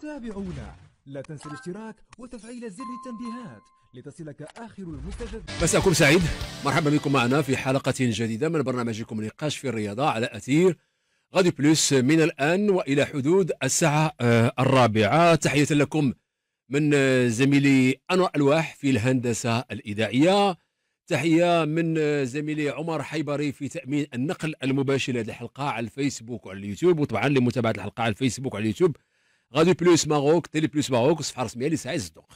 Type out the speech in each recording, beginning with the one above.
تابعونا لا تنسى الاشتراك وتفعيل زر التنبيهات لتصلك آخر المستجد مساءكم سعيد مرحبا بكم معنا في حلقة جديدة من برنامجكم نقاش في الرياضة على أثير غادي بلوس من الآن وإلى حدود الساعة آه، الرابعة تحية لكم من آه، زميلي أنور ألواح في الهندسة الإذاعية تحية من آه، زميلي عمر حيبري في تأمين النقل المباشر لهذه الحلقة على الفيسبوك وعلى اليوتيوب وطبعا لمتابعة الحلقة على الفيسبوك وعلى اليوتيوب غادي بلوس ماروك تيلي بلوس ماروك صفحه رسميه لساعه الزدوق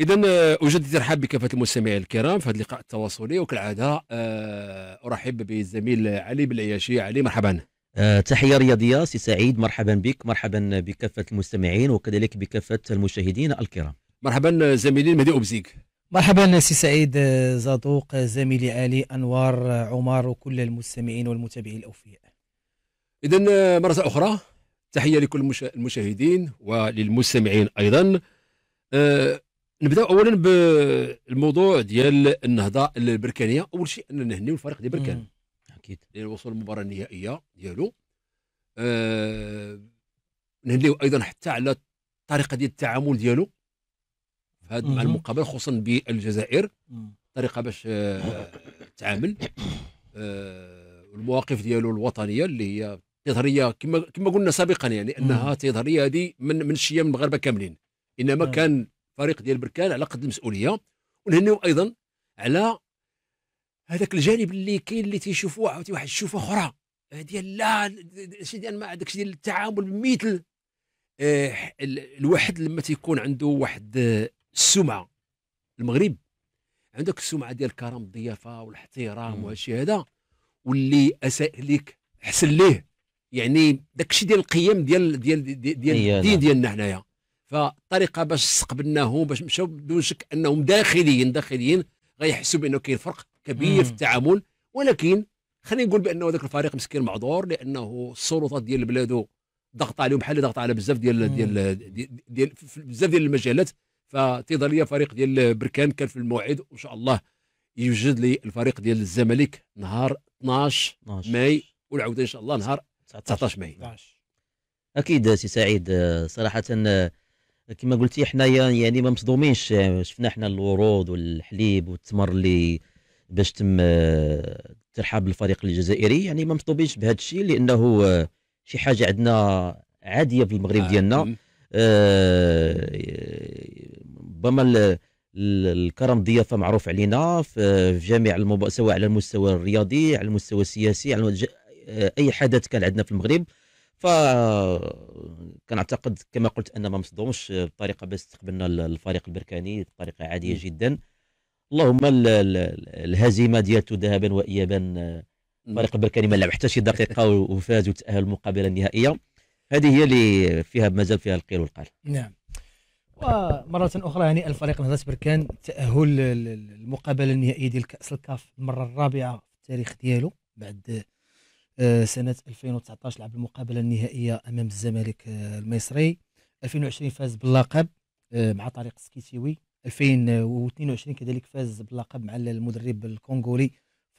اذا آه، اجدد الترحاب بكافه المستمعين الكرام في هذا اللقاء التواصلي وكالعاده آه، ارحب بالزميل علي بالعياشي علي مرحبا أه تحية رياضية سي سعيد مرحبا بك مرحبا بكافة المستمعين وكذلك بكافة المشاهدين الكرام مرحبا آه، زميلي مهدي أوبزيك مرحبا سي سعيد زادوق زميلي علي أنوار عمر وكل المستمعين والمتابعين الأوفياء إذا مرة أخرى تحيه لكل المشاهدين وللمستمعين ايضا أه نبدا اولا بالموضوع ديال النهضه البركانيه اول شيء ان نهنيو الفريق ديال بركان اكيد للوصول للمباراه النهائيه ديالو أه نهنيو ايضا حتى على الطريقه ديال التعامل ديالو هذا مع المقابله خصوصا بالجزائر طريقه باش آه، تعامل أه المواقف ديالو الوطنيه اللي هي تظهريه كما كما قلنا سابقا يعني انها تظهريه هذه من من الشيام المغاربه كاملين انما نعم. كان فريق ديال بركان على قد المسؤوليه ونهنيو ايضا على هذاك الجانب اللي كاين اللي تيشوفوه عاوتاني واحد الشوفه اخرى آه، ديال لا شي ديال ما عندك ديال التعامل مثل آه، الواحد لما تيكون عنده واحد آه، السمعه المغرب عندك السمعه ديال كرم الضيافه والاحترام وهادشي هذا واللي اساء لك حسن ليه يعني داكشي ديال القيم ديال ديال ديال إيه، الدين نعم. ديالنا حنايا فالطريقه باش استقبلناهم باش مشاو بدون شك انهم داخليين داخليين غيحسوا بانه كاين فرق كبير مم. في التعامل ولكن خلينا نقول بانه ذاك الفريق مسكين معذور لانه السلطات ديال بلادو ضغط عليهم بحال ضغط على بزاف ديال ديال ديال بزاف ديال المجالات لي فريق ديال بركان كان في الموعد وان شاء الله يوجد لي الفريق ديال الزمالك نهار 12. ماي والعوده ان شاء الله نهار 19 ماي اكيد سي سعيد آه، صراحه آه، كما قلتي حنايا يعني ما مصدومينش آه، شفنا حنا الورود والحليب والتمر اللي باش تم ترحاب الفريق الجزائري يعني ما مصدومينش بهذا الشيء لانه شي حاجه عندنا عاديه في المغرب ديالنا ربما الكرم ضيافه معروف علينا في جميع المب... سواء على المستوى الرياضي على المستوى السياسي على آه، اي حدث كان عندنا في المغرب ف كنعتقد كما قلت ان ما مصدومش الطريقه باش استقبلنا الفريق البركاني بطريقه عاديه جدا اللهم الهزيمه ديالته ذهبا وايابا الفريق آه، البركاني ما لعب حتى شي دقيقه وفاز وتاهل المقابله النهائيه هذه هي اللي فيها مازال فيها القيل والقال نعم ومرة أخرى يعني الفريق نهضة بركان تأهل المقابلة النهائية ديال كأس الكاف المرة الرابعة في التاريخ ديالو بعد آه، سنه 2019 لعب المقابله النهائيه امام الزمالك آه، المصري 2020 فاز باللقب آه، مع طريق سكيتيوي 2022 كذلك فاز باللقب مع المدرب الكونغولي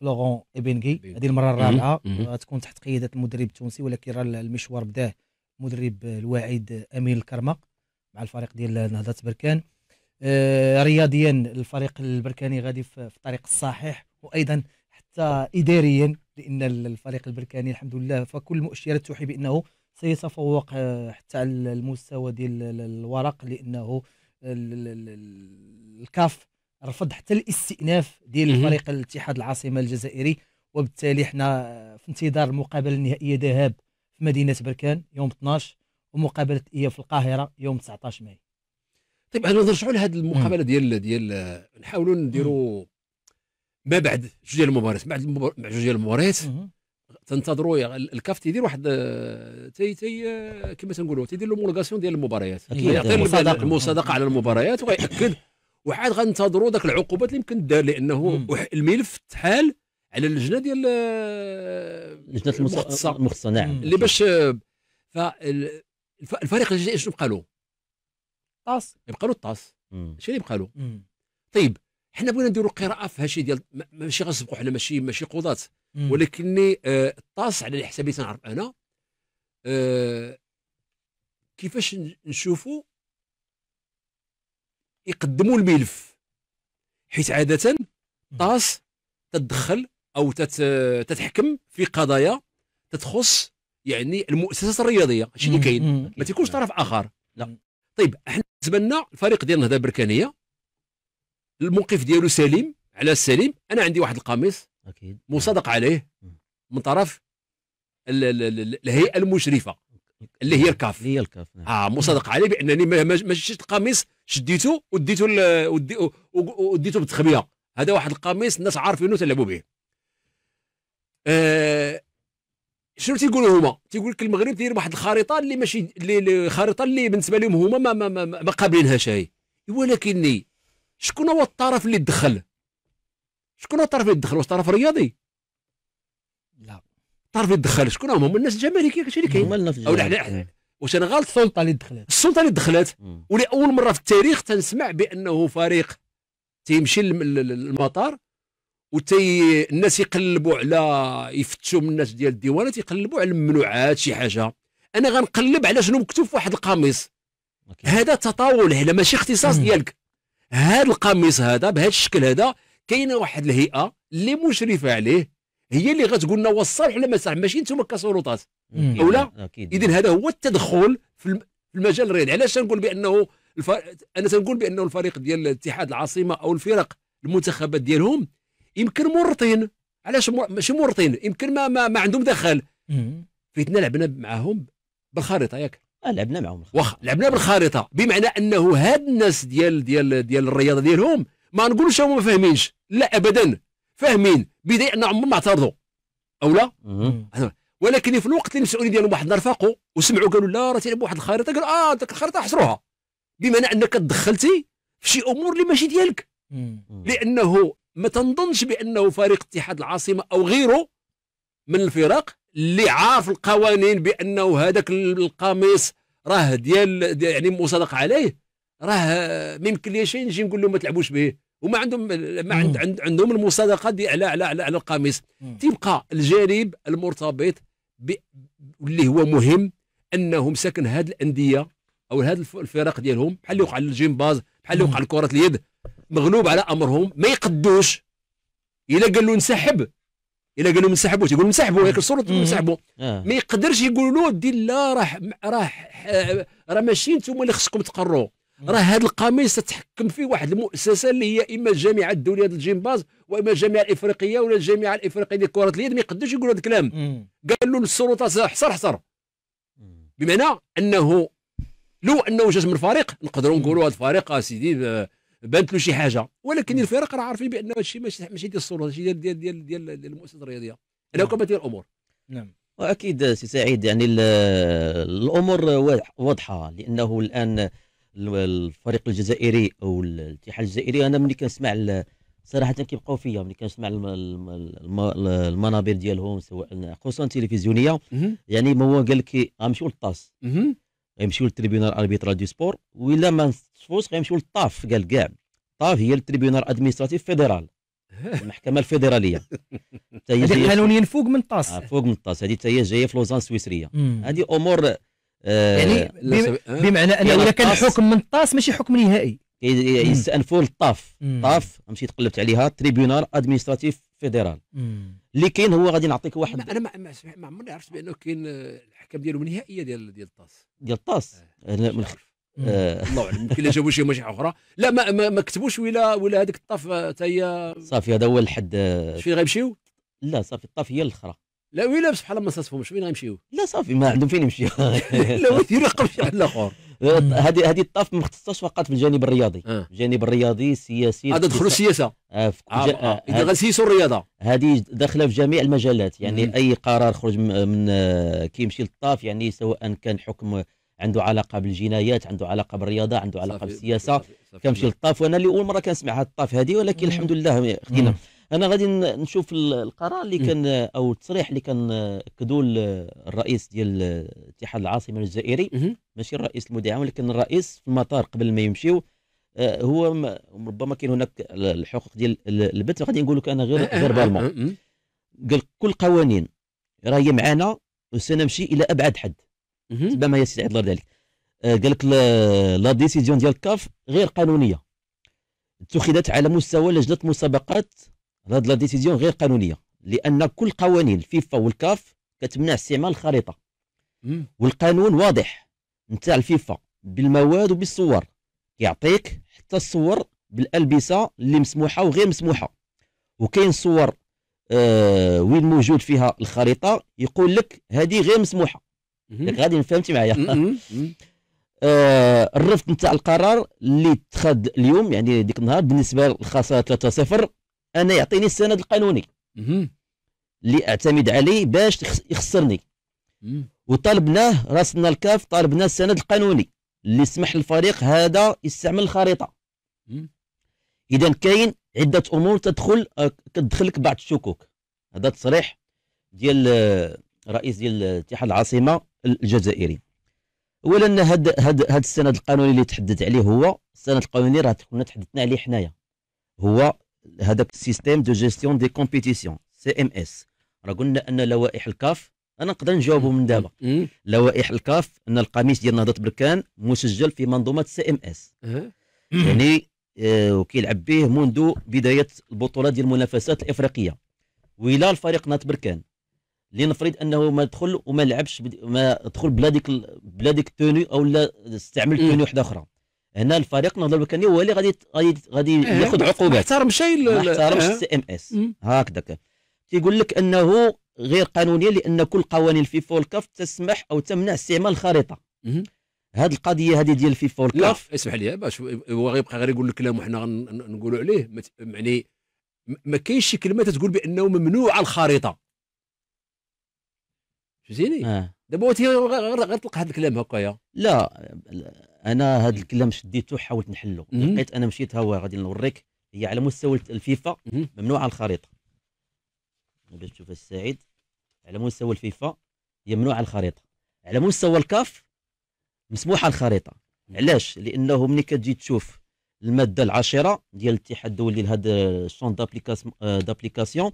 فلورون ابنغي هذه المره الرابعه تكون تحت قياده المدرب التونسي ولكن راه المشوار بداه المدرب الواعد امين الكرمه مع الفريق ديال نهضه بركان رياضيا الفريق البركاني غادي في الطريق الصحيح وايضا حتى إداريا لأن الفريق البركاني الحمد لله فكل المؤشرات توحي بأنه سيتفوق آه، حتى على المستوى ديال الورق لأنه الكاف رفض حتى الاستئناف ديال فريق الاتحاد العاصمة الجزائري وبالتالي حنا في انتظار المقابله النهائيه ذهاب في مدينه بركان يوم 12 ومقابله اياب في القاهره يوم 19 ماي طيب انا نرجعوا لهذه المقابله ديال ديال آه، نحاولوا نديروا ما بعد جوج ديال المباريات بعد جوج ديال المباريات تنتظروا الكاف تيدير واحد آه، تي تي آه، كما تنقولوا تيدير لومولغاسيون ديال المباريات يعطي المصادقه على المباريات ويأكد وعاد غنتظروا ذاك العقوبات اللي يمكن دار لانه الملف تحال على اللجنه ديال آه، لجنه المختصه المختصه نعم اللي باش فالفريق الجزائري شنو بقى له؟ طاس يبقى له الطاس شنو يبقى له؟ طيب حنا بغينا نديروا قراءه في هادشي ديال ماشي غنسبقوا حنا ماشي ماشي قضاة ولكني آه الطاس على حسابي تنعرف انا آه كيفاش نشوفوا يقدموا الملف حيت عاده طاس تتدخل او تتحكم في قضايا تتخص يعني المؤسسات الرياضيه هادشي اللي كاين ما تيكونش طرف اخر لا طيب احنا بالنسبه لنا الفريق ديالنا هذا بركانيه الموقف ديالو سليم على السليم انا عندي واحد القميص اكيد مصادق نعم. عليه من طرف الهيئه المشرفه اللي هي الكاف اللي هي الكاف نعم. اه مصادق عليه بانني ما شفتش القميص شديته وديته وديته بالتخبيه هذا واحد القميص الناس عارفينه تلعبوا به آه شنو تيقولوا هما تيقول لك المغرب داير واحد الخريطه اللي ماشي اللي الخريطه اللي بالنسبه لهم هما ما ما, ما, ما قابلينهاش ولكني شكون هو الطرف اللي دخل شكون هو الطرف اللي دخل واش طرف رياضي لا الطرف اللي دخل شكون هما الناس الجماهيريه كاين اللي كاين او لا واش انا غلط السلطه اللي دخلت السلطه اللي دخلت ولاول مره في التاريخ تنسمع بانه فريق تيمشي للمطار وتي الناس يقلبوا على يفتشوا من الناس ديال الديوانات يقلبوا على الممنوعات شي حاجه انا غنقلب على شنو مكتوب في واحد القميص هذا تطاول هنا ماشي اختصاص ديالك هذا القميص هذا بهذا الشكل هذا كاينه واحد الهيئه اللي مشرفه عليه هي اللي غتقول لنا هو الصالح ولا ما صالح ماشي انتم كسلطات اولا اذا هذا هو التدخل في المجال الرياضي علاش نقول بانه الفار... انا تنقول بانه الفريق ديال اتحاد العاصمه او الفرق المنتخبات ديالهم يمكن مورطين علاش ماشي مورطين يمكن ما, ما, ما عندهم دخل فيتنا لعبنا معاهم بالخريطه ياك آه، لعبنا معهم واخا لعبنا بالخريطه بمعنى انه هاد الناس ديال ديال ديال الرياضه ديالهم ما نقولوش هما ما فاهمينش لا ابدا فاهمين بدايه ان عمرهم ما اعترضوا او لا ولكن في الوقت اللي المسؤولين ديالهم واحد النهار فاقوا وسمعوا قالوا لا راه تيلعبوا واحد الخريطه قالوا اه ديك الخريطه حصروها بمعنى انك تدخلتي في شي امور اللي ماشي ديالك لانه ما تنظنش بانه فريق اتحاد العاصمه او غيره من الفرق اللي عارف القوانين بانه هذاك القميص راه ديال يعني مصادق عليه راه ما ليش نجي نقول له ما تلعبوش به هما عندهم ما عند عند عندهم المصادقه دي على على على, على القميص تيبقى الجانب المرتبط اللي هو مهم انهم ساكن هذه الانديه او هذه الفرق ديالهم بحال اللي وقع للجيمباز بحال اللي وقع لكره اليد مغلوب على امرهم ما يقدوش الا قال له انسحب الا قالوا منسحبوش يقول انسحبوا ياك الصوره انسحبوا آه. ما يقدرش يقولوا له دي لا راه راه راه ماشي انتم اللي خصكم تقروا راه هذا القميص تتحكم فيه واحد المؤسسه اللي هي اما الجامعه الدوليه الجيمباز واما الجامعه الافريقيه ولا الجامعه الافريقيه لكره اليد ما يقدروش يقولوا هذا الكلام قالوا للسلطات حصر حصر بمعنى انه لو انه جات من فريق نقدروا نقولوا هذا الفريق آه، سيدي آه، بانت له شي حاجه ولكن الفرق راه عارفين بان هادشي ماشي ماشي ديال السلطه هادشي ديال ديال ديال, ديال المؤسسه الرياضيه على ديال نعم. الامور نعم واكيد سي سعيد يعني الامور واضحه لانه الان الفريق الجزائري او الاتحاد الجزائري انا ملي كنسمع صراحه كيبقاو فيا ملي كنسمع المنابر ديالهم سواء خصوصا تلفزيونيه يعني ما هو قال لك غنمشيو للطاس غيمشيو للتريبيونال اربيترال دي سبور ولا ما نصفوش غيمشيو للطاف قال كاع طاف طيب، هي التريبيونال ادمينستراتيف فيدرال المحكمه الفيدراليه هذه قانونيا فوق من طاس آه فوق من طاس هذه هي جايه في لوزان السويسريه هذه امور آه يعني آه. بمعنى انه اذا كان الحكم من طاس ماشي حكم نهائي يستانفوا الطاف طاف مشيت قلبت عليها تريبيونال ادمينستراتيف فيدرال اللي كاين هو غادي نعطيك واحد انا ما ما عمرني عرفت بانه كاين آه، الحكم ديالهم نهائيه ديال ديال الطاس ديال الطاس آه. آه. الله اعلم يمكن جابوا شي مجموعه اخرى لا ما ما, ما كتبوش ولا ولا هذيك الطاف حتى آه، هي صافي هذا هو الحد فين غيمشيو؟ لا صافي الطاف هي الاخرى لا ويلا بصح الله ما صافهمش وين غيمشيو؟ لا صافي ما عندهم فين يمشيو لا وين يرقم شي على اخر آه، هذه هذه الطاف مختصاش فقط في الجانب الرياضي آه. الجانب الرياضي السياسي هذا دخلوا السياسه اذا غنسيسوا الرياضه هذه داخله في جميع المجالات يعني مم. اي قرار خرج من كيمشي للطاف يعني سواء كان حكم عنده علاقه بالجنايات عنده علاقه بالرياضه عنده علاقه صافي. بالسياسه كنمشي للطاف وانا اللي اول مره كنسمع هاد الطاف هذه ولكن مم. الحمد لله خدينا نعم. انا غادي نشوف القرار اللي كان او التصريح اللي كان كدو الرئيس ديال اتحاد العاصمه الجزائري ماشي الرئيس المدعم ولكن الرئيس في المطار قبل ما يمشيو آه، هو ربما كاين هناك الحقوق ديال البث غادي نقول لك انا غير غير أه، بالمون أه، قال كل قوانين راهي معانا وسنمشي الى ابعد حد تبع ما هي سيدي عيد الله ذلك آه، قال لك لا ديسيزيون ديال الكاف غير قانونيه اتخذت على مستوى لجنه مسابقات هاد لا ديسيزيون غير قانونيه لان كل قوانين الفيفا والكاف كتمنع استعمال الخريطه والقانون واضح نتاع الفيفا بالمواد وبالصور يعطيك حتى الصور بالالبسه اللي مسموحه وغير مسموحه وكاين صور آه وين موجود فيها الخريطه يقول لك هذه غير مسموحه غادي فهمتي معايا آه الرفض نتاع القرار اللي اتخذ اليوم يعني ديك النهار بالنسبه للخساره 3 0 انا يعطيني السند القانوني اللي اعتمد عليه باش يخسرني وطالبناه راسنا الكاف طالبنا السند القانوني اللي يسمح للفريق هذا يستعمل الخريطه اذا كاين عده امور تدخل كتدخلك آه، بعض الشكوك هذا تصريح ديال آه، رئيس ديال اتحاد العاصمه الجزائري اولا هاد هاد هاد السند القانوني اللي تحدث عليه هو السند القانوني راه كنا تحدثنا عليه حنايا هو هذاك السيستيم دو جيستيون دي كومبيتيسيون سي ام اس راه قلنا ان لوائح الكاف انا نقدر نجاوبه من دابا لوائح الكاف ان القميص ديال نهضه بركان مسجل في منظومه سي ام اس أه. يعني آه، وكيلعب به منذ بدايه البطولات ديال المنافسات الافريقيه والى الفريق نهضه بركان لنفرض انه ما دخل وما لعبش ما دخل بلا ديك بلا ديك توني او لا استعمل توني وحده اخرى هنا الفريق النهضه الوطنيه هو اللي غادي غادي غادي إيه، ياخذ عقوبات ما احترمش ما إيه. احترمش السي ام اس هكذاك تيقول لك انه غير قانونيه لان كل قوانين الفيفا والكاف تسمح او تمنع استعمال الخريطه هاد القضيه هذه ديال الفيفا والكاف لا اسمح لي باش هو غيبقى غير يقول الكلام وحنا نقولوا عليه يعني ما كاينش شي كلمه تتقول بانه ممنوع الخريطه فهمتيني آه. دابا واش غير طلق هذا الكلام هكايا لا انا هذا الكلام شديته حاولت نحله لقيت انا مشيت هو غادي نوريك هي على مستوى الفيفا ممنوعه على الخريطه باش تشوف السعيد على مستوى الفيفا هي ممنوعه على الخريطه على مستوى الكاف مسموحه الخريطه علاش لانه ملي كتجي تشوف الماده العاشره ديال الاتحاد الدولي لهذا الشون دابليكاسيون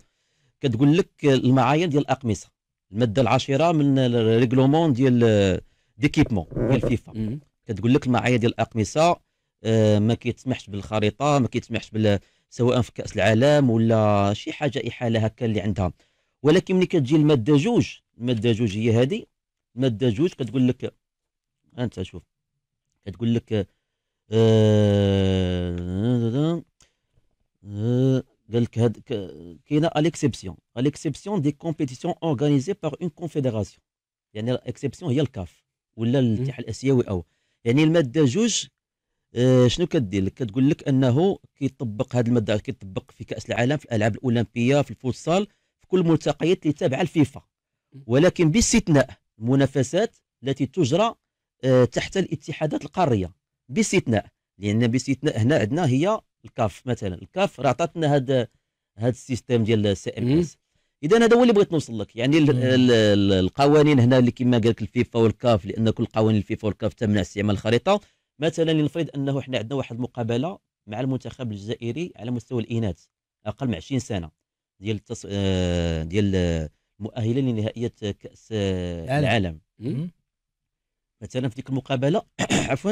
كتقول لك المعايير ديال الاقمصه الماده العاشرة من الريغلومون ديال ديكيبمون ديال فيفا كتقول لك المعايير ديال الاقمصه آه، ما كيتسمحش بالخريطه ما كيتسمحش بال سواء في كاس العالم ولا شي حاجه احاله هكا اللي عندها ولكن ملي كتجي الماده جوج الماده جوج هي هذه الماده جوج كتقول لك انت شوف كتقول لك آه... آه... كاينه اليكسيبسيون اليكسيبسيون دي كومبيتيسيون اورغانيزي بار اون كونفيدراسيون يعني الاكسيبسيون هي الكاف ولا الاتحاد الاسيوي او يعني الماده جوج شنو كدير لك كتقول لك انه كيطبق هذه الماده كيطبق في كاس العالم في الالعاب الاولمبيه في الفوتسال في كل الملتقيات اللي تابعه الفيفا hmm. ولكن باستثناء المنافسات التي تجرى آه، تحت الاتحادات القاريه باستثناء لان باستثناء هنا عندنا هي الكاف مثلا الكاف راه عطاتنا هذا هذا السيستم ديال سي ام اس اذا هذا هو اللي بغيت نوصل لك يعني الـ الـ الـ القوانين هنا اللي كما قال لك الفيفا والكاف لان كل قوانين الفيفا والكاف تمنع استعمال الخريطه مثلا لنفرض انه احنا عندنا واحد المقابله مع المنتخب الجزائري على مستوى الاناث اقل من 20 سنه ديال التص... آه، ديال المؤهله لنهائيات كاس العالم مثلا في ديك المقابله عفوا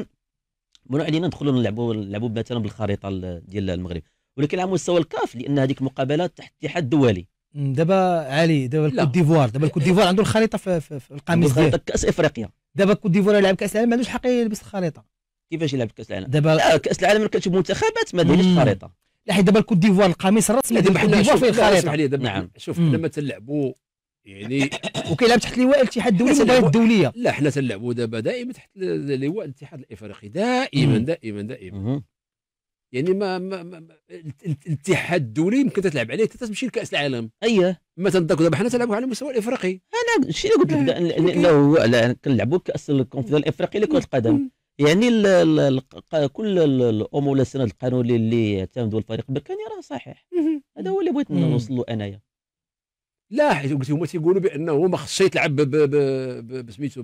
من علينا ندخلوا نلعبوا نلعبوا مثلا بالخريطه ديال المغرب ولكن على مستوى الكاف لان هذيك المقابلات تحت اتحاد دولي دابا علي دابا الكوت ديفوار دابا الكوت ديفوار عنده الخريطه في, في, في القميص ديالو كاس افريقيا دابا الكوت ديفوار لعب كاس العالم ما عندوش الحق يلبس الخريطه كيفاش يلعب كاس العالم دابا كاس العالم كتشوف منتخبات ما دايرينش الخريطه لا حيت دابا الكوت ديفوار القميص الرسمي ديال الكوت ديفوار فيه الخريطه دابا نعم شوف حنا ما تنلعبوا يعني وكيلعب تحت لواء الاتحاد الدولي المباريات الدوليه لا حنا تنلعبوا دابا دائما تحت لواء الاتحاد الافريقي دائما دائما دائما يعني ما, ما, ما الاتحاد الدولي يمكن تتلعب عليه حتى تمشي لكاس العالم اييه ما تنضكوا دابا حنا تلعبوا على المستوى الافريقي انا شي قلت لك لا هو كنلعبوا كاس الكونفدرال الافريقي لكره القدم يعني الـ الـ كل الامور السند القانوني اللي اعتمدوا الفريق بركاني راه صحيح هذا هو اللي بغيت نوصل له انايا لا حيت قلت هما تيقولوا بانه ما خصش يتلعب بسميتو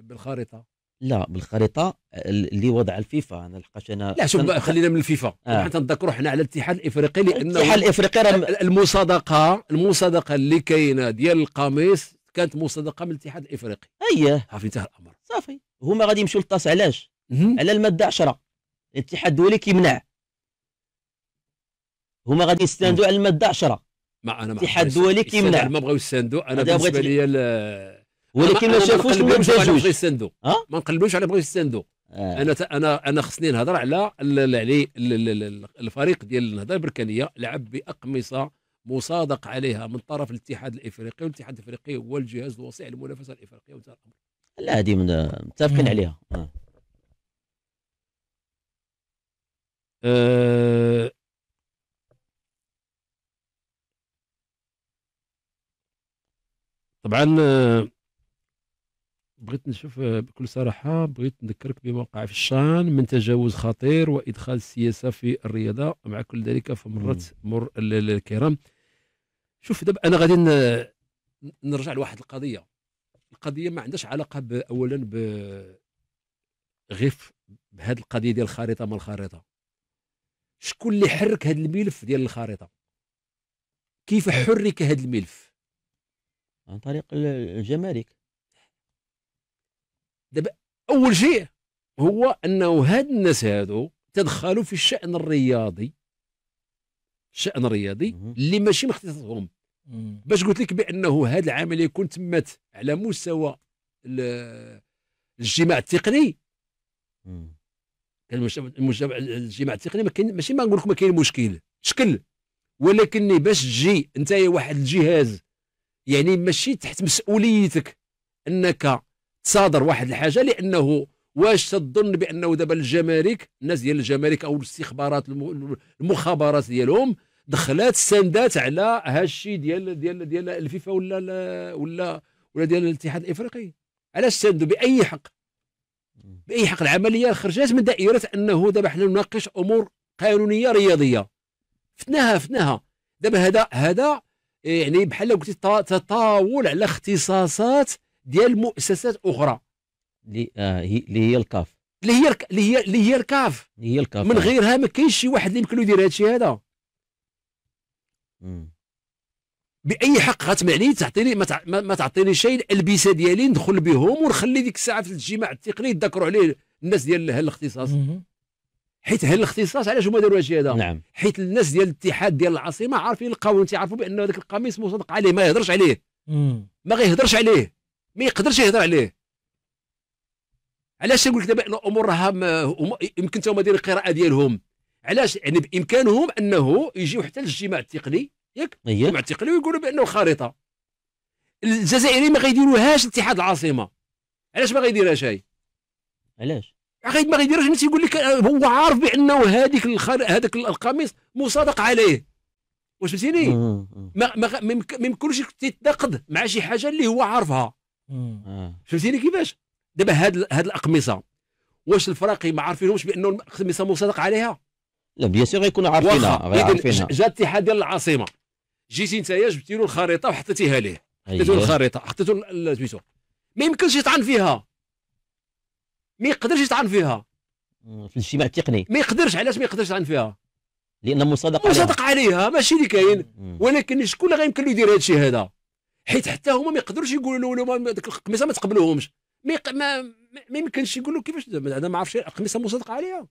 بالخريطه لا بالخريطه اللي وضع الفيفا انا لحقاش انا لا شوف تن... خلينا من الفيفا آه. حتى تنذكروا حنا على الاتحاد الافريقي لانه الاتحاد الافريقي رم... المصادقه المصادقه اللي كاينه ديال القميص كانت مصادقه من الاتحاد الافريقي اييه صافي انتهى الامر صافي هما غادي يمشيو للطاس علاش؟ على الماده 10 الاتحاد الدولي كيمنع هما غادي يستندوا على الماده 10 ما انا ما الاتحاد الدولي كيمنع ما بغاو يساندو انا بالنسبه لي ولكن ما شافوش ما بغاوش يساندو ما نقلبوش على بغاو الصندوق آه. انا انا انا خصني نهضر على علي الفريق ديال النهضه البركانيه لعب باقمصه مصادق عليها من طرف الاتحاد الافريقي والاتحاد الافريقي هو الجهاز الوسيع للمنافسه الافريقيه وانتهى الامر لا هذه متفقين عليها أه, آه، طبعا بغيت نشوف بكل صراحة بغيت نذكرك بما وقع في الشان من تجاوز خطير وإدخال السياسة في الرياضة مع كل ذلك فمرت مر الكرام شوف دابا أنا غادي نرجع لواحد القضية القضية ما عندهاش علاقة أولا ب غير بهذه القضية ديال الخريطة ما الخريطة شكون اللي حرك هذا الملف ديال الخريطة كيف حرك هذا الملف عن طريق الجمارك دابا اول شيء هو انه هاد الناس هادو تدخلوا في الشان الرياضي الشان الرياضي مم. اللي ماشي مختصهم باش قلت لك بانه هاد العمل يكون تمت على مستوى الاجتماع التقني كان المجتمع الاجتماع التقني ما كاين ماشي ما نقول لك ما كاين مشكل شكل ولكن باش تجي انت واحد الجهاز يعني ماشي تحت مسؤوليتك انك تصادر واحد الحاجه لانه واش تظن بانه دابا الجمارك الناس ديال الجمارك او الاستخبارات المخابرات ديالهم دخلات ساندات على هالشي ديال ديال ديال الفيفا ولا ولا ولا ديال الاتحاد الافريقي علاش ساندوا باي حق باي حق العمليه خرجت من دائره انه دابا حنا نناقش امور قانونيه رياضيه فتناها فتناها دابا هذا هذا إيه، يعني بحال قلتي تطاول على اختصاصات ديال مؤسسات اخرى اللي آه اللي هي الكاف اللي هي اللي هي اللي هي الكاف اللي هي الكاف من آه. غيرها ما كاينش شي واحد اللي يمكن يدير هذا الشيء هذا باي حق غتمعني تعطيني ما, تع... ما تعطيني شيء الالبسه ديالي ندخل بهم ونخلي ديك الساعه في الجماع التقني يذكروا عليه الناس ديال الاختصاص حيت هل الاختصاص علاش هما داروا هادشي هذا نعم حيت الناس ديال الاتحاد ديال العاصمه عارفين القانون تيعرفوا بان هذاك القميص مصدق عليه ما يهضرش عليه مم. ما غيهضرش عليه ما يقدرش يهضر عليه علاش نقول لك دابا ان الامور راه يمكن حتى هما دايرين القراءه ديالهم علاش يعني بامكانهم انه يجيو حتى للاجتماع التقني ياك إيه. الاجتماع التقني ويقولوا بانه خريطه الجزائري ما غيديروهاش الاتحاد العاصمه علاش ما غيديرهاش هاي علاش عقيد ما غيديرش الناس يقول لك آه، هو عارف بانه هذيك هذاك القميص مصادق عليه واش فهمتيني ما ما ما يمكنش تتناقض مع شي حاجه اللي هو عارفها آه. فهمتيني كيفاش دابا هاد هاد الاقمصه واش الفراقي ما عارفينهمش بانه الاقمصه مصادق عليها لا بيان سيغ غيكونوا عارفينها عارفينها جا الاتحاد ديال العاصمه جيتي نتايا جبتي له الخريطه وحطيتيها ليه حطيتو أيوة. الخريطه حطيتو سميتو ما يمكنش يطعن فيها ما يقدرش يطعن فيها في الاجتماع التقني ما يقدرش علاش ما يقدرش يطعن فيها لان مصادق مصادق عليها, عليها. ماشي اللي كاين ولكن شكون اللي غيمكن له يدير هذا الشيء هذا حيت حتى هما ما يقدروش يقولوا له ديك القميصه ما تقبلوهمش ما ما يمكنش يقولوا كيفاش انا ما عرفش القميصه مصادق عليها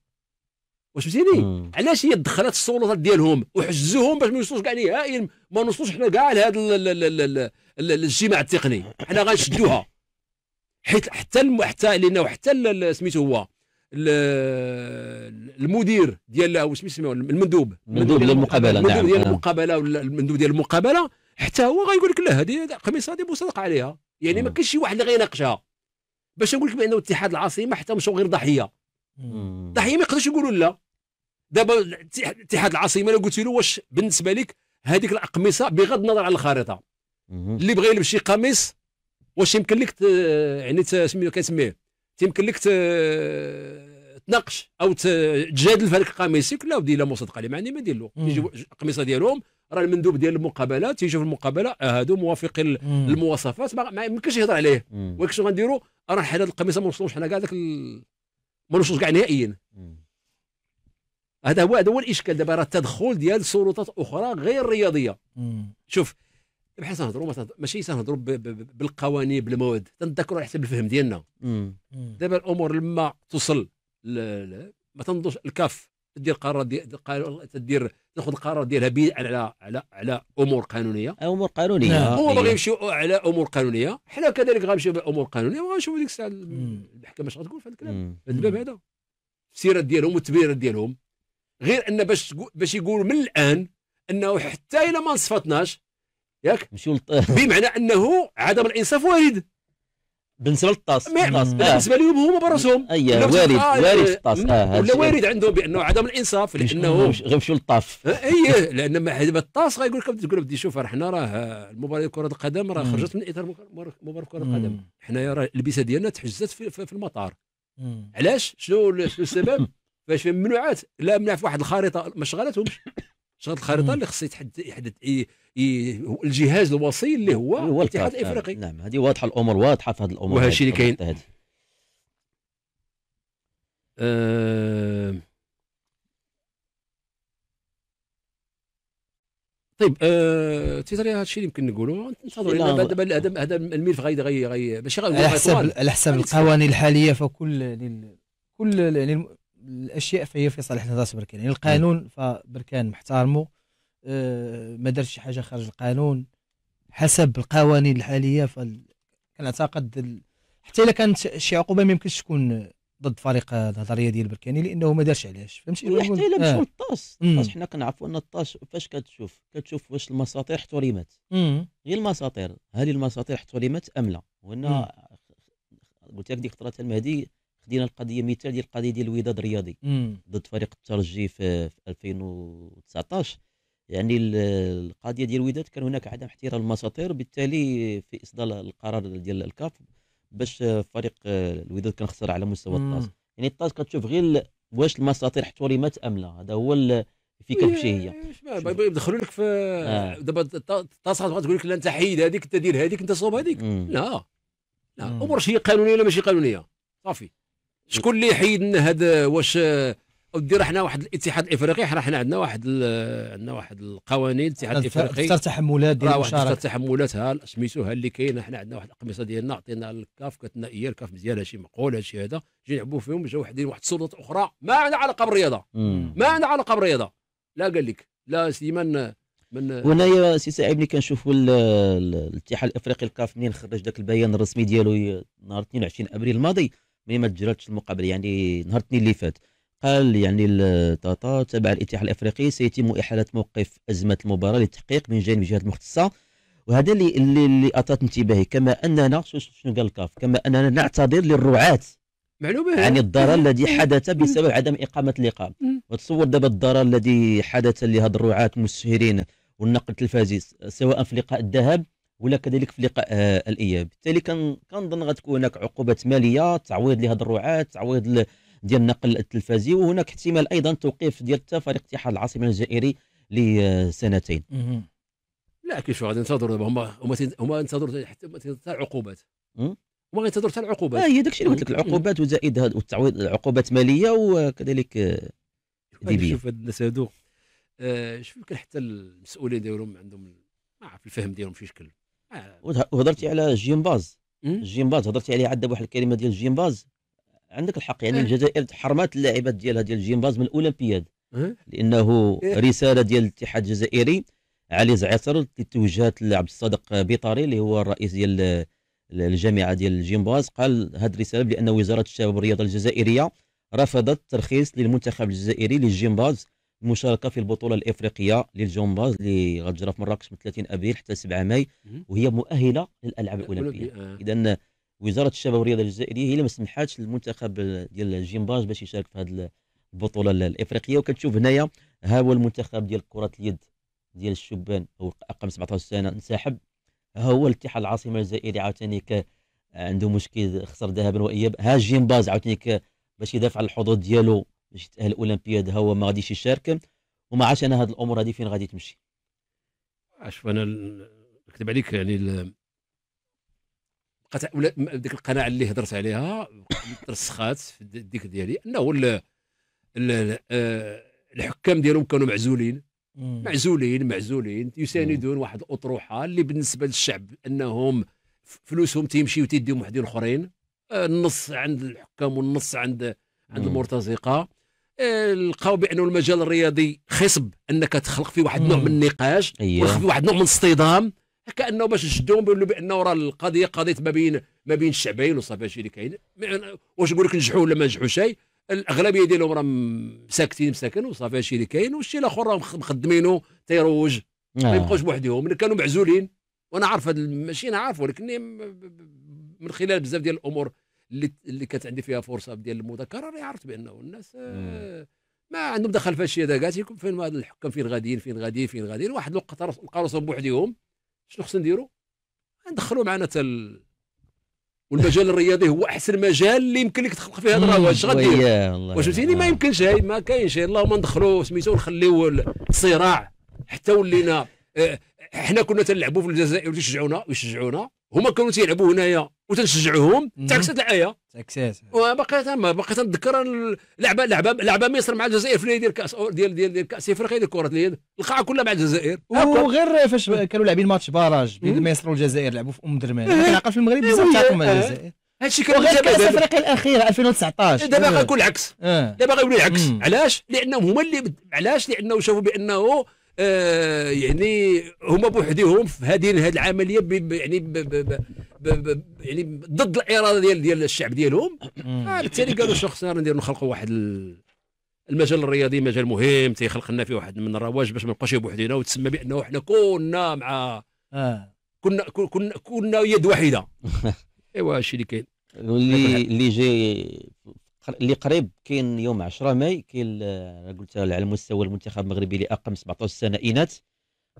واش فهمتيني علاش هي دخلت السلطات ديالهم وحجزوهم باش ما يوصلوش كاع نهائيا إيه، ما نوصلوش حنا كاع لهذا الاجتماع التقني حنا غنشدوها حيت حتى الم... حتى لانه حتى سميتو هو المدير ديال واش سميتو المندوب المندوب ديال المقابله نعم المندوب ديال آه. المقابله ولا المندوب ديال المقابله حتى هو غيقول لك لا هذه قميصه هذه مصدق عليها يعني ما آه. كاينش شي واحد اللي غيناقشها باش نقول لك بانه اتحاد العاصمه حتى مشاو غير ضحيه ضحيه ما يقدروش يقولوا لا دابا اتحاد العاصمه لو قلت له واش بالنسبه لك هذيك الاقمصه بغض النظر على الخريطه اللي بغى يلبس شي قميص واش يمكن لك يعني سميتو كنسميه تيمكن لك تناقش او تجادل في هذاك القميص يقول لا ودي الا مصدق عليه عندي ما ندير له يجيو القميصه ديالهم راه المندوب ديال المقابله تيشوف المقابله هادو موافقين للمواصفات ما يمكنش يهضر عليه ولكن شنو غنديروا راه حنا هذه القميصه ما وصلوش حنا كاع داك ما وصلوش كاع نهائيا هذا هو هذا هو الاشكال دابا راه التدخل ديال سلطات اخرى غير رياضيه شوف بحال سنهضروا ماشي سنهضروا بالقوانين بالمواد تنذكروا على حسب الفهم ديالنا دابا الامور لما توصل ما تنضوش الكاف تدير قرار ديال تدير تاخذ القرار ديالها بناء على على على امور قانونيه امور قانونيه نعم. هو باغي إيه. يمشي على امور قانونيه حنا كذلك غنمشيو بامور قانونيه وغنشوفوا ديك الساعه المحكمه اش غتقول في هذا الكلام هذا الباب هذا السيرات ديالهم والتبريرات ديالهم غير ان باش باش يقولوا من الان انه حتى الا ما نصفتناش ياك مشيو بمعنى انه عدم الانصاف وارد بالنسبه للطاس بالنسبه لهم آه. هما براسهم اييه وارد وارد في الطاس آه، ولا وارد عندهم بانه عدم الانصاف لانه غير مشيو للطاف آه، ايه لان ما حد الطاس غيقول لك تقول بدي شوف حنا راه المباراه كره القدم راه خرجت من اطار مباراه كره القدم حنايا راه اللبسه ديالنا تحجزت في, في, في المطار علاش شنو السبب فاش في لا منع في واحد الخريطه ما شغلتهمش شنو الخريطه اللي خص يحدد الجهاز الوصي اللي هو, الاتحاد نعم، الافريقي نعم, هذه واضحه الامور واضحه في هذه الامور وهذا الشيء اللي كاين أه... طيب أه... تيتري هذا الشيء اللي يمكن نقولوا ننتظروا دابا هذا الملف غادي غادي غادي على حسب على حسب القوانين الحاليه فكل يعني كل يعني الاشياء فهي في صالح الناس بركان يعني القانون نعم. فبركان محترمه آه، ما دارش شي حاجه خارج القانون حسب القوانين الحاليه فكنعتقد حتى الا كانت شي عقوبه ما يمكنش تكون ضد فريق الهضريه ديال بركاني لانه ما دارش علاش فهمتي حتى الا مشاو آه. للطاس الطاس حنا كنعرفوا ان الطاس فاش كتشوف كتشوف واش المساطير احترمت غير المساطير هل المساطير احترمت ام لا وهنا قلت لك ديك خطره المهدي خدينا القضيه مثال ديال القضيه ديال الوداد الرياضي ضد فريق الترجي في, 2019 يعني القضيه ديال الوداد كان هناك عدم احترام المساطير بالتالي في اصدار القرار ديال الكاف باش فريق آه، الوداد كان خسر على مستوى الطاس يعني الطاس كتشوف غير واش المساطير احترمت ام لا هذا هو الفكره إيه، بشي هي يدخلوا لك في آه. دابا الطاس غتبقى تقول لك لا انت حيد هذيك انت دير هذيك انت صوب هذيك لا لا امور شي قانونيه ولا ماشي قانونيه صافي شكون اللي يحيد لنا هذا واش ودي حنا واحد الاتحاد الافريقي حنا حنا عندنا واحد عندنا واحد القوانين الاتحاد الافريقي دفتر تحملات ديال المشاركه دفتر تحملاتها سميتوها اللي كاينه حنا عندنا واحد الاقمصه ديالنا عطينا الكاف قالت هي الكاف مزيان هادشي مقول هادشي هذا جي نلعبوا فيهم جا وحدين واحد السلطات اخرى ما عندها علاقه بالرياضه ما عندها علاقه بالرياضه لا قال لك لا سليمان من وهنايا سي سعيد ملي كنشوفوا الاتحاد الافريقي الكاف منين خرج ذاك البيان الرسمي ديالو نهار 22 ابريل الماضي مي ما تجراتش المقابله يعني نهار الاثنين اللي فات قال يعني التاتا تبع الاتحاد الافريقي سيتم احاله موقف ازمه المباراه للتحقيق من جانب الجهات المختصه وهذا اللي اللي, اللي اطات انتباهي كما اننا شنو قال الكاف كما اننا نعتذر للرعاه معلومه عن الضرر الذي حدث بسبب عدم اقامه اللقاء وتصور دابا الضرر الذي حدث لهذ الرعاه المسهرين والنقل التلفازي سواء في لقاء الذهب ولا كذلك في لقاء آه، الاياب بالتالي كنظن غتكون هناك عقوبات ماليه تعويض لهذا الرعاه تعويض ديال النقل التلفازي وهناك احتمال ايضا توقيف ديال حتى فريق اتحاد العاصمه الجزائري لسنتين لا كيفاش غادي ينتظروا دابا هما هما هما ينتظروا حتى العقوبات هما غينتظروا حتى العقوبات اه هي داكشي اللي قلت لك العقوبات وزائد والتعويض عقوبات ماليه وكذلك آه، ديبيه شوف هاد الناس هادو آه، شوف يمكن حتى المسؤولين ديالهم عندهم ما عرف الفهم ديالهم في شكل آه. وهضرتي على جيم باز جيم باز هضرتي عليه عاد واحد الكلمه ديال جيم باز عندك الحق يعني إيه. الجزائر حرمات اللاعبات ديالها ديال جيم باز من الاولمبياد إيه. لانه إيه. رساله ديال الاتحاد الجزائري علي زعتر اللي توجهت لعبد الصادق بيطاري اللي هو الرئيس ديال الجامعه ديال جيم باز قال هذه الرساله بان وزاره الشباب والرياضه الجزائريه رفضت الترخيص للمنتخب الجزائري للجيم باز المشاركه في البطوله الافريقيه للجمباز اللي غتجرى في مراكش من 30 ابريل حتى 7 ماي وهي مؤهله للالعاب الاولمبيه آه. اذا وزاره الشباب والرياضه الجزائريه هي اللي ما سمحاتش للمنتخب ديال الجمباز باش يشارك في هذه البطوله الافريقيه وكتشوف هنايا ها هو المنتخب ديال كره اليد ديال الشبان او اقل من 17 سنه انسحب ها هو الاتحاد العاصمه الجزائري عاوتاني عنده مشكل خسر ذهبا واياب ها الجمباز عاوتاني باش يدافع على الحظوظ ديالو باش يتاهل الاولمبياد هو ما غاديش يشارك وما عادش انا هذه الامور هذه فين غادي تمشي شوف انا نكذب عليك يعني بقات ديك القناعه اللي هضرت عليها ترسخات في الديك ديالي انه ال... ال... آه، الحكام ديالهم كانوا معزولين معزولين معزولين يساندون واحد الاطروحه اللي بالنسبه للشعب انهم فلوسهم تيمشي وتيديهم وحدين اخرين آه، النص عند الحكام والنص عند عند المرتزقه لقاو بانه المجال الرياضي خصب انك تخلق فيه واحد النوع من النقاش ايوه فيه واحد النوع من الاصطدام كانه باش نشدوهم بانه راه القضيه قضيه ما بين ما بين الشعبين وصافي هادشي اللي كاين واش نقول لك نجحوا ولا ما نجحوا شيء الاغلبيه ديالهم راهم ساكتين مساكن وصافي هادشي اللي كاين والشيء الاخر راهم مخدمينه تيروج آه. ما يبقوش بوحدهم كانوا معزولين وانا عارف هذا ماشي انا عارف ولكن من خلال بزاف ديال الامور اللي اللي كانت عندي فيها فرصه ديال المذاكره إيه، راني عرفت بانه الناس آه، ما عندهم دخل في الشيء هذا كاع تيكون فين هذا الحكام فين غاديين فين غاديين فين غاديين واحد الوقت لقى راسهم بوحدهم شنو خصنا نديروا؟ ندخلوا معنا حتى والمجال الرياضي هو احسن مجال اللي يمكن لك تخلق فيه هضره واش غادي واش فهمتيني ما يمكنش هاي ما كاينش اللهم ندخلوا سميتو نخليو الصراع حتى ولينا احنا آه، حنا كنا تنلعبوا في الجزائر ويشجعونا ويشجعونا هما كانوا تيلعبوا هنايا وتنشجعهم تعكست الحياه تعكست وباقي باقي تنذكر لعبه لعبه لعبه مصر مع الجزائر في ديال كاس ديال ديال ديال كاس افريقيا ديال كره اليد القاعه كلها مع الجزائر وغير فاش كانوا لاعبين ماتش باراج بين مصر والجزائر لعبوا في ام درمان كنعقل في المغرب بزاف إيه. تعاقوا مع إيه. الجزائر هادشي كان وغير كاس افريقيا الاخيره إيه، 2019 دابا غيكون العكس دابا يولي العكس علاش لانهم هما اللي علاش لانه شافوا بانه آه يعني هما بوحدهم في هذه هذه العمليه يعني يعني ضد الاراده ديال ديال الشعب ديالهم آه، بالتالي قالوا شنو خصنا نديروا نخلقوا واحد المجال الرياضي مجال مهم تيخلق لنا فيه واحد من الرواج باش ما نبقاش بوحدنا وتسمى بانه حنا كنا مع آه. كنا كنا كنا يد واحده ايوا هادشي اللي كاين اللي اللي جاي اللي قريب كاين يوم 10 ماي كاين قلت على المستوى المنتخب المغربي لاقل 17 سنه اناث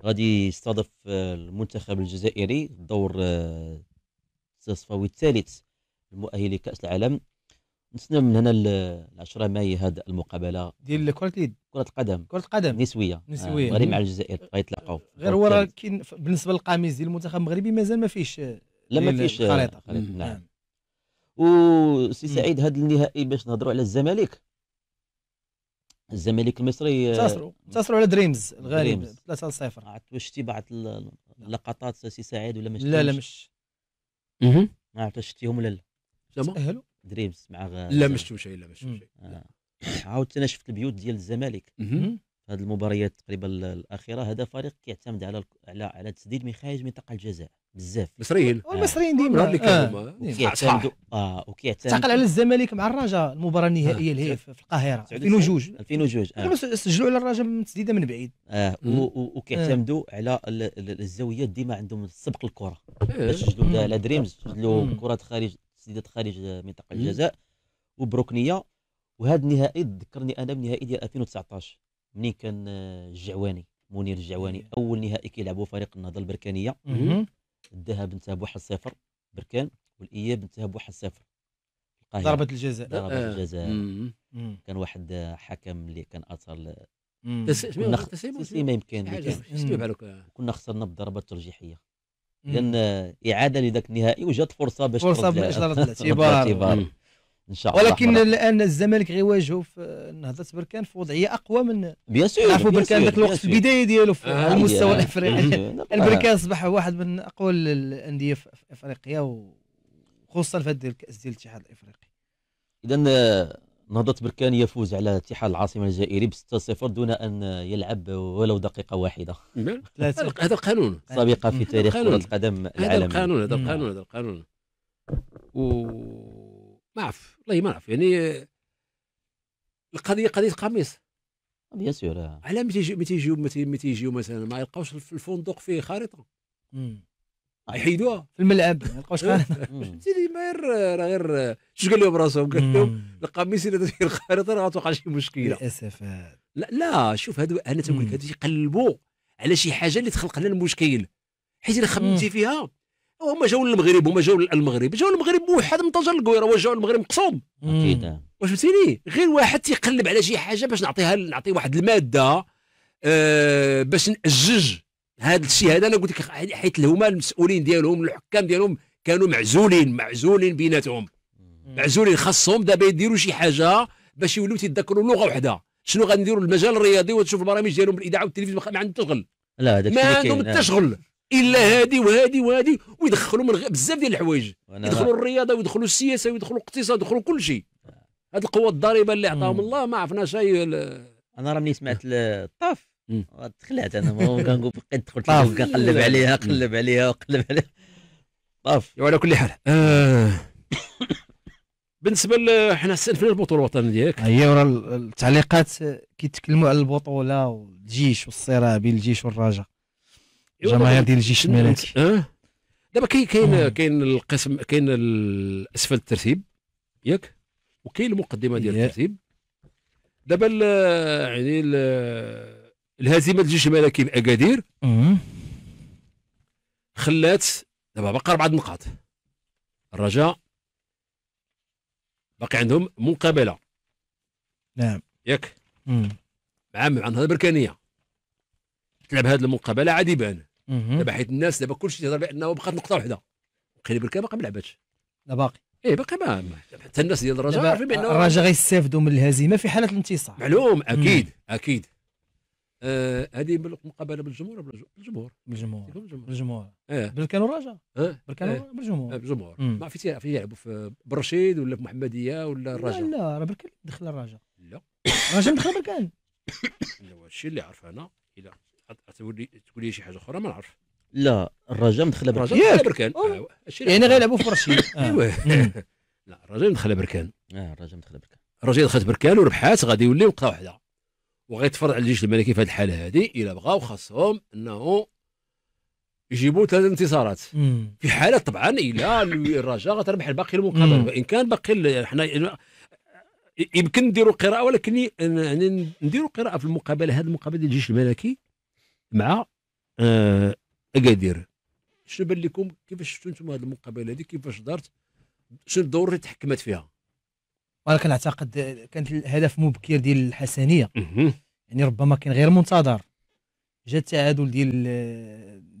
غادي يستضيف آه، المنتخب الجزائري دور الصفوي الثالث المؤهل لكاس العالم نستنى من هنا ل 10 ماي هذا المقابله ديال كره اليد كره القدم كره القدم نسويه آه، نسويه المغرب مع الجزائر غيتلاقاو غير هو راه كاين بالنسبه للقميص ديال المنتخب المغربي مازال ما فيش آه، لا ما فيش آه، خريطه نعم, و وسي سعيد هذا النهائي باش نهضروا على الزمالك الزمالك المصري انتصروا انتصروا على دريمز الغالب 3 0 عرفت واش شتي بعض نعم. اللقطات سي سعيد ولا ما لا لا مش اها ما عرفت شفت يوم ولا لا تاهلوا دريمز مع غ... لا ما شفتهم شيء لا ما شفتهم شيء آه. عاودت انا شفت البيوت ديال الزمالك مم. هذه المباريات تقريبا الاخيره هذا فريق كيعتمد على على على تسديد من خارج منطقه الجزاء بزاف المصريين آه. المصريين ديما اللي كيعتمدوا آه. اه وكيعتمدوا آه. تعتقل على الزمالك مع الرجاء المباراه النهائيه اللي هي في القاهره 2002 2002 اه سجلوا على الرجاء من تسديده من بعيد اه وكيعتمدوا على الزاويات ديما عندهم سبق الكره إيه. سجلوا على دريمز سجلوا كرات خارج تسديدات خارج منطقه الجزاء وبركنيه وهذا النهائي ذكرني انا بنهائي ديال 2019 منين كان الجعواني منير الجعواني اول نهائي كيلعبوا فريق النهضه البركانيه الذهاب انتهى بواحد صفر بركان والاياب انتهى بواحد صفر ضربة الجزاء ضربة آه. الجزاء كان واحد حكم اللي كان اثر تسليمه يمكن كنا خسرنا بضربه ترجيحيه لان آه، اعاده لذاك النهائي وجات فرصه باش فرصه باش ترجع ان شاء الله ولكن الان الزمالك غيواجهوا في نهضه بركان في وضعيه اقوى من بيان سور نعرفوا بركان ذاك الوقت في البدايه ديالو في آه المستوى آه الافريقي آه، آه، آه، البركان اصبح واحد من اقوى الانديه في افريقيا وخصوصا في هذا الكاس ديال الاتحاد الافريقي اذا نهضة بركان يفوز على اتحاد العاصمة الجزائري ب 6-0 دون أن يلعب ولو دقيقة واحدة نعم. هذا القانون سابقة في تاريخ كرة القدم العالمي هذا القانون هذا القانون هذا القانون ما عرف والله ما عرف يعني القضيه قضيه قميص بيان سور على متى يجيو متى يجيو مثلا ما يلقاوش في الفندق فيه خريطه يحيدوها في الملعب ما يلقاوش إيه. خريطه سيدي ما راه غير شو قال لهم راسهم قال لهم القميص الا درت فيه الخريطه راه غتوقع شي مشكله للاسف لا لا شوف هادو انا تنقول لك هادو تيقلبوا على شي حاجه اللي تخلق لنا المشكل حيت الا خممتي فيها هما جاوا للمغرب هما جاوا للمغرب جاوا للمغرب موحد من طنجه للقويره وجاو للمغرب مقصود اكيد واش فهمتيني غير واحد تيقلب على شي حاجه باش نعطيها نعطي واحد الماده آه باش نأجج هذا الشيء هذا انا قلت لك حيت هما المسؤولين ديالهم الحكام ديالهم كانوا معزولين معزولين بيناتهم معزولين خاصهم دابا يديروا شي حاجه باش يوليو تيتذكروا لغه وحده شنو غنديروا المجال الرياضي وتشوف البرامج ديالهم بالاذاعه والتلفزيون ما عندهم شغل لا هذاك ما عندهم حتى شغل الا هادي وهادي وهادي ويدخلوا من غير بزاف ديال الحوايج يدخلوا الرياضه ويدخلوا السياسه ويدخلوا الاقتصاد ويدخلوا كل شيء هاد القوى الضاربه اللي عطاهم الله ما عرفنا هي انا راني سمعت الطاف آه، تخلعت انا كنقول بقيت دخلت قلب عليها قلب عليها وقلب عليها طاف وعلى كل حال آه. بالنسبه حنا سالفنا البطوله الوطنيه ياك هي ورا التعليقات كيتكلموا على البطوله والجيش والصراع بين الجيش والرجاء أيوة، جماهير ديال الجيش الملكي اه دابا كاين كاين آه. كاين القسم كاين اسفل الترتيب ياك وكاين المقدمه ديال الترتيب دابا يعني الهزيمه ديال الجيش الملكي باكادير أمم. خلات دابا باقي اربع نقاط الرجاء باقي عندهم مقابله نعم ياك أمم. مع مع البركانيه تلعب هذه المقابله عاد يبان دابا حيت الناس دابا كلشي تهضر بانه بقات نقطه واحده وقيل بالك باقي ما لعباتش لا باقي ايه باقي ما حتى الناس ديال الرجاء عارفين بانه الرجاء غيستافدوا من الهزيمه في حاله الانتصار معلوم اكيد مم. اكيد آه، هذه آه مقابله بالجمهور ولا بالجمهور بالجمهور بالجمهور آه. كانوا الرجاء آه. كانوا بالجمهور بالجمهور إيه. إيه. إيه. ما في في يلعبوا في برشيد ولا في محمديه ولا الرجاء لا لا راه بركان دخل الرجاء لا الرجاء دخل بركان الشيء اللي عارف انا الى تقول لي شي حاجه اخرى ما نعرف لا الرجاء مدخله بركان الرجاء مدخله بركان آه، يعني غيلعبوا في رشيد ايوا لا الرجاء مدخله بركان اه الرجاء مدخله بركان الرجاء دخلت بركان وربحات غادي يوليو نقطه واحده وغيتفرض على الجيش الملكي في هذه الحاله هذه الا بغاو خاصهم انه يجيبوا ثلاث انتصارات في حاله طبعا الا الرجاء غتربح الباقي المقابل وان كان باقي حنا يمكن نديروا قراءه ولكن يعني نديروا قراءه في المقابله هذه المقابله ديال الجيش الملكي مع آه، اكادير شنو بان لكم كيفاش شفتوا انتم هذه المقابله هذه كيفاش دارت شنو الدور اللي تحكمت فيها ولكن اعتقد كانت الهدف مبكر ديال الحسنيه يعني ربما كان غير منتظر جا التعادل ديال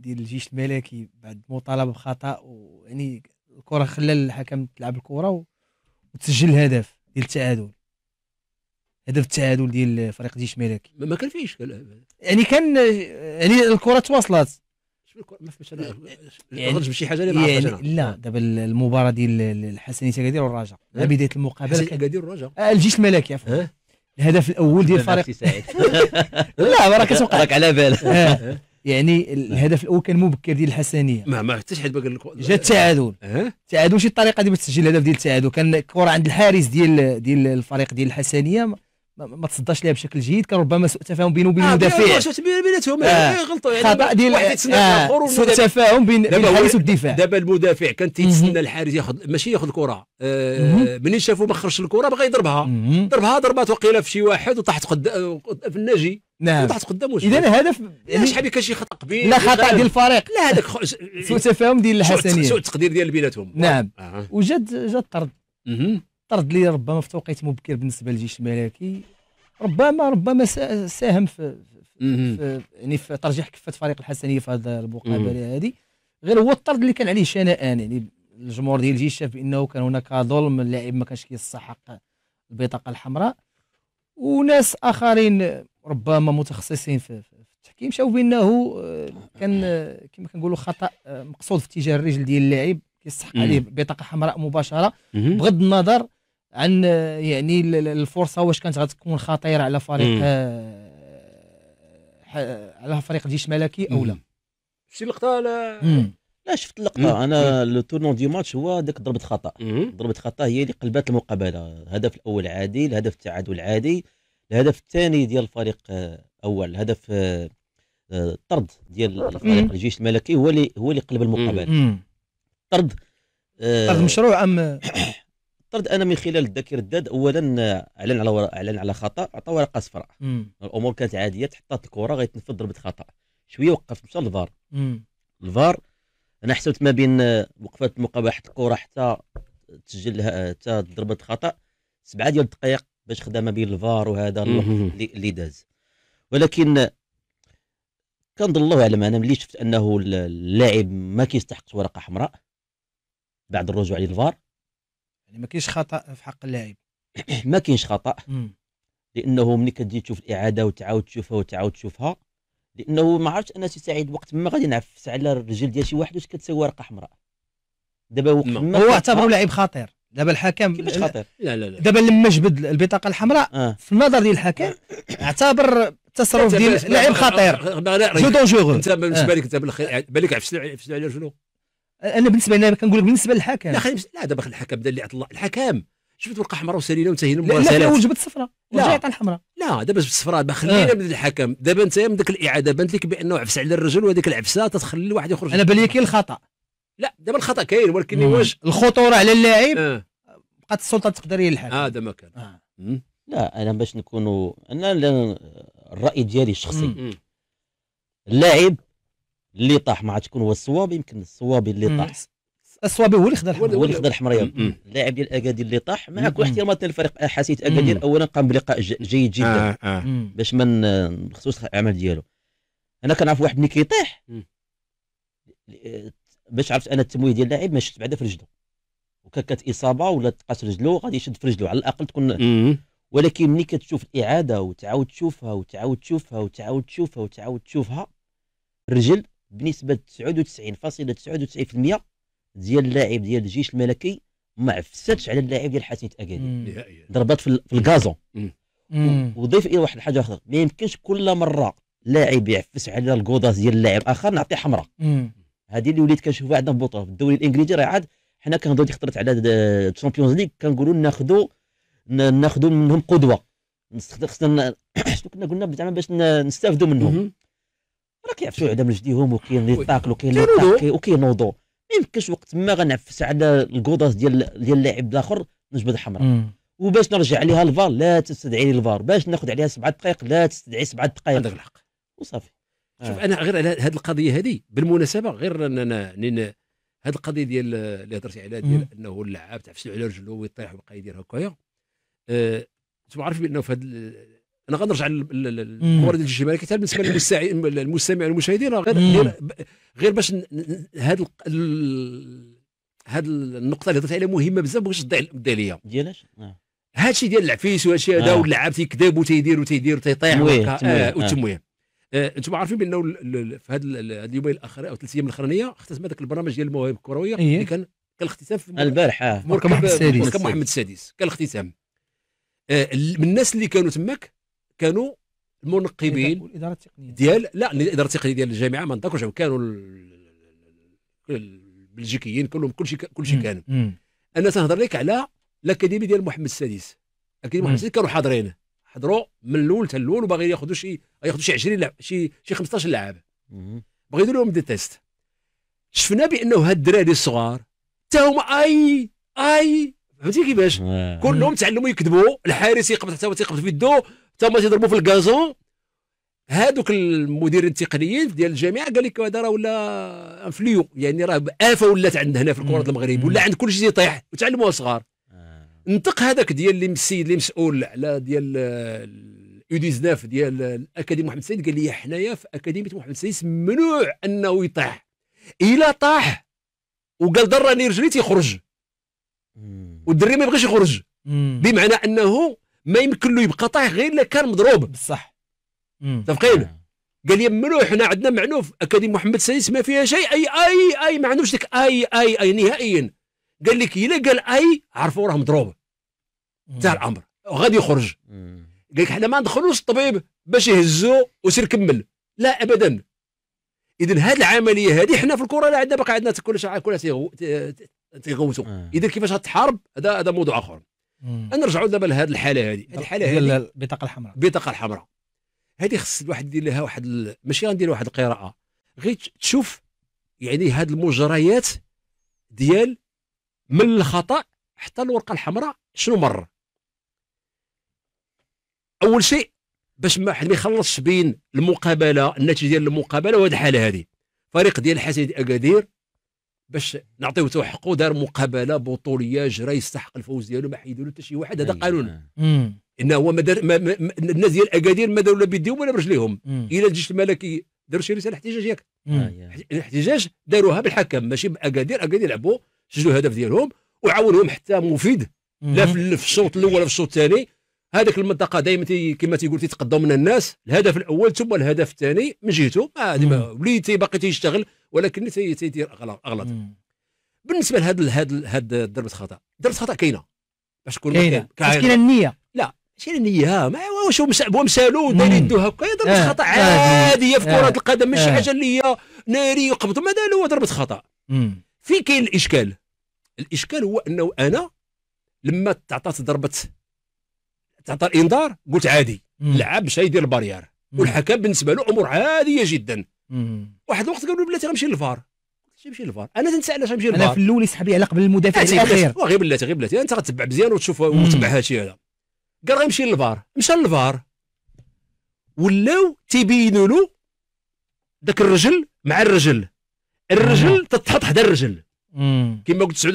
ديال الجيش الملكي بعد مطالبه بخطا ويعني الكره خلى الحكم تلعب الكره وتسجل الهدف ديال التعادل هدف التعادل ديال فريق ديش ملكي ما كان فيهش يعني كان يعني الكره تواصلات ما فهمتش انا يعني بشي حاجه اللي ما يعني لا دابا المباراه ديال الحسنيه تاكادير والرجاء بدايه المقابله تاكادير والرجاء آه، الجيش الملكي عفوا الهدف الاول ديال الفريق لا راه كتوقع راك على بالك يعني الهدف الاول كان مبكر ديال الحسنيه ما ما شي قال لك جا التعادل التعادل شي طريقه ديال تسجل الهدف ديال التعادل كان كره عند الحارس ديال ديال الفريق ديال الحسنيه ما تصداش ليها بشكل جيد كان ربما سوء تفاهم بينه وبين آه، المدافع بيناتهم غلطوا يعني خطا ديال واحد يتسنى آه. الاخر سوء تفاهم بين الحارس والدفاع دابا المدافع كان تيتسنى الحارس ياخذ ماشي ياخذ الكره آه منين شافوا ما خرجش الكره بغى يضربها ضربها ضربات وقيله في شي واحد وطاحت آه، في الناجي نعم وطاحت قدام اذا الهدف يعني شحال كان شي خطا كبير لا خطا ديال الفريق لا هذاك سوء تفاهم ديال الحسنيه سوء التقدير ديال بيناتهم نعم وجات جات طرد طرد لي ربما في توقيت مبكر بالنسبه للجيش الملكي ربما ربما ساهم في, في يعني في ترجيح كفه فريق الحسنيه في هذه المقابله هذه غير هو الطرد اللي كان عليه شنآن يعني الجمهور ديال الجيش شاف بانه كان هناك ظلم اللاعب ما كانش كيستحق البطاقه الحمراء وناس اخرين ربما متخصصين في, في التحكيم شافوا بانه آه، كان آه، كما كنقولوا خطا آه، مقصود في اتجاه الرجل ديال اللاعب كيستحق عليه بطاقه حمراء مباشره بغض النظر عن يعني الفرصه واش كانت غتكون خطيره على فريق آه، على فريق جيش ملكي او لا شتي اللقطه لا لا شفت اللقطه انا لو تورنون دي ماتش هو ديك ضربه خطا ضربه خطا هي اللي قلبات المقابله الهدف الاول عادي الهدف التعادل عادي الهدف الثاني ديال الفريق آه، اول الهدف الطرد آه، ديال الفريق الجيش الملكي هو اللي هو اللي قلب المقابله الطرد طرد مشروع ام افترض انا من خلال الذاكره الداد اولا اعلن على اعلن على خطا عطى ورقه صفراء الامور كانت عاديه تحطات الكره غيتنفذ ضربه خطا شويه وقف مشى للفار الفار انا حسبت ما بين وقفه مقابله حتى الكره حتى تسجل حتى ضربه خطا سبعه ديال الدقائق باش خدا ما بين الفار وهذا اللي داز ولكن كنظن الله اعلم انا ملي شفت انه اللاعب ما كيستحقش ورقه حمراء بعد الرجوع للفار يعني ما كاينش خطا في حق اللاعب ما كاينش خطا لانه ملي كتجي تشوف الاعاده وتعاود تشوفها وتعاود تشوفها لانه ما عرفتش انا سي سعيد وقت ما غادي نعفس على الرجل ديال شي واحد واش كتسوى ورقه حمراء دابا وقت ما هو اعتبره لاعب خطير دابا الحكم كيفاش خطير لا لا لا دابا لما جبد البطاقه الحمراء آه. في النظر ديال الحكم اعتبر التصرف ديال لاعب خطير جو دونجورو انت بالنسبه لك انت بالك عفس على شنو انا بالنسبه لنا كنقول بالنسبه للحكم لا خلي لا دابا الحكم بدا اللي عطى الله الحكام شفت ورقه حمراء وسالينا وانتهينا المباراه لا لا وجبت صفراء ورجعت على الحمراء لا دابا الصفراء دابا خلينا آه. من الحكم دابا انت من ديك الاعاده بانت لك بانه عفس على الرجل وهذيك العفسه تتخلي الواحد يخرج انا بالي كاين الخطا لا دابا الخطا كاين ولكن آه. واش الخطوره على اللاعب آه. بقات السلطه تقدر هي الحكم هذا ما كان لا انا باش نكونوا انا الراي ديالي الشخصي اللاعب اللي طاح ما عاد شكون هو الصواب يمكن الصواب اللي طاح الصوابي هو اللي خدا الحمراء هو اللي خدا الحمراء اللاعب ديال اكادير اللي طاح مع كل احترامات للفريق حسيت اكادير اولا قام بلقاء جيد جدا آه، آه. باش ما نخصوش العمل ديالو انا كنعرف واحد ملي كيطيح أه، باش عرفت انا التمويه ديال اللاعب ما شفت بعدا في رجله وكان كانت اصابه ولا تقاس رجله غادي يشد في رجله على الاقل تكون ولكن ملي كتشوف الاعاده وتعاود تشوفها وتعاود تشوفها وتعاود تشوفها وتعاود تشوفها الرجل بنسبه 99.99% ديال اللاعب ديال الجيش الملكي ما عفستش على اللاعب ديال حسنيه اكادير ضربات في, الكازون وضيف الى واحد الحاجه اخرى ما يمكنش كل مره لاعب يعفس على الكوداس ديال اللاعب اخر نعطيه حمراء هذه اللي وليت كنشوفها عندنا في البطوله في الدوري الانجليزي راه عاد حنا كنهضروا ديك خطرت على الشامبيونز ليغ كنقولوا ناخذوا ناخذوا منهم قدوه خصنا كنا قلنا زعما باش نستافدوا منهم راه كيعرفوا العدا من جديهم وكاين اللي طاكل وكاين اللي وكينوضوا ما يمكنش وقت ما غنعفس على الكوداس ديال ديال اللاعب الاخر نجبد الحمراء وباش نرجع عليها الفار لا تستدعي لي الفار باش ناخذ عليها سبعة دقائق لا تستدعي سبعة دقائق عندك الحق وصافي آه. شوف انا غير على هذه القضيه هذه بالمناسبه غير اننا هذه القضيه ديال اللي هضرتي عليها ديال انه اللاعب تعفسوا على رجلو ويطيح ويبقى يدير هكايا أه تعرف بانه في هذه انا غنرجع للحوار ديال الجيش الملكي بالنسبه للمستمع والمشاهدين غير غير, غير باش هذا هذه النقطه اللي هضرت عليها مهمه بزاف باش تضيع ليا ديالاش نعم. هذا الشيء ديال العفيس وهادشي هذا آه. واللعاب تيكذب وتيدير وتيدير وتيطيح والتمويه آه، آه. آه، انتم عارفين بانه في هذا اليومين الاخرين او ثلاث ايام الاخرانيه اختتم هذاك البرنامج ديال المواهب الكرويه إيه. اللي كان كان الاختتام في البارحه مركب محمد السادس مركب محمد السادس كان الاختتام من الناس اللي كانوا تماك كانوا المنقبين والاداره التقنيه ديال لا الاداره التقنيه ديال الجامعه ما نذكرش كانوا البلجيكيين كلهم كلشي كلشي كان انا تنهضر لك على الاكاديمي ديال محمد السادس الاكاديمي محمد السادس كانوا حاضرين حضروا من الاول حتى الاول وباغيين ياخذوا شي ياخذوا شي 20 لعب شي شي 15 لعاب بغي يديروا لهم دي تيست شفنا بانه هاد الدراري الصغار حتى هما اي اي فهمتي كيفاش آه. كلهم تعلموا يكذبوا الحارس يقبض حتى هو تيقبض في يده حتى هما تيضربوا في الكازون هادوك المديرين التقنيين ديال الجامعه قال لك هذا راه ولا فليو يعني راه افه ولات عند هنا في الكره المغرب ولا عند كل شيء تيطيح وتعلموها صغار آه. نطق هذاك ديال اللي السيد اللي مسؤول على ديال يو 19 ديال الاكاديميه محمد السيد قال لي حنايا في اكاديميه محمد السيد ممنوع انه يطيح الا طاح وقال ضرني رجلي تيخرج والدري ما يبغيش يخرج بمعنى انه ما يمكن له يبقى طايح غير الا كان مضروب بصح تفقين آه. قال لي ملوح حنا عندنا معنوف اكاديميه محمد السادس ما فيها شيء اي اي اي ما عندوش ديك اي اي اي نهائيا قال لك الا قال اي عرفوا راه مضروب تاع الامر وغادي يخرج قال لك حنا ما ندخلوش الطبيب باش يهزو وسير كمل لا ابدا اذا هذه العمليه هذه حنا في الكره لا عندنا باقي عندنا كل كل كلها تيغوتوا آه. اذا كيفاش غتحارب هذا هذا موضوع اخر نرجعوا دابا لهذه الحاله هذه هذه الحاله هذه البطاقه الحمراء البطاقه الحمراء هذه خص الواحد يدير لها واحد ال... ماشي غندير واحد القراءه غير تشوف يعني هذه المجريات ديال من الخطا حتى الورقه الحمراء شنو مر اول شيء باش ما حد ما يخلصش بين المقابله الناتج ديال المقابله وهذه الحاله هذه فريق ديال الحاسد اكادير باش نعطيو تو حقه دار مقابله بطوليه جرى يستحق الفوز ديالو ما حيدوا له حتى شي واحد هذا قانون ان هو ما دار الناس ديال اكادير ما داروا لا بيديهم ولا برجليهم الى الجيش الملكي داروا شي رساله احتجاج ياك آه، الاحتجاج داروها بالحكم ماشي باكادير اكادير لعبوا سجلوا الهدف ديالهم وعاونهم حتى مفيد لا في الشوط الاول ولا في الشوط الثاني هذيك المنطقه دائما كما تيقول تيتقدم منها الناس الهدف الاول ثم الهدف الثاني من جهته ما ما وليتي باقي تيشتغل ولكن تيدير اغلاط بالنسبه لهذا هذا هذا ضربه خطا ضربه خطا كاينه باش تكون كاينه كاينه النيه لا ماشي النيه ما واش هو مسالو داير يدو هكا ضربه آه، خطا آه، عاديه في آه، كره القدم ماشي حاجه اللي هي ناري يقبض ما دالو ضربه خطا فين كاين الاشكال الاشكال هو انه انا لما تعطات ضربه تعطى الانذار قلت عادي لعب مشى يدير البارير والحكم بالنسبه له امور عاديه جدا واحد الوقت قالوا بلاتي غنمشي للفار غنمشي للفار انا تنسى علاش غنمشي للفار انا في الاول يسحب لي على قبل المدافع الاخير غير بلاتي غير بلاتي انت غتبع مزيان وتشوف وتبع هادشي هذا قال غنمشي للفار مشى للفار ولاو تيبينوا له ذاك الرجل مع الرجل الرجل تتحط حدا الرجل كما قلت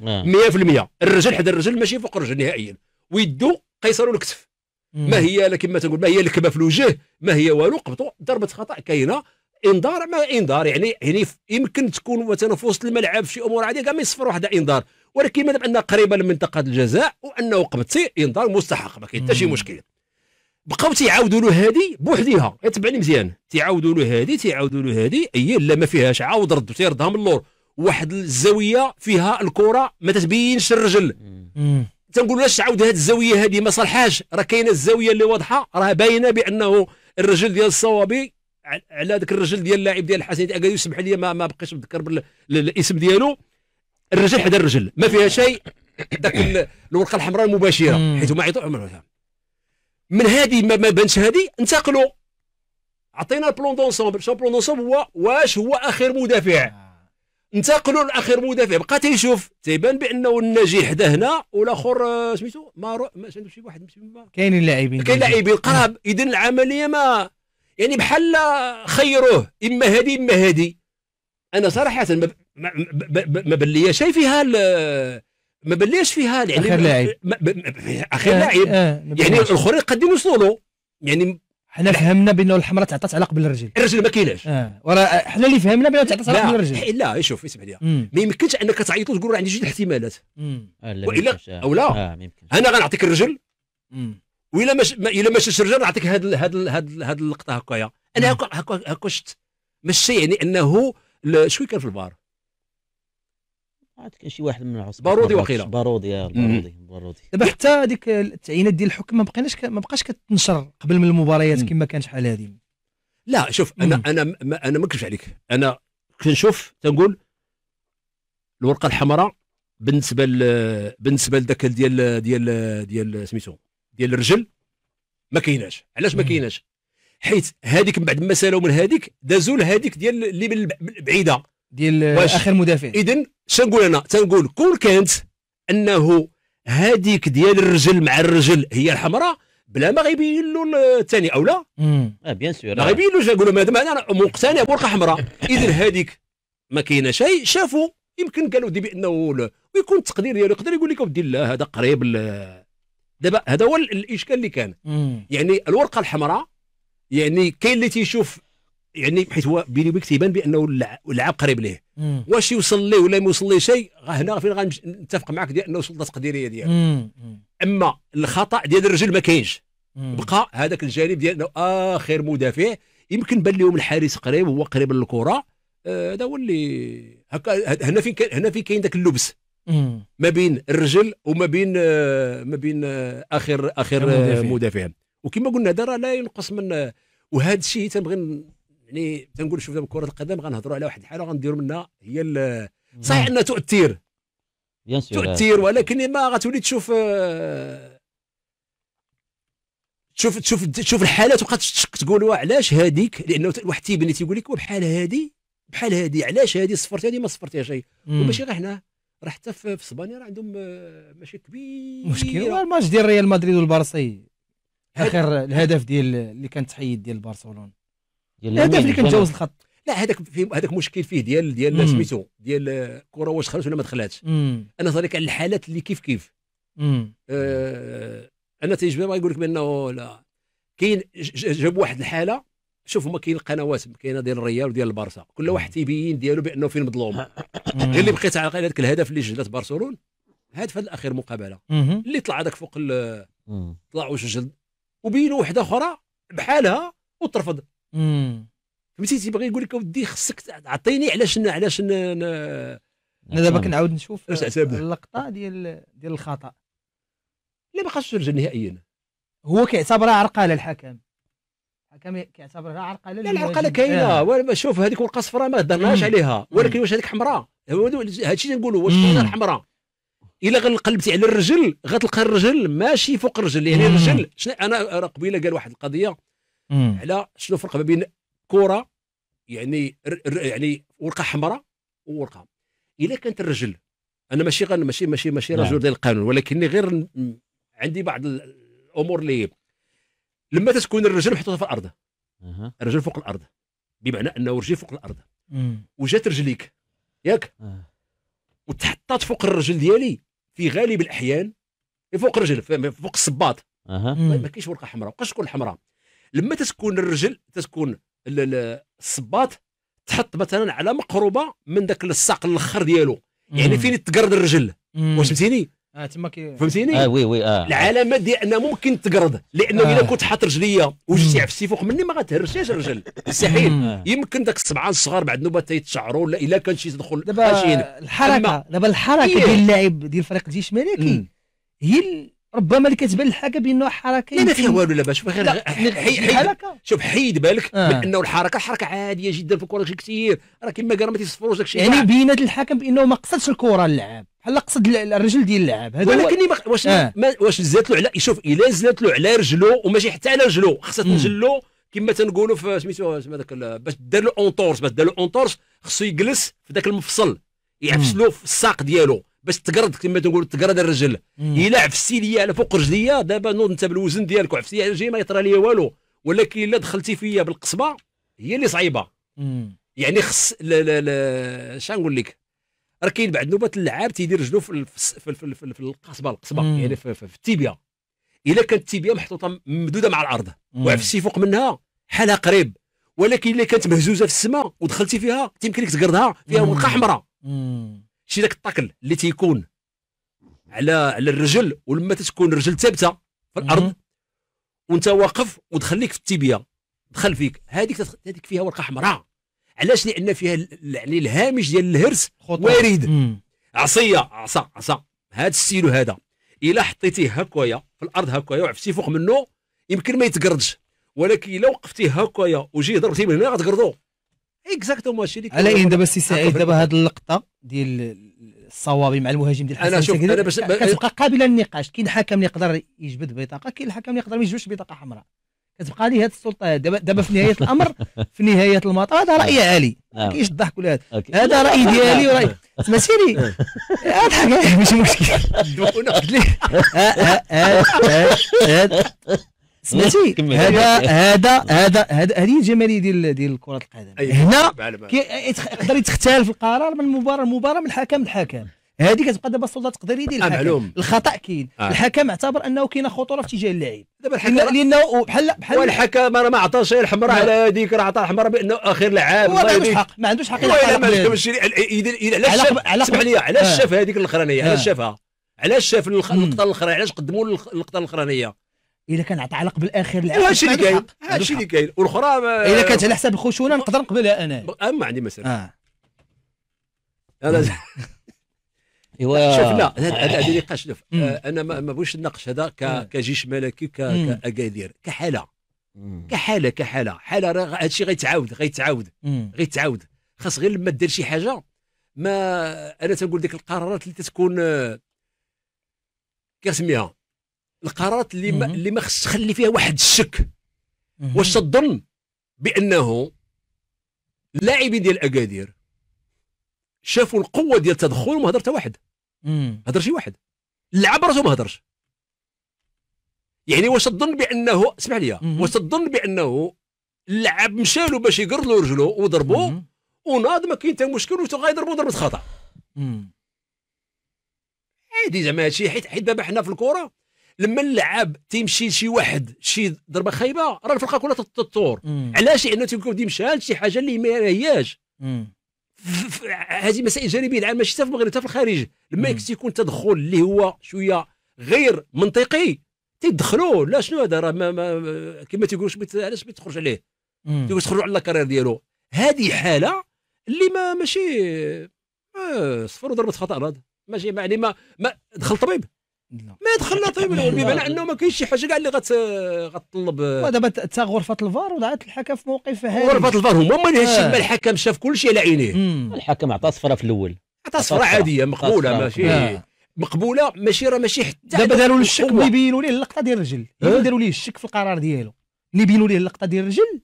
99.99 100% آه. الرجل حدا الرجل ماشي فوق الرجل نهائيا ويدو قيصروا الكتف ما هي كما تنقول ما هي الكبه في الوجه ما هي والو قبطوا ضربه خطا كاينه انذار ما انذار يعني يعني يمكن تكون مثلا في وسط الملعب شي امور عاديه كاع ما يصفر واحد انذار ولكن مادام انها قريبه لمنطقه الجزاء وانه قبطي انذار مستحق ما كاين حتى شي مشكل بقاو تيعاودوا له هذه بوحديها إيه، تبعني مزيان تيعاودوا له هذه تيعاودوا له هذه هي لا ما فيهاش عاود رد تيردها من اللور واحد الزاويه فيها الكره ما تتبينش الرجل تنقول واش عاود هذه الزاويه هذه ما صالحاش راه كاينه الزاويه اللي واضحه راه باينه بانه الرجل ديال الصوابي على ذاك الرجل ديال اللاعب ديال الحسن اكادير سمح لي ما, ما بقيتش نذكر الاسم ديالو الرجل حدا الرجل ما فيها شيء ذاك الورقه الحمراء المباشره حيت ما عيطوا من هذه ما, ما بانش هذه انتقلوا عطينا البلون دونسومبل شنو بلون دونسومبل هو واش هو اخر مدافع انتقلوا لاخر مدافع بقى تيشوف تيبان بانه الناجي حدا هنا والاخر آه، سميتو ما ما عندوش شي واحد كاينين لاعبين كاين لاعبين قراب نعم. اذا العمليه ما يعني بحال آه، خيروه اما هادي اما هادي انا صراحه ما ما, ما شي فيها ما بليش فيها يعني اخر لاعب اخر آه، لاعب يعني الاخرين قد يوصلوا يعني حنا فهمنا بانه الحمراء تعطات على قبل الرجل الرجل ما كايناش اه ورا حنا اللي فهمنا بانه تعطات على قبل الرجل إيه، لا إيه، شوف اسمح لي ما يمكنش انك تعيط وتقول راه عندي جوج احتمالات آه، والا آه. او لا آه، انا غنعطيك الرجل والا مش الا ما شفتش الرجل نعطيك هاد هاد هاد هاد اللقطه هكايا انا هكا هكا هكا شفت ماشي يعني انه شوي كان في البار عاد كان شي واحد من العصبه بارودي وقيله بارودي بارودي الاخبار دابا حتى هذيك التعيينات ديال الحكم ما بقيناش ما بقاش كتنشر قبل من المباريات كما كان شحال هذه لا شوف انا مم. انا ما انا ما نكذبش عليك انا كنشوف تنقول الورقه الحمراء بالنسبه ل... بالنسبه لذاك ديال ديال ديال سميتو ديال الرجل ما كايناش علاش ما كايناش حيت هذيك من بعد ما سالوا من هذيك دازوا لهذيك ديال اللي من البعيده ديال اخر مدافع اذا شنقول انا تنقول كون كانت انه هذيك ديال الرجل مع الرجل هي الحمراء بلا ما غيبين له الثاني او لا اه بيان سور غيبين له يقول مادام انا مقتنع بورقه حمراء اذا هذيك ما كاينه شيء شافوا يمكن قالوا دي بانه ويكون التقدير ديالو يقدر يقول لك اودي لا هذا قريب دابا هذا هو الاشكال اللي كان مم. يعني الورقه الحمراء يعني كاين اللي تيشوف يعني حيت هو بيني وبينك تيبان بانه اللعاب قريب ليه واش يوصل ليه ولا ما يوصل ليه شيء هنا فين غنتفق معك ديال انه سلطه تقديريه ديالو اما الخطا ديال الرجل ما كاينش بقى هذاك الجانب ديال اخر مدافع يمكن بان لهم الحارس قريب هو قريب للكره آه، هذا هو اللي هكا هنا فين هنا فين كاين ذاك اللبس ما بين الرجل وما بين آه، ما بين آه، اخر اخر مدافع وكما قلنا هذا راه لا ينقص من وهذا الشيء تنبغي يعني تنقول شوف دابا كره القدم غنهضروا على واحد الحاله غنديروا منها هي صحيح انها تؤثر بيان ولكن ما غتولي تشوف آه، تشوف تشوف تشوف الحالات وبقى تقول علاش هذيك لانه واحد تيبني تيقول لك وبحال هادي بحال هادي علاش هادي صفرت هادي ما صفرتهاش شيء وماشي غير حنا راه حتى في اسبانيا راه عندهم آه، مشاكل كبير مشكل الماتش ديال ريال مدريد والبارسي اخر الهدف ديال اللي كان تحيد ديال برشلونه الهدف اللي كان تجاوز الخط لا هذاك هذاك مشكل فيه ديال ديال سميتو ديال الكره واش خرجت ولا ما دخلاتش انا صديق على الحالات اللي كيف كيف آه انا تيجي ما يقول لك بانه لا كاين جاب واحد الحاله شوف هما كاين القنوات كاينه ديال الريال وديال البارسا كل واحد تيبين ديالو بانه فين مظلوم غير اللي بقيت على هذاك الهدف اللي جلات برشلون هاد في الاخير مقابله اللي طلع هذاك فوق طلع وسجل وبينوا وحده اخرى بحالها وترفض فهمتي تيبغي يقول لك اودي خصك عطيني علاش علاش انا دابا كنعاود نشوف اللقطه ديال ديال الخطا اللي ما خاصش يرجع نهائيا هو كيعتبرها عرقله الحكم الحكم كيعتبرها عرقله لا العرقله كاينه آه. شوف هذيك ورقه صفراء ما هضرناش عليها ولكن واش هذيك حمراء هادشي اللي نقولوا واش كاينه الحمراء الا غنقلبتي على الرجل غتلقى الرجل ماشي فوق الرجل يعني الرجل انا قبيله قال واحد القضيه على شنو الفرق ما بين كره يعني يعني ورقه حمراء وورقه الا كانت الرجل انا ماشي غن ماشي ماشي ماشي نعم. رجل ديال القانون ولكني غير عندي بعض الامور اللي لما تكون الرجل محطوطه في الارض الرجل فوق الارض بمعنى انه رجلي فوق الارض وجات رجليك ياك أه. وتحطات فوق الرجل ديالي في غالب الاحيان فوق الرجل فوق الصباط طيب، ما كاينش ورقه حمراء ما تكون حمراء لما تتكون الرجل تتكون الصباط تحط مثلا على مقربه من ذاك الساق الاخر ديالو يعني فين تقرد الرجل واش فهمتيني اه تما كي فهمتيني اه وي وي اه العلامات ديال انها ممكن تقرض لانه آه. كنت حاط رجليا وجيتي عفتي فوق مني ما غتهرشيش الرجل مستحيل يمكن ذاك السبعه الصغار بعد نوبه تيتشعروا ولا الا كان شي تدخل دابا الحركه دابا الحركه إيه. ديال اللاعب ديال الفريق الجيش الملكي هي ربما اللي كتبان الحاجه بانه حركه لا ما فيها والو لا باش غير حيد شوف حيد بالك آه. بانه الحركه حركه عاديه جدا في الكره كثير راه كما قال ما تيصفروش داك الشيء يعني بينات الحكم بانه ما قصدش الكره اللاعب بحال قصد الرجل ديال اللاعب هذا ولكن ما واش آه. ما واش نزلت له على شوف الا نزلت له على رجله وماشي حتى على رجله خاصها تنجلو كما تنقولوا في سميتو زعما باش دار له اونطورس باش دار له اونطورس خصو يجلس في ذاك المفصل يعفس له في الساق ديالو باش تقرد كما تقول تقرد الرجل الى عفسي ليا على فوق رجليا دابا نوض انت بالوزن ديالك وعفسي على رجلي ما يطرى ليا والو ولكن الا دخلتي فيا بالقصبه هي اللي صعيبه يعني خص نقول لك راه كاين بعد نوبات اللعاب تيدير رجلو في, في, في, في, في القصبه القصبه يعني في, في, في التيبيا الا كانت التيبيا محطوطه ممدوده مع الارض وعفسي فوق منها حالها قريب ولكن الا كانت مهزوزه في السماء ودخلتي فيها تيمكن لك تقردها فيها ورقه حمراء شي داك الطقل اللي تيكون على على الرجل ولما تتكون الرجل ثابته في الارض وانت واقف وتخليك في التيبيه دخل فيك هذيك هذيك فيها ورقه حمراء علاش لان فيها يعني الهامش ديال الهرس وارد عصيه عصا عصا هذا السيلو هذا الا حطيتيه هكايا في الارض هكايا وعفتي فوق منه يمكن ما يتقردش ولكن الا وقفتيه هكايا وجيه ضربتيه من هنا غتقرضو اكزاكتومون هادشي اللي على اين دابا السي سعيد دابا هاد اللقطه ديال الصوابي مع المهاجم ديال الحسن انا شوف انا باش كتبقى قابله للنقاش كاين حكم اللي يقدر يجبد بطاقه كاين الحكم اللي يقدر ما يجبدش بطاقه حمراء كتبقى ليه هذه السلطه دابا دابا في نهايه الامر في نهايه المطاف هذا راي عالي ما نعم. كاينش الضحك ولا هذا هذا راي ديالي وراي سمعتيني اضحك ماشي مشكل سمعتي أيوة. هذا هذا هذا هذه الجماليه ديال ديال كره القدم أيوة، هنا يقدر يختلف القرار من مباراه لمباراه من حكم لحكم هذه كتبقى دابا السلطه التقديريه ديال آه، الحكم معلوم. الخطا كاين آه. الحكم اعتبر انه كاينه خطوره في اتجاه اللاعب دابا الحكم لانه بحال بحال والحكم راه ما عطاش الحمراء على هذيك راه عطاه الحمراء بانه اخر لعاب ما عندوش حق ما عندوش حق علاش سمح لي علاش آه. شاف هذيك الاخرانيه علاش آه. شافها علاش شاف اللقطه الاخرى علاش قدموا اللقطه الاخرانيه الا كان عالق بالاخر هذا الشيء اللي كاين هذا الشيء اللي كاين والاخرى الا كانت على حساب الخشونه نقدر نقبلها انا اما عندي مساله آه. انا ايوا شفنا هذا شوف آه، انا ما بغيتش نناقش هذا كجيش ملكي كاكادير كحاله كحاله كحاله حاله هذا الشيء غيتعاود غيتعاود غيتعاود خاص غير لما دير شي حاجه ما انا تنقول ديك القرارات اللي تتكون آه، كاسميها القرارات اللي ما اللي ما خص تخلي فيها واحد الشك واش تظن بانه اللاعبين ديال اكادير شافوا القوه ديال التدخل وما هدرت حتى واحد ما شي واحد اللعب راسو ما هدرش يعني واش تظن بانه اسمح لي واش تظن بانه اللعب مشالو باش يقرلو رجلو وضربو وناض ما كاين حتى مشكل واش غيضربو ضربه خطا عادي زعما هادشي حيت حيت دابا حنا في الكره لما اللعاب تيمشي لشي واحد شي ضربه خايبه راه الفرقه كلها تطور علاش لانه تيكون مشى لشي حاجه اللي ما هياش هذه مسائل جانبيه العام ماشي حتى في المغرب حتى في الخارج لما تيكون تدخل اللي هو شويه غير منطقي تيدخلوا لا شنو هذا راه كما تيقولوا علاش ما تخرج عليه تيقول تخرجوا على الكارير ديالو هذه حاله اللي ما ماشي آه، صفر وضربه خطا راد ماشي يعني ما ما دخل طبيب ما دخلنا طيب بمعنى انه ما كاينش شي حاجه كاع اللي غتطلب ودابا تا غرفه الفار وضعت الحكم في موقف هادي غرفه الفار هما اللي هادشي آه. الحكم شاف كل شيء على عينيه الحكم عطى صفره في الاول عطى صفره عاديه مقبوله ماشي آه. مقبوله ماشي راه ماشي حتى دابا داروا له الشك اللي بينوا ليه اللقطه ديال الرجل يعني داروا ليه الشك في القرار ديالو اللي بينوا ليه اللقطه ديال الرجل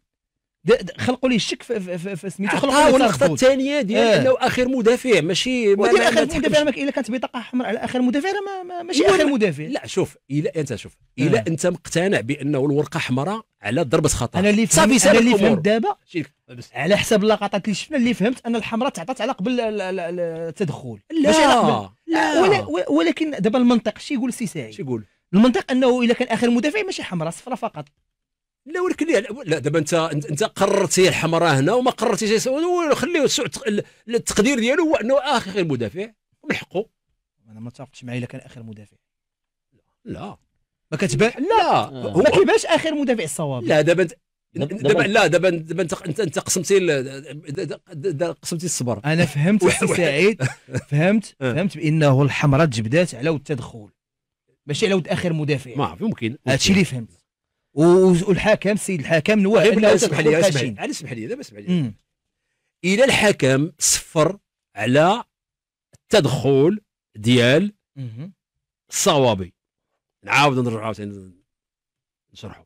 خلقوا لي الشك في سميتو خلقوا لي اللقطه الثانيه ديال إيه. انه اخر مدافع ماشي ما ما اخر مدافع ما الا كانت بطاقه حمراء على اخر مدافع ما, ماشي اخر مدافع لا شوف الا انت شوف إيه. الا آه. انت مقتنع بانه الورقه حمراء على ضربه خطا انا اللي فهمت انا اللي فهمت دابا على حسب اللقطات اللي شفنا اللي فهمت ان الحمراء تعطات على قبل التدخل لا ماشي على قبل لا ولكن دابا المنطق شي يقول سي ساعي شي يقول المنطق انه اذا كان اخر مدافع ماشي حمراء صفراء فقط لا ولكن لا دابا انت انت قررتي الحمراء هنا وما قررتيش خليه التقدير ديالو هو انه اخر مدافع من حقه انا ما اتفقتش معايا الا كان اخر مدافع لا ما كتبان لا آه. هو ما كيبانش اخر مدافع الصواب لا دابا انت دابا لا دابا دابا انت انت انت قسمتي قسمتي الصبر انا فهمت سعيد فهمت آه. فهمت بانه الحمراء تجبدات على التدخل ماشي على اخر مدافع ما يمكن هادشي اللي فهمت والحاكم سيد الحاكم نواه انه اسمح لي اسمح لي اسمح لي دابا اسمح لي الى الحكم صفر على التدخل ديال الصوابي نعاود نرجع عاوتاني نشرحو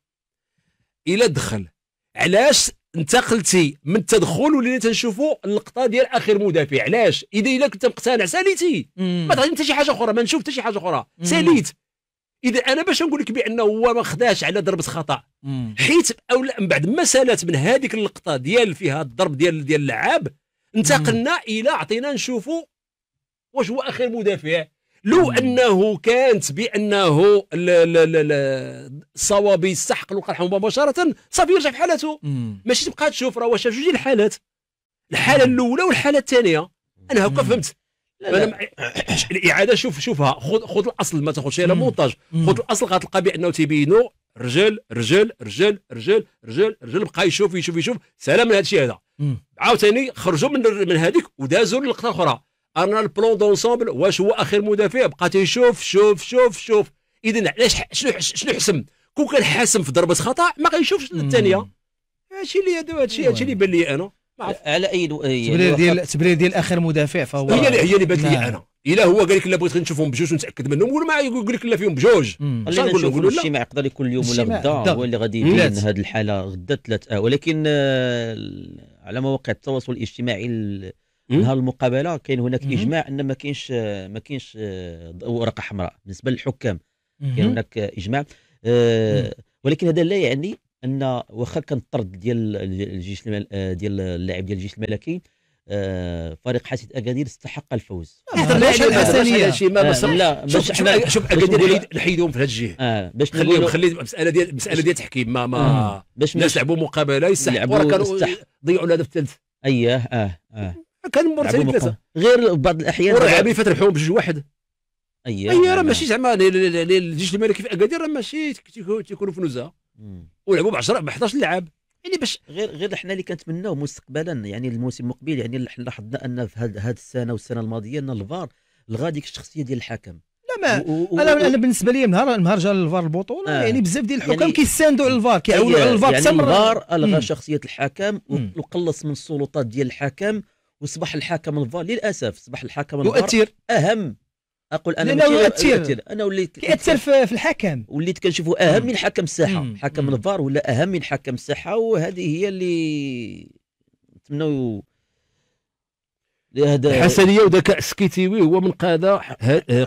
الى دخل علاش انتقلتي من التدخل ولينا تنشوفوا اللقطه ديال اخر مدافع علاش اذا الا كنت مقتنع ساليتي ما تعطيني حتى شي حاجه اخرى ما نشوف حتى شي حاجه اخرى ساليت اذا انا باش نقول لك بانه هو ما خداش على ضربه خطا حيت او من بعد ما سالت من هذيك اللقطه ديال فيها الضرب ديال ديال اللعاب انتقلنا الى عطينا نشوفوا واش هو اخر مدافع لو انه كانت بانه الصوابي يستحق الوقع مباشره صافي يرجع في حالته ماشي تبقى تشوف راه واش جوج الحالات الحاله الاولى والحاله الثانيه انا هكا فهمت فانا الاعاده شوف شوفها خذ خذ الاصل ما تاخذش لا مونتاج خذ الاصل غتلقى بانه تيبينو رجل رجل رجل رجل رجل رجل بقى يشوف يشوف يشوف سلام من هذا الشيء هذا عاوتاني خرجوا من من هذيك ودازوا للقطه اخرى انا البلون دونسومبل واش هو اخر مدافع بقى تيشوف شوف شوف شوف اذا علاش شنو شنو حسم كون كان حاسم في ضربه خطا ما غيشوفش الثانيه هادشي اللي هادشي هادشي اللي أيوة. بان لي انا على اي يعني تبرير ديال تبرير ديال اخر مدافع فهو هي اللي هي اللي بات لي نعم. انا الا هو قال لك لا بغيت نشوفهم بجوج ونتاكد منهم ولا ما يقول لك لا فيهم بجوج خلينا نشوف الاجتماع يقدر يكون اليوم ولا غدا هو اللي غادي يبين هذه الحاله غدا ثلاثة آه، ولكن آه، على مواقع التواصل الاجتماعي نهار المقابله كاين هناك اجماع ان ما كاينش آه، ما كاينش ورقه حمراء بالنسبه للحكام كاين هناك اجماع ولكن هذا لا يعني ان واخا كان الطرد ديال الجيش آه، ديال اللاعب ديال الجيش الملكي آه، فريق حاسد اكادير استحق الفوز آه، لا شوف شوف اكادير نحيدهم في هذا الجهه آه باش نخليهم خلي المساله ديال المساله ديال التحكيم ما ما الناس لعبوا مقابله يستحقوا كانوا ضيعوا الهدف الثالث اييه اه اه كان مرتين ثلاثه غير بعض الاحيان فتح الحوم بجوج واحد اييه اييه راه ماشي زعما الجيش الملكي في اكادير راه ماشي تيكونوا في نزهه ولعبوا ب 10 ب 11 لعاب يعني باش غير غير حنا اللي كنتمناو مستقبلا يعني الموسم المقبل يعني لاحظنا ان في هذه السنه والسنه الماضيه ان الفار لغى ديك الشخصيه ديال الحكم ما و... و... انا و... انا بالنسبه لي نهار نهار جا الفار البطوله آه. يعني بزاف ديال الحكام يعني... كيساندوا على الفار كيعولوا على أيوة، الفار يعني الفار الغى شخصيه الحكم وقلص من السلطات ديال الحكم واصبح الحكم الفار للاسف اصبح الحكم الفار يؤثر اهم اقول انا لانه يؤثر انا وليت كيأثر في الحكم وليت كنشوفه اهم من حكم الساحه حكم الفار ولا اهم من حكم الساحه وهذه هي اللي نتمنوا الحسنيه وذكاء السكيتيوي هو من قاد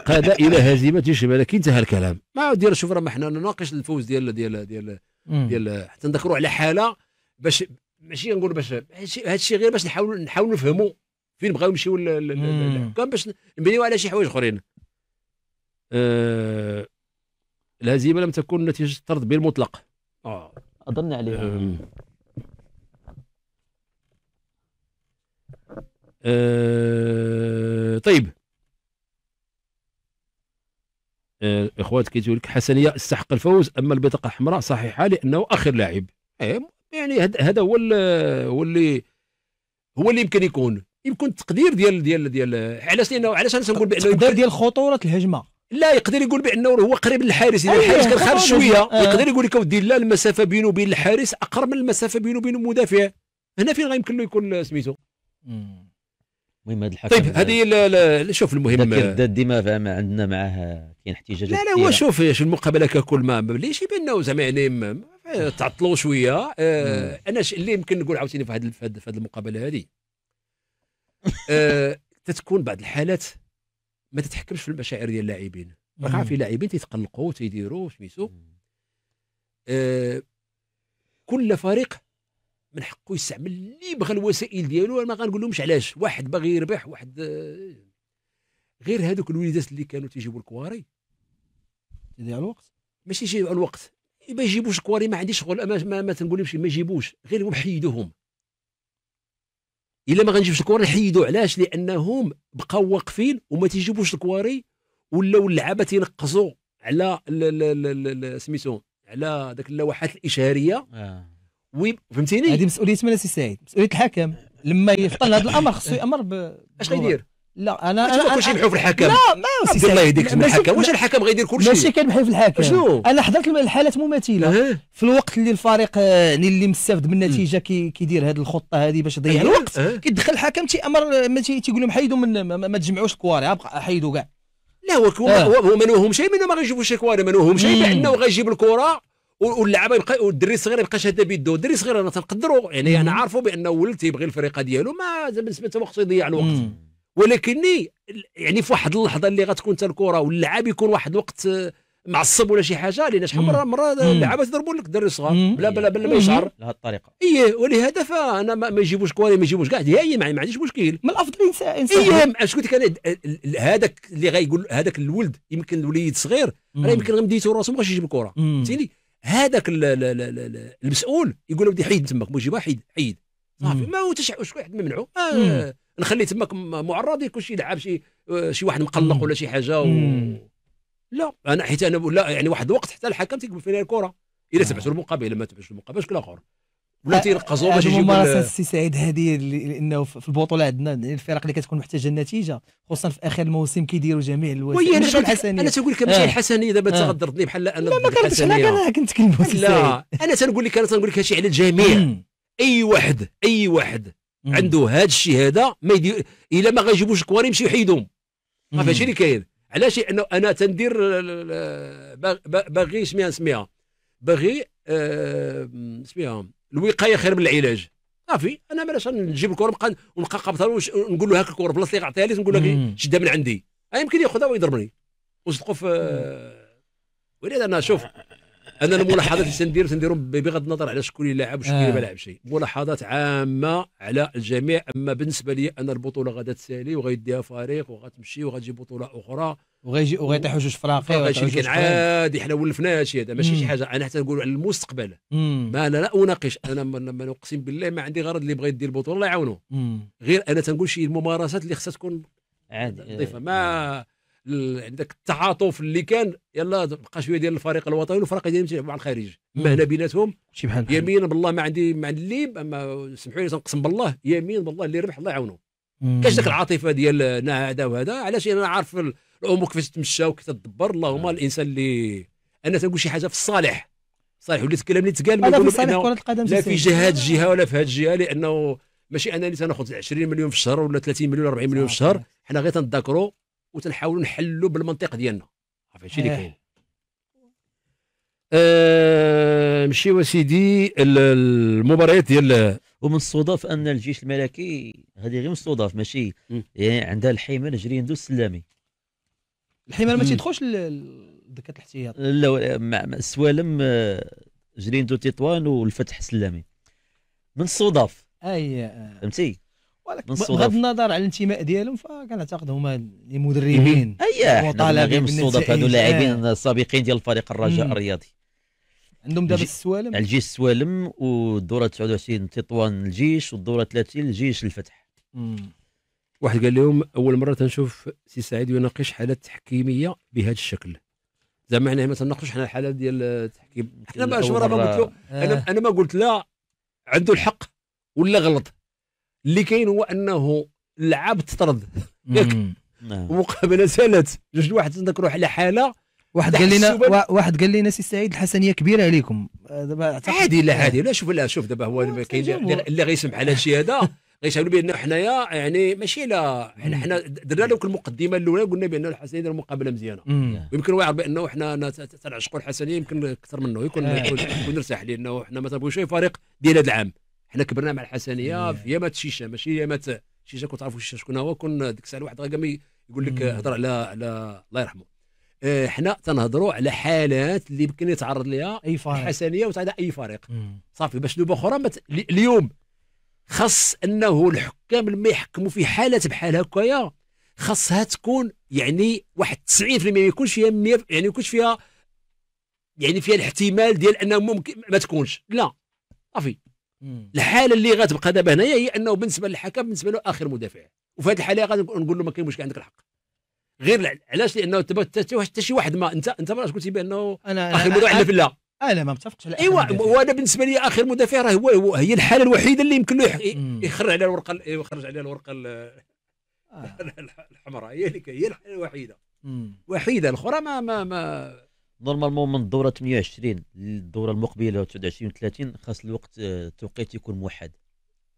قاد الى هزيمه لكن انتهى الكلام ما دير شوف راه حنا نناقش الفوز ديال ديال ديال ديال حتى نذكروا على حاله باش ماشي نقول باش هذا الشيء غير باش نحاولوا نحاولوا نفهموا فين بغاو يمشيو الحكام باش نبنيو على شي حوايج اخرين آه، الهزيمه لم تكن نتيجه طرد بالمطلق آه. اظن عليها آه. آه. طيب آه. اخوات كيتقول لك حسنيه استحق الفوز اما البطاقه الحمراء صحيحه لانه اخر لاعب إيه، يعني هذا هو هو اللي هو اللي يمكن يكون يمكن التقدير ديال ديال ديال علاش لانه علاش انا تنقول بانه التقدير ديال خطوره الهجمه لا يقدر يقول بانه هو قريب للحارس اذا أيوه، الحارس كان خارج شويه آه. يقدر يقول لك اودي لا المسافه بينه وبين الحارس اقرب من المسافه بينه وبين المدافع هنا فين غيمكن له يكون سميتو المهم هذا الحكم طيب هذه لا لا شوف المهم ديما فما عندنا معاه كاين احتجاجات لا لا هو شوف المقابله ككل ما ليش يبان زعما يعني تعطلوا شويه آه انا اللي يمكن نقول عاوتاني في هذه المقابله هذه آه تتكون بعض الحالات ما تتحكمش في المشاعر ديال اللاعبين راك في لاعبين تيتقلقوا تيديروا سميتو آه كل فريق من حقه يستعمل اللي بغى الوسائل ديالو انا ما غنقولهمش علاش واحد باغي يربح واحد غير هذوك الوليدات اللي كانوا تيجيبوا الكواري تضيع الوقت ماشي يجيبوا الوقت ما يجيبوش كواري ما عنديش شغل ما, ما, ما تنقولهمش ما يجيبوش غير هو الا ما غنجيبش الكواري حيدوا علاش لانهم بقاو واقفين وما تيجيبوش الكواري ولاو اللعابه تينقصوا على سميتو على ذاك اللوحات الاشهاريه آه. فهمتيني هذه مسؤوليه من سي سعيد مسؤوليه الحكم لما يفطن هذا الامر خصو يامر ب اش غيدير لا انا انا كلشي نحيو في الحكم لا ما الله يهديك الحكم واش الحكم غيدير كلشي ماشي كنحيو في الحكم شنو انا حضرت الحالات مماثله أه؟ في الوقت اللي الفريق يعني اللي مستافد من النتيجه كيدير هذه الخطه هذه باش يضيع أيوه، الوقت أه. كيدخل الحكم تيامر تيقول لهم حيدوا من ما تجمعوش الكواري ابقى حيدوا كاع لا هو هو ما شيء ما غيجيبوش الكواري ما شيء بانه غيجيب الكره واللعبه يبقى والدري الصغير يبقى شاده بيدو الدري الصغير انا تنقدرو يعني انا عارفه بانه ولد تيبغي الفريقه ديالو ما بالنسبه له خصو يضيع الوقت ولكني يعني في واحد اللحظه اللي غتكون حتى الكره واللعاب يكون واحد الوقت معصب ولا شي حاجه لان شحال مره مره اللعابه تضربوا لك الدري الصغار بلا بلا بلا ما يشعر بهذه الطريقه ايه ولهذا فانا ما يجيبوش كوالي ما يجيبوش كاع هي ما عنديش مشكل من الافضل انسان ايه شكون كان هذاك اللي غايقول هذاك الولد يمكن الوليد صغير راه يمكن غمديتو راسو ما بغاش يجيب الكره فهمتيني هذاك المسؤول يقول له حيد تماك مجيبها حيد حيد صافي ما تشع شكون واحد ممنوع آه نخلي تماك معرض يكون شي لعاب شي شي واحد مقلق ولا شي حاجه و... لا انا حيت انا لا يعني واحد الوقت حتى الحكم تيقبل فينا الكره الا آه. تبعتوا المقابله ما تبعتوش المقابله شكون اخر ولا آه، تيرقصوا باش يجيبوا ممارسه السي سعيد هذه لانه في البطوله عندنا الفرق اللي كتكون محتاجه النتيجه خصوصا في اخر الموسم كيديروا جميع الوسائل انا الحسنيه انا تنقول لك ماشي آه. الحسنيه دابا تغدرتني بحال انا لا ما كنتش انا كنتكلم لا انا تنقول لك انا تنقول لك هادشي على الجميع اي واحد اي واحد عنده هاد الشيء هذا ما يدير الا ما غيجيبوش الكوار يمشي يحيدهم ما فهمتش اللي كاين علاش انه انا تندير باغي سميها سميها باغي آه، سميها الوقايه خير من العلاج صافي انا مالاش نجيب الكره نبقى ونبقى قبطها ونقول له هاك الكره بلاصه اللي قعطيها لي نقول لك إيه، شدها من عندي يمكن ياخذها ويضربني وصدقوا في ولهذا انا شوف انا الملاحظات اللي تندير تنديرو بغض النظر على شكون اللي لاعب وشكون اللي آه. ما لعبش ملاحظات عامه على الجميع اما بالنسبه لي انا البطوله غادا تسالي وغيديها فريق وغتمشي وغتجي بطوله اخرى وغيجي وغيطيحوا جوج فراقي كاين عادي حنا ولفناها هادشي هذا ماشي شي حاجه انا حتى نقول على المستقبل ما انا لا اناقش انا ما اقسم بالله ما عندي غرض اللي بغى يدير البطوله الله يعاونه غير انا تنقول شي الممارسات اللي خصها تكون عادي ما عندك التعاطف اللي كان يلا بقى شويه ديال الفريق الوطني والفرق ديال مع الخارج ما هنا بيناتهم شي بحال يمين بالله ما عندي ما عندي اللي اما سمحوا لي تنقسم بالله يمين بالله اللي ربح الله يعاونه كاش ديك العاطفه ديال هذا وهذا علاش انا عارف الامور كيفاش تمشى وكيفاش تدبر اللهم الانسان اللي انا تنقول شي حاجه في الصالح صالح وليت الكلام اللي تقال ما القدم لا في جهه الجهه ولا في هذه الجهه لانه ماشي انا اللي تناخذ 20 مليون في الشهر ولا 30 مليون ولا 40 مليون في الشهر حنا غير تنذكروا وتنحاولوا نحلوا بالمنطق ديالنا هادشي اللي إيه. كاين أه سيدي المباريات ديال ومن الصدف ان الجيش الملكي هذه غير من الصدف ماشي يعني عندها الحمل جريندو السلامي الحيمان ما تيدخلش دكه الاحتياط لا سوالم آه، جريندو تطوان والفتح السلامي من الصدف اي آه. فهمتي ولكن بغض النظر على الانتماء ديالهم فكنعتقد هما المدربين اي غير بالصدف هادو آه. اللاعبين السابقين ديال فريق الرجاء الرياضي عندهم دابا السوالم الجيش السوالم والدوره 29 تطوان الجيش والدوره 30 الجيش الفتح مم. واحد قال لهم اول مره تنشوف سي سعيد يناقش حالات تحكيميه بهذا الشكل زعما حنا ما تناقشوش حنا الحالات ديال التحكيم حنا ما قلت له انا آه. انا ما قلت لا عنده الحق ولا غلط اللي كاين هو انه اللعاب تطرد ياك نعم. ومقابله سالت جوج واحد تنك روح على حاله واحد قال لنا واحد قال لنا سي سعيد الحسنيه كبيره عليكم آه، دابا عادي لا عادي لا شوف لا شوف دابا هو آه، كاين اللي غيسمح على شي هذا غيشعلوا بان حنايا يعني ماشي لا حنا حنا درنا لك المقدمه الاولى قلنا بان الحسنيه دار مقابله مزيانه ويمكن واعر بانه حنا تنعشقوا الحسنيه يمكن اكثر منه يكون آه. يكون نرتاح لانه حنا ما تنبغيوش اي فريق ديال هذا العام حنا كبرنا مع الحسنيه إيه. في يامات الشيشه ماشي يامات الشيشه كون تعرفوا الشيشه شكون هو كون ديك الساعه الواحد غير يقول لك هضر على على الله يرحمه إيه، حنا تنهضروا على حالات اللي يمكن يتعرض لها اي فريق الحسنيه وتعدى اي فريق صافي باش نوبه اخرى مت... اليوم خاص انه الحكام لما يحكموا في حالات بحال هكايا خاصها تكون يعني واحد 90% ما يكونش فيها 100 يعني ما يكونش فيها يعني فيها الاحتمال ديال انه ممكن ما تكونش لا صافي الحاله اللي غتبقى دابا هنايا هي انه بالنسبه للحكم بالنسبه له اخر مدافع وفي هذه الحاله نقول له ما كاين مشكل عندك الحق غير علاش لانه حتى شي واحد ما انت انت ما قلتي بانه أنا اخر مدافع عندنا في لا انا ما متفقش على ايوا وانا بالنسبه لي اخر مدافع راه هو, هو هي الحاله الوحيده اللي يمكن له يخرج عليها الورقه يخرج عليها الورقه آه. الحمراء هي هي الحاله الوحيده وحيده الاخرى ما ما ما نورمالمون من الدوره 28 للدوره المقبله 29 30 خاص الوقت آه، التوقيت يكون موحد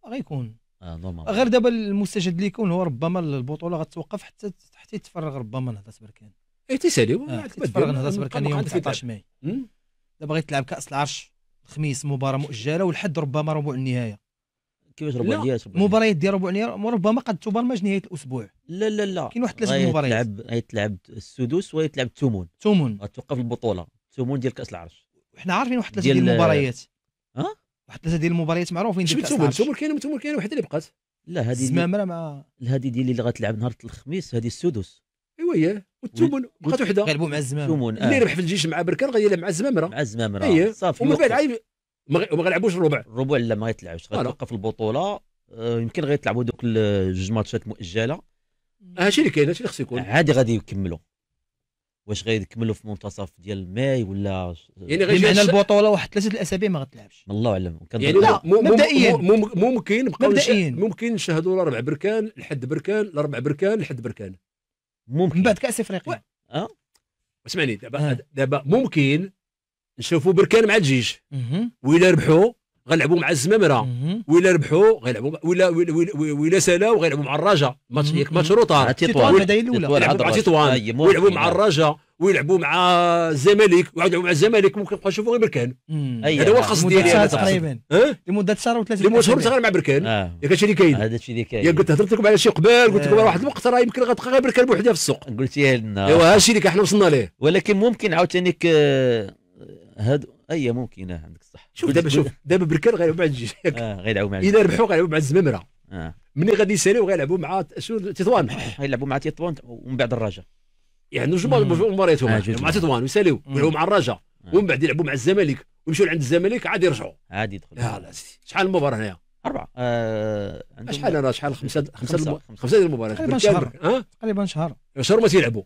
غيكون اه نورمال غير دابا المستجد اللي يكون هو ربما البطوله غتوقف حتى حتى يتفرغ ربما نهضه بركان اي تيسالي آه تتفرغ نهضه بركان يوم 19 ماي دابا غيتلعب كاس العرش الخميس مباراه مؤجله والحد ربما ربع النهايه كيفاش ربع يشرب مباريات ديال ربع ربما قد تبرمج نهايه الاسبوع لا لا لا كاين واحد ثلاث مباريات تلعب تلعب السدوس وهي تلعب التومون الثمون توقف البطوله التومون ديال كاس العرش حنا عارفين واحد ثلاثه ديال المباريات ها واحد ثلاثه ديال المباريات معروفين ديال كاس العرش التومون كاين الثمون كاين وحده اللي بقات لا هذه السمامره مع هذه ديال اللي غتلعب نهار الخميس هذه السدوس ايوا هي والتومون بقات وحده غيلعبوا مع الزمامره الثمون آه. اللي ربح في الجيش مع بركان غيلعب مع الزمامره مع الزمامره صافي ومن بعد وما غيلعبوش الربع الربع لا ما غيتلعبش آه، غيتوقف البطوله آه، يمكن غيتلعبوا دوك الجوج ماتشات مؤجله آه، هادشي اللي كاين هادشي اللي خص يكون عادي غادي يكملوا واش غيكملوا في منتصف ديال ماي ولا يعني غير بمعنى البطوله واحد ثلاثه الاسابيع ما غتلعبش الله اعلم يعني لا مبدئيا ممكن مبدئيا ممكن نشاهدوا ربع بركان لحد بركان لربع بركان لحد بركان ممكن من بعد كاس افريقيا اه اسمعني دابا دابا ممكن نشوفوا بركان مع الجيش وإلا ربحوا غنلعبوا مع الزمامره ويلا ربحوا غيلعبوا ويلا ويلا سالاو غيلعبوا مع الرجاء ماتش ياك ماتش روطار تطوان الاولى تطوان ويلعبوا مع الرجاء ويلعبوا مع الزمالك يلعبوا مع الزمالك ممكن نبقى نشوفوا غير بركان هذا هو الخص ديالي انا تقريبا لمده شهر وثلاث لمده شهر غير مع بركان آه. ياك هادشي اللي كاين هذا الشيء اللي كاين قلت هضرت لكم على شي قبال قلت آه. لكم واحد الوقت راه يمكن غتبقى غير بركان بوحدها في السوق قلتيها لنا ايوا هادشي اللي احنا وصلنا ليه ولكن ممكن عاوتاني آه، هاد اي ممكن عندك الصح شوف دابا شوف دابا بركان غيلعبوا مع الجيش اه غيلعبوا مع الجيش الا ربحوا غيلعبوا مع الزمامره آه. ملي غادي يساليو غيلعبوا مع تطوان غيلعبوا مع تطوان ومن بعد الرجاء يعني آه، جوج مبارياتهم مع تطوان ويساليو ويلعبوا مع الرجاء آه. ومن بعد يلعبوا مع الزمالك ويمشيو لعند الزمالك عاد يرجعوا عاد يدخلوا لا سيدي شحال المباراه هنايا أربعة آه شحال أنا شحال خمسة خمسة خمسة ديال المباريات تقريبا شهر تقريبا شهر شهر ما تيلعبوا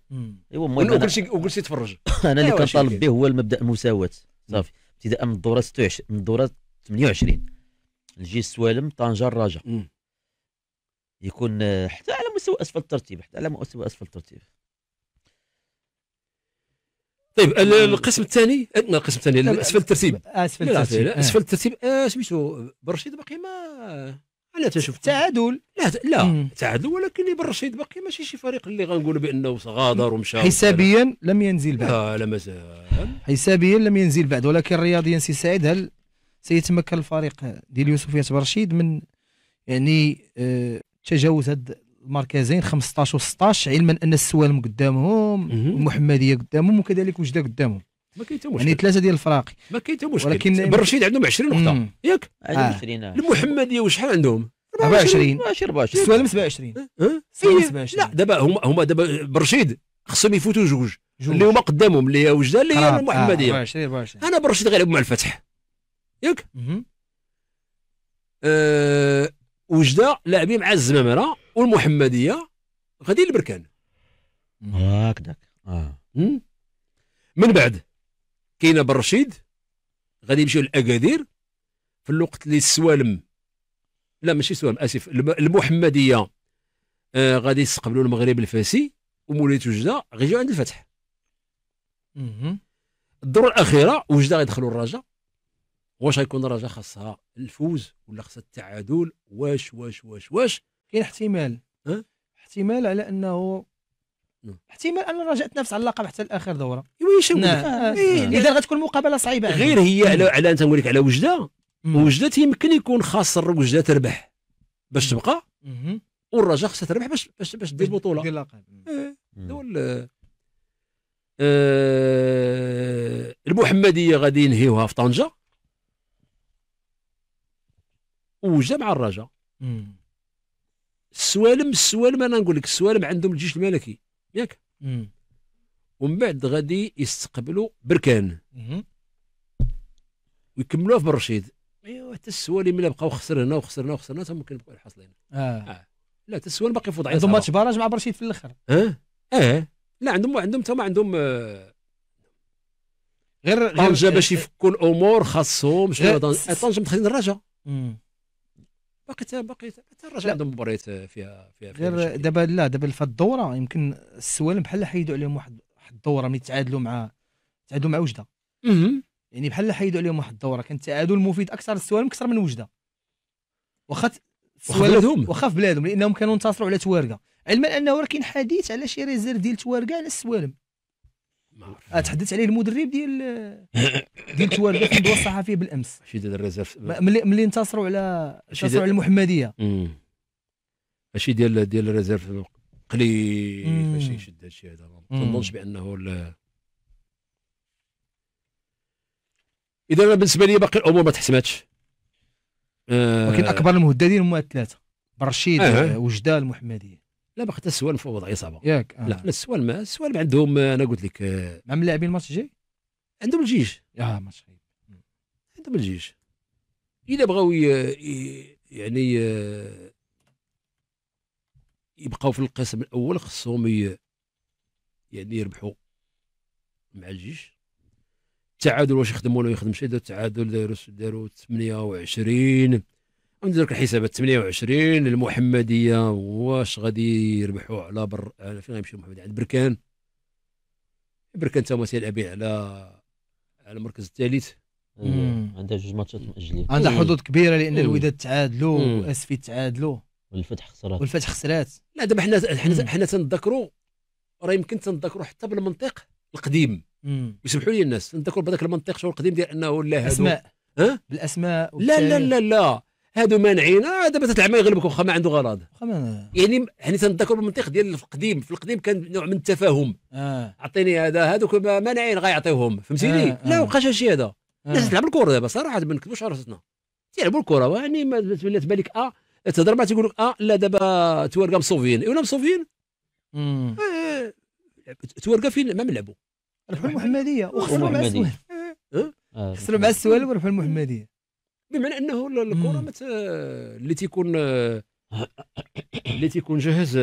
ايوا وكل شيء وكل شيء تفرج أنا اللي كنطالب به هو المبدأ المساواة صافي ابتداء من الدورة 26 من الدورة 28 نجي السوالم طنجة الرجاء يكون آه، حتى على مستوى أسفل الترتيب حتى على مستوى أسفل الترتيب طيب القسم الثاني عندنا القسم الثاني اسفل الترتيب اسفل الترتيب آه. اسفل الترتيب آه، سميتو برشيد باقي ما انا تشوف تعادل لا لا تعادل ولكن برشيد باقي ماشي شي فريق اللي غنقولوا بانه غادر ومشى حسابيا لم ينزل بعد لا لا مازال حسابيا لم ينزل بعد ولكن رياضيا سي سعيد هل سيتمكن الفريق ديال يوسفيه برشيد من يعني آه، تجاوز هذا المركزين 15 و16 علما ان السوالم قدامهم المحمديه قدامهم وكذلك وجده قدامهم ما كاين حتى مشكل يعني ثلاثه ديال الفراقي ما كاين حتى مشكل ولكن بالرشيد عندهم 20 نقطه ياك عندهم آه. المحمديه وشحال عندهم 24 24 السوالم 27 27 أه؟ أه؟ إيه. لا دابا هما هما دابا برشيد خصهم يفوتوا جوج اللي هما قدامهم اللي هي وجده اللي هي المحمديه 24 24 انا برشيد غير مع الفتح ياك أه وجده لاعبين مع الزمامره والمحمديه غادي البركان هكذاك اه من بعد كاينه برشيد غادي يمشيو لاكادير في الوقت اللي السوالم لا ماشي سوالم اسف المحمديه آه غادي يستقبلوا المغرب الفاسي ومولاي وجده غيجيو عند الفتح الدور الاخيره وجده غيدخلوا الرجاء واش غيكون الرجاء خاصها الفوز ولا خاصها التعادل واش واش واش واش كاين احتمال احتمال على انه احتمال ان الرجاء تنافس على اللقب حتى لاخر دوره ايوا نعم. آه. إيه، نعم. اذا غتكون مقابله صعيبه غير هي على على انت نقول لك على وجده وجده تيمكن يكون خاسر وجده تربح باش تبقى والرجاء خاصها تربح باش باش باش دير بطوله دير لقب إيه. دول آه،, أه المحمديه غادي ينهيوها في طنجه وجده مع الرجاء السوالم السوالم انا نقول لك السوالم عندهم الجيش الملكي ياك ومن بعد غادي يستقبلوا بركان ويكملوها في برشيد ايوا حتى السوالم الا بقاو خسرنا وخسرنا وخسرنا حتى ممكن يبقوا حاصلين آه. آه. لا حتى السوالم باقي في عندهم ماتش باراج مع برشيد في الاخر اه إيه. اه لا عندهم عندهم تما عندهم آه، غير طنجه باش يفكوا الامور خاصهم شنو طنجه مدخلين الرجاء باقي باقي حتى الرجاء عندهم مباريات آه، فيها فيها غير دابا لا دابا في الدوره يمكن السوالم بحال حيدوا عليهم واحد واحد الدوره ملي تعادلوا مع تعادلوا مع وجده يعني بحال حيدوا عليهم واحد الدوره كان التعادل مفيد اكثر السوالم اكثر من وجده واخا بلادهم واخا في بلادهم لانهم كانوا انتصروا على توارقه علما انه راه كاين حديث على شي ريزيرف ديال توارقه على السوالم تحدث عليه المدرب ديال ديال توالد في الندوه الصحفي بالامس شي دار الرزاف ملي ملي انتصروا على انتصروا على المحمديه ماشي ديال ديال الريزيرف قليل باش يشد هادشي هذا ما نظنش بانه اذا بالنسبه لي باقي الامور ما تحسماتش آه ولكن اكبر المهددين هما الثلاثه برشيد آه. وجده المحمديه لا ما حتى السوال في وضع عصابه ياك آه. لا السوال ما عندهم آه، انا قلت لك آه، مع اللاعبين الماتش الجاي عندهم الجيش اه ماتش عندهم الجيش الا بغاو يعني آه، يبقاو في القسم الاول خصهم يعني يربحوا مع الجيش التعادل واش يخدموا ولا ما يخدمش التعادل داروا داروا 28 ندير الحسابات 28 المحمديه واش غادي يربحوا على بر فين غيمشي المحمديه عند بركان بركان تما سيلعب على على المركز الثالث أيوة. عندها جوج ماتشات مأجلين عندها إيه. حظوظ كبيره لان إيه. الوداد تعادلوا واسفي تعادلوا والفتح خسرات والفتح خسرات لا دابا حنا حنا حنا تنذكروا راه يمكن تنذكروا حتى بالمنطق القديم يسمحوا لي الناس تنذكروا بهذاك المنطق شو القديم ديال انه لا اسماء ها بالاسماء لا لا لا لا هادو مانعين دابا تتلعب يغلبك واخا ما عنده غرض يعني يعني تنذكر المنطق ديال القديم في القديم كان نوع من التفاهم آه. عطيني هذا هادوك مانعين غيعطيوهم فهمتيني آه،, آه. لا وقاش هادشي هذا آه. الناس تلعب الكره دابا صراحه ما نكذبوش على راسنا تيلعبوا الكره يعني بالنسبه بالك اه تهضر معاه تيقول لك اه لا دابا تواركا مصوفين إيه، ولا مصوفين آه. تواركا فين ما ملعبوا روحوا المحمديه وخسروا مع السوال آه. خسروا مع السوال وروحوا المحمديه بمعنى انه الكره مت... اللي تيكون اللي تيكون جاهز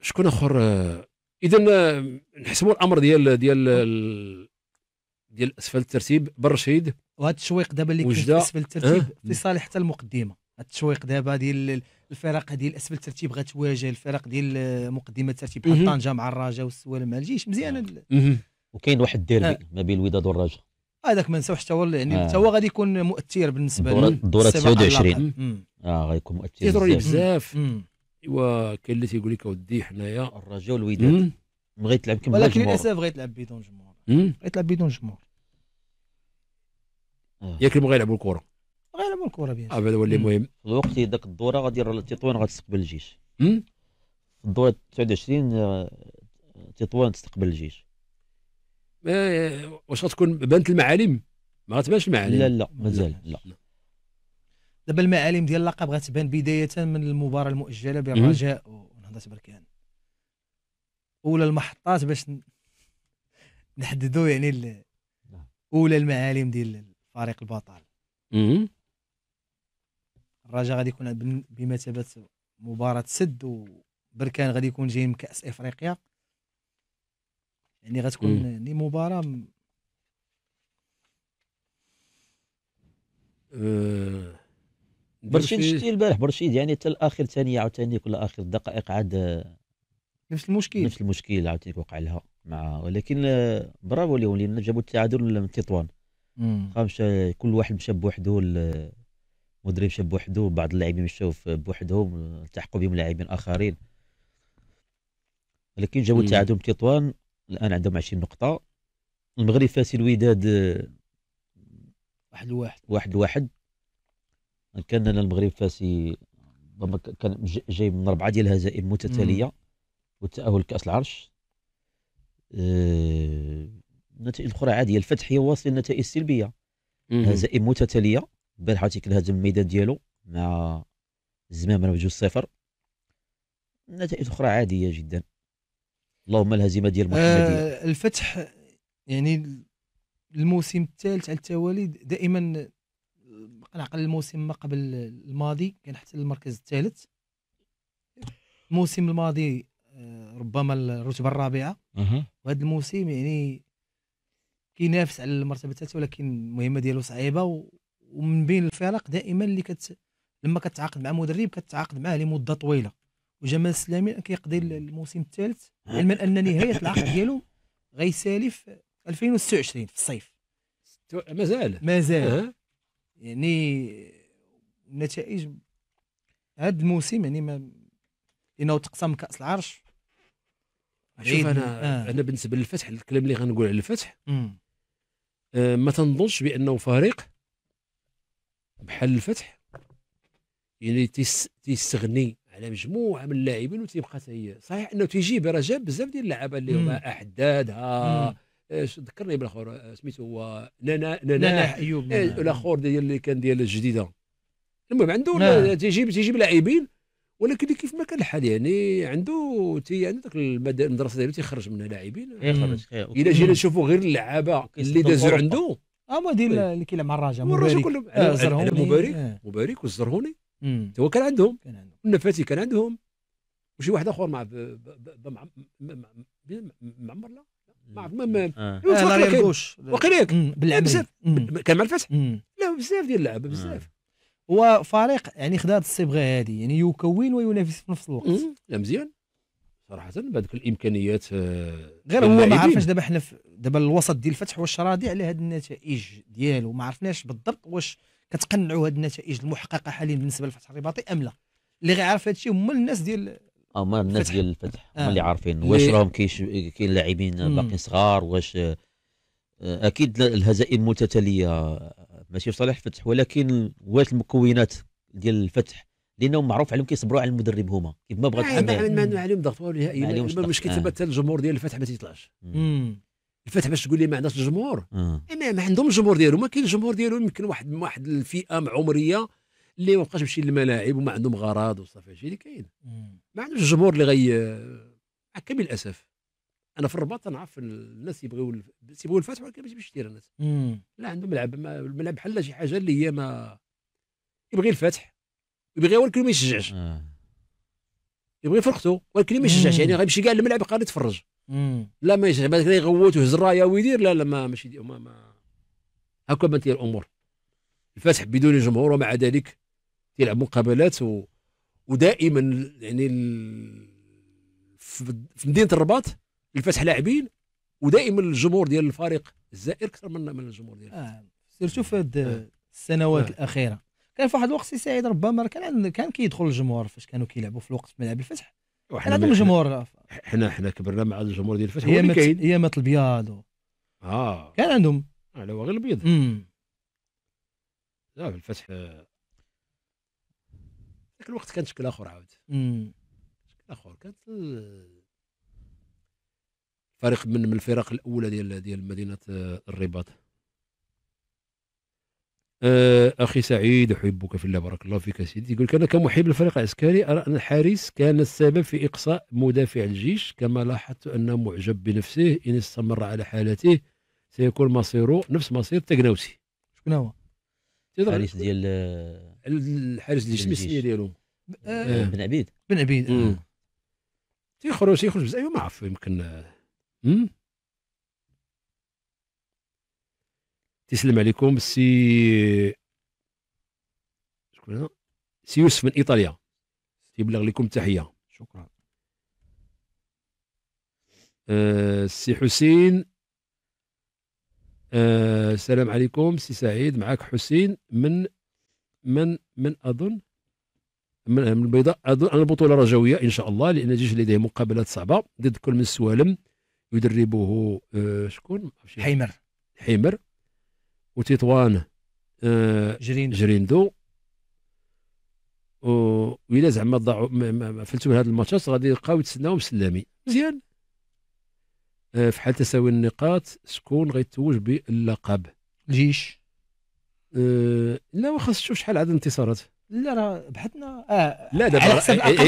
شكون اخر اذا نحسبوا الامر ديال ديال ديال اسفل الترتيب برشيد وهذا التشويق دابا اللي كاين في اسفل الترتيب أه. في صالح حتى المقدمه التشويق دابا ديال الفرق ديال اسفل الترتيب غتواجه الفرق ديال مقدمه الترتيب بحال طنجه مع الرجاء والسوال مع الجيش مزيانه وكاين واحد الديربي آه. ما بين الوداد والرجاء هذاك ما نساوش حتى هو يعني آه. حتى هو غادي يكون مؤثر بالنسبه الدوره 29 اه غيكون مؤثر تيضروا بزاف ايوا كاين اللي تيقول لك اودي حنايا الرجاء والوداد بغا يتلعب كما ولكن للاسف بغا يتلعب بدون جمهور بغا يتلعب بدون جمهور آه. ياك بغا يلعبوا الكره بغا يلعبوا الكره بيان اه هو اللي مهم الوقت ذاك الدوره غادي تطوان غتستقبل الجيش في الدوره 29 تطوان تستقبل الجيش واش غتكون بانت المعالم ما غتبانش المعالم لا لا مازال لا, لا. دابا المعالم ديال اللقب غتبان بدايه من المباراه المؤجله بين الرجاء ونهضه بركان اولى المحطات باش نحددوا يعني اولى المعالم ديال الفريق البطل الرجاء غادي يكون بمثابه مباراه سد وبركان غادي يكون جاي من كاس افريقيا يعني غتكون يعني مباراه م... أه... برشيد شتي البارح برشيد يعني حتى الاخر ثانيه عاوتاني كل اخر دقائق عاد آه، نفس المشكل نفس المشكل عاوتاني وقع لها مع ولكن آه، برافو لهم لان جابوا التعادل من تطوان آه، كل واحد مشى بوحده المدرب مشى بوحده بعض اللاعبين مشاو بوحدهم التحقوا بهم لاعبين اخرين ولكن جابوا التعادل من تطوان الان عندهم 20 نقطه المغرب فاسي الوداد واحد واحد واحد واحد كان المغرب فاسي كان جاي من اربعه ديال الهزائم متتاليه والتاهل لكاس العرش آه، النتائج الاخرى عاديه الفتح هي واصل النتائج السلبيه هزائم متتاليه البارحه تيكل هزم الميدان ديالو مع راه بجوج صفر النتائج الاخرى عاديه جدا اللهم الهزيمه ديال المتحده آه الفتح يعني الموسم الثالث على التوالي دائما على الاقل الموسم ما قبل الماضي كان حتى المركز الثالث الموسم الماضي آه، ربما الرتبه الرابعه أه. وهذا الموسم يعني كينافس على المرتبه الثالثه ولكن المهمه ديالو صعيبه ومن بين الفرق دائما اللي كت لما كتعاقد مع مدرب كتعاقد معاه لمده طويله وجمال السلامي كيقضي الموسم الثالث علما ان نهايه العقد ديالو غيسالي في 2026 في الصيف مازال مازال يعني النتائج هذا الموسم يعني ما لانه تقسم كاس العرش شوف انا آه. انا بالنسبه للفتح الكلام اللي غنقول على الفتح آه ما تنظنش بانه فريق بحال الفتح يعني تيستغني على مجموعه من اللاعبين وتيبقى هي صحيح انه تيجيب برجاء بزاف ديال اللعابه اللي هما احداد ها آه، ذكرني بالاخر آه، سميتو هو نانا نانا ايوب إيه، الاخر ديال اللي كان ديال الجديده المهم عنده تيجيب نعم. تيجيب لاعبين ولكن كيف ما كان الحال يعني عنده تي عنده ذاك المدرسه ديالو تيخرج منها لاعبين الى إيه، الا جينا نشوفوا غير اللعابه اللي دازوا عنده اه ديال اللي كيلعب مع الرجاء مبارك آه، مبارك مبارك والزرهوني هو كان عندهم كان عندهم النفاتي كان عندهم وشي واحد اخر مع معمر لا ما عرفت ما آه. آه، بزاف كان مع الفتح لا بزاف ديال اللعبه بزاف وفريق يعني خدا الصبغه هذه يعني يكون وينافس في نفس الوقت لا مزيان صراحه بهذيك الامكانيات آه، غير هو ما عرفناش دابا حنا دابا الوسط ديال الفتح واش راضي على هذه النتائج ديالو ما عرفناش بالضبط واش كتقنعوا هذه النتائج المحققه حاليا بالنسبه للفتح الرباطي ام لا اللي غيعرف هذا الشيء هما الناس ديال هما الناس ديال الفتح هما اللي عارفين واش راهم كاين لاعبين باقيين صغار واش اكيد الهزائم المتتاليه ماشي في صالح الفتح ولكن واش المكونات ديال الفتح لانهم معروف عليهم كيصبروا على المدرب هما كيف ما بغات ما عليهم ضغط نهائيا المشكل تبات الجمهور ديال الفتح ما تيطلعش الفتح باش تقول لي ما عندهاش الجمهور آه. إيه، ما, عندهم الجمهور ديالهم ما كاين الجمهور ديالهم يمكن واحد واحد الفئه عمريه اللي ما بقاش يمشي للملاعب وما عندهم غرض وصافي هادشي اللي كاين ما عندهمش الجمهور اللي غي آه، كامل الاسف انا في الرباط نعرف الناس يبغيو يبغيو الفتح ولكن باش يشتري الناس لا عندهم ملعب الملعب بحال شي حاجه اللي هي ما يبغي الفتح يبغي ولكن ما يشجعش آه. يبغي فرقته ولكن ما يشجعش يعني غيمشي كاع للملعب قاعد يتفرج لا ما يشجع بعد يغوت ويهز الرايه ويدير لا لا ما ماشي ما, ما هكا بانت هي الامور الفتح بدون جمهور ومع ذلك تلعب مقابلات و... ودائما يعني ال... في مدينه الرباط الفتح لاعبين ودائما الجمهور ديال الفريق الزائر اكثر من من الجمهور ديال آه. سيرتو في هاد آه. السنوات آه. الاخيره كان في واحد الوقت سعيد ربما كان كان كيدخل الجمهور فاش كانوا كيلعبوا في الوقت في ملعب الفتح عندهم جمهور حنا حنا كبرنا مع الجمهور ديال الفتح هي كاين هي مات البياض و... اه كان عندهم على غير البيض لا في الفتح آه. ذاك الوقت كان شكل اخر عاود شكل اخر كانت فريق من من الفرق الاولى ديال ديال مدينه آه، الرباط آه، اخي سعيد احبك في الله بارك الله فيك سيدي يقول لك انا كمحب للفريق العسكري ارى ان الحارس كان السبب في اقصاء مدافع الجيش كما لاحظت انه معجب بنفسه ان استمر على حالته سيكون مصيره نفس مصير تكناوسي شكون هو؟ الحارس ديال الحارس ديال الجيش ديالو آه، آه، بن عبيد بن عبيد تيخرج تيخرج بزاف ما عرف يمكن تسلم عليكم سي شكون سي يوسف من ايطاليا يبلغ لكم تحيه شكرا أه سي حسين أه السلام عليكم سي سعيد معك حسين من من من اظن من البيضاء اظن ان البطوله رجويه ان شاء الله لان الجيش لديه مقابلات صعبه ضد كل من السوالم يدربه أه شكون حيمر حيمر وتطوان آه جريندو جريندو وإلا زعما ضاعوا فلتوا هذا الماتشات غادي يبقاو يتسناو مسلمي مزيان آه في حال تساوي النقاط شكون غيتوج باللقب الجيش آه لا وخاص تشوف شحال عدد الانتصارات لا راه بحثنا اه لا دابا على حسب الارقام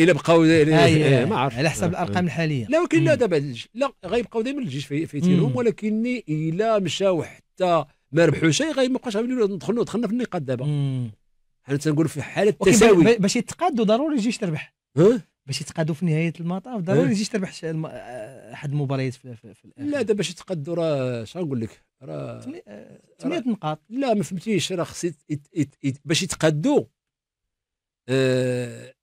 الا بقاو آه، آه، ما عرفت على حسب آه، الارقام الحاليه لا ولكن لا دابا لا غيبقاو دائما الجيش في, في تيرهم ولكن الا مشاو حتى ما ربحوا شيء غيبقاش ندخلوا دخلنا في النقاط دابا حنا تنقول في حاله تساوي باش يتقادوا ضروري يجيش تربح باش يتقادوا في نهايه المطاف ضروري يجيش تربح آه، احد المباريات في, في, في الاخر لا دابا باش يتقادوا راه شنو نقول لك راه ثمانيه آه، نقاط لا ما فهمتيش راه خص باش يتقادوا آه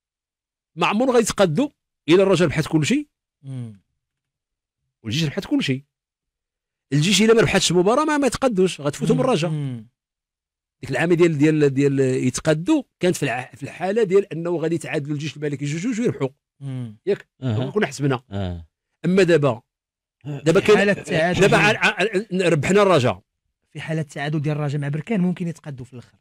ما عمرهم غيتقادوا الا الرجال بحث كل شيء والجيش بحث كل شيء الجيش الا ما ربحتش المباراه ما, ما يتقدوش غتفوتهم الرجاء ديك العام ديال ديال ديال يتقدوا كانت في في الحاله ديال انه غادي يتعادلوا الجيش الملكي جوج جوج ويربحوا ياك أه. كنا حسبنا أه. اما دابا دابا كاين دابا ربحنا الرجاء في حاله التعادل ديال الرجاء مع بركان ممكن يتقدوا في الاخر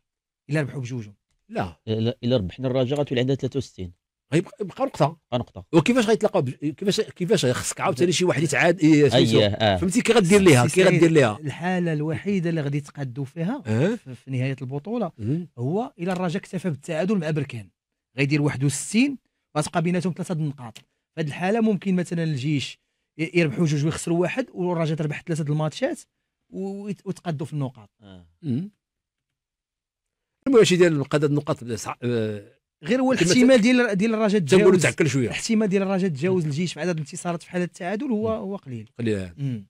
الا ربحوا بجوج لا الا ربحنا الرجاء غتولي عندها 63 غيبقى نقطه نقطه وكيفاش غيتلاقاو كيفاش كيفاش خصك عاوتاني أيوه. شي واحد يتعاد أيه أيوه، آه. فهمتي كي غدير ليها كي غدير ليها الحاله الوحيده اللي غادي تقادو فيها أه؟ في نهايه البطوله أه؟ هو الى الرجاء اكتفى بالتعادل مع بركان غيدير 61 غتبقى بيناتهم ثلاثه النقاط في هذه الحاله ممكن مثلا الجيش يربحوا جوج ويخسروا واحد والرجاء تربح ثلاثه الماتشات وتقادو في النقاط أه. المهم شي ديال قاد النقاط آه، غير هو الاحتمال ديال ديال الرجاء تجاوز شويه الاحتمال ديال الرجاء تجاوز الجيش مع عدد الانتصارات في حاله التعادل هو هو قليل قليل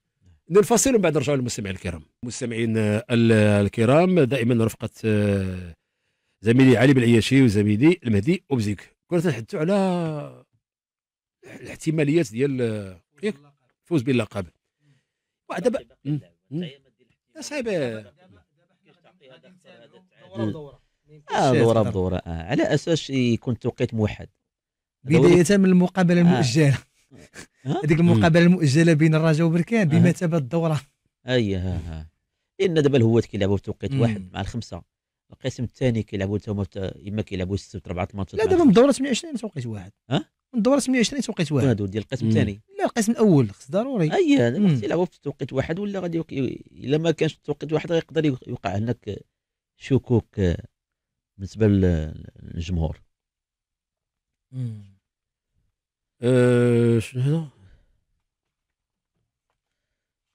ننفصل ومن بعد نرجعوا للمستمعين الكرام المستمعين الكرام دائما رفقه زميلي علي بالعياشي وزميلي المهدي اوبزيك كنا تنحدثوا على الاحتماليات ديال الفوز باللقب ودابا صعيب دابا دابا تعطي هذا اه دورة بدورة آه. على اساس يكون توقيت موحد بداية من المقابلة آه. المؤجلة آه. هذيك المقابلة المؤجلة بين الرجاء وبركان آه. بمثابة الدورة اي ها ها لان دابا الهوات كيلعبوا في توقيت واحد مع الخمسة القسم الثاني كيلعبوا هما اما كيلعبوا سته اربعه الماتشات لا دابا من دورة 28 توقيت واحد ها من دورة 28 توقيت واحد هادو ديال القسم الثاني لا القسم الاول خص ضروري اي يلعبوا في توقيت واحد ولا غادي الا ما كانش توقيت واحد غيقدر يوقع هناك شكوك بالنسبه للجمهور أه شنو هذا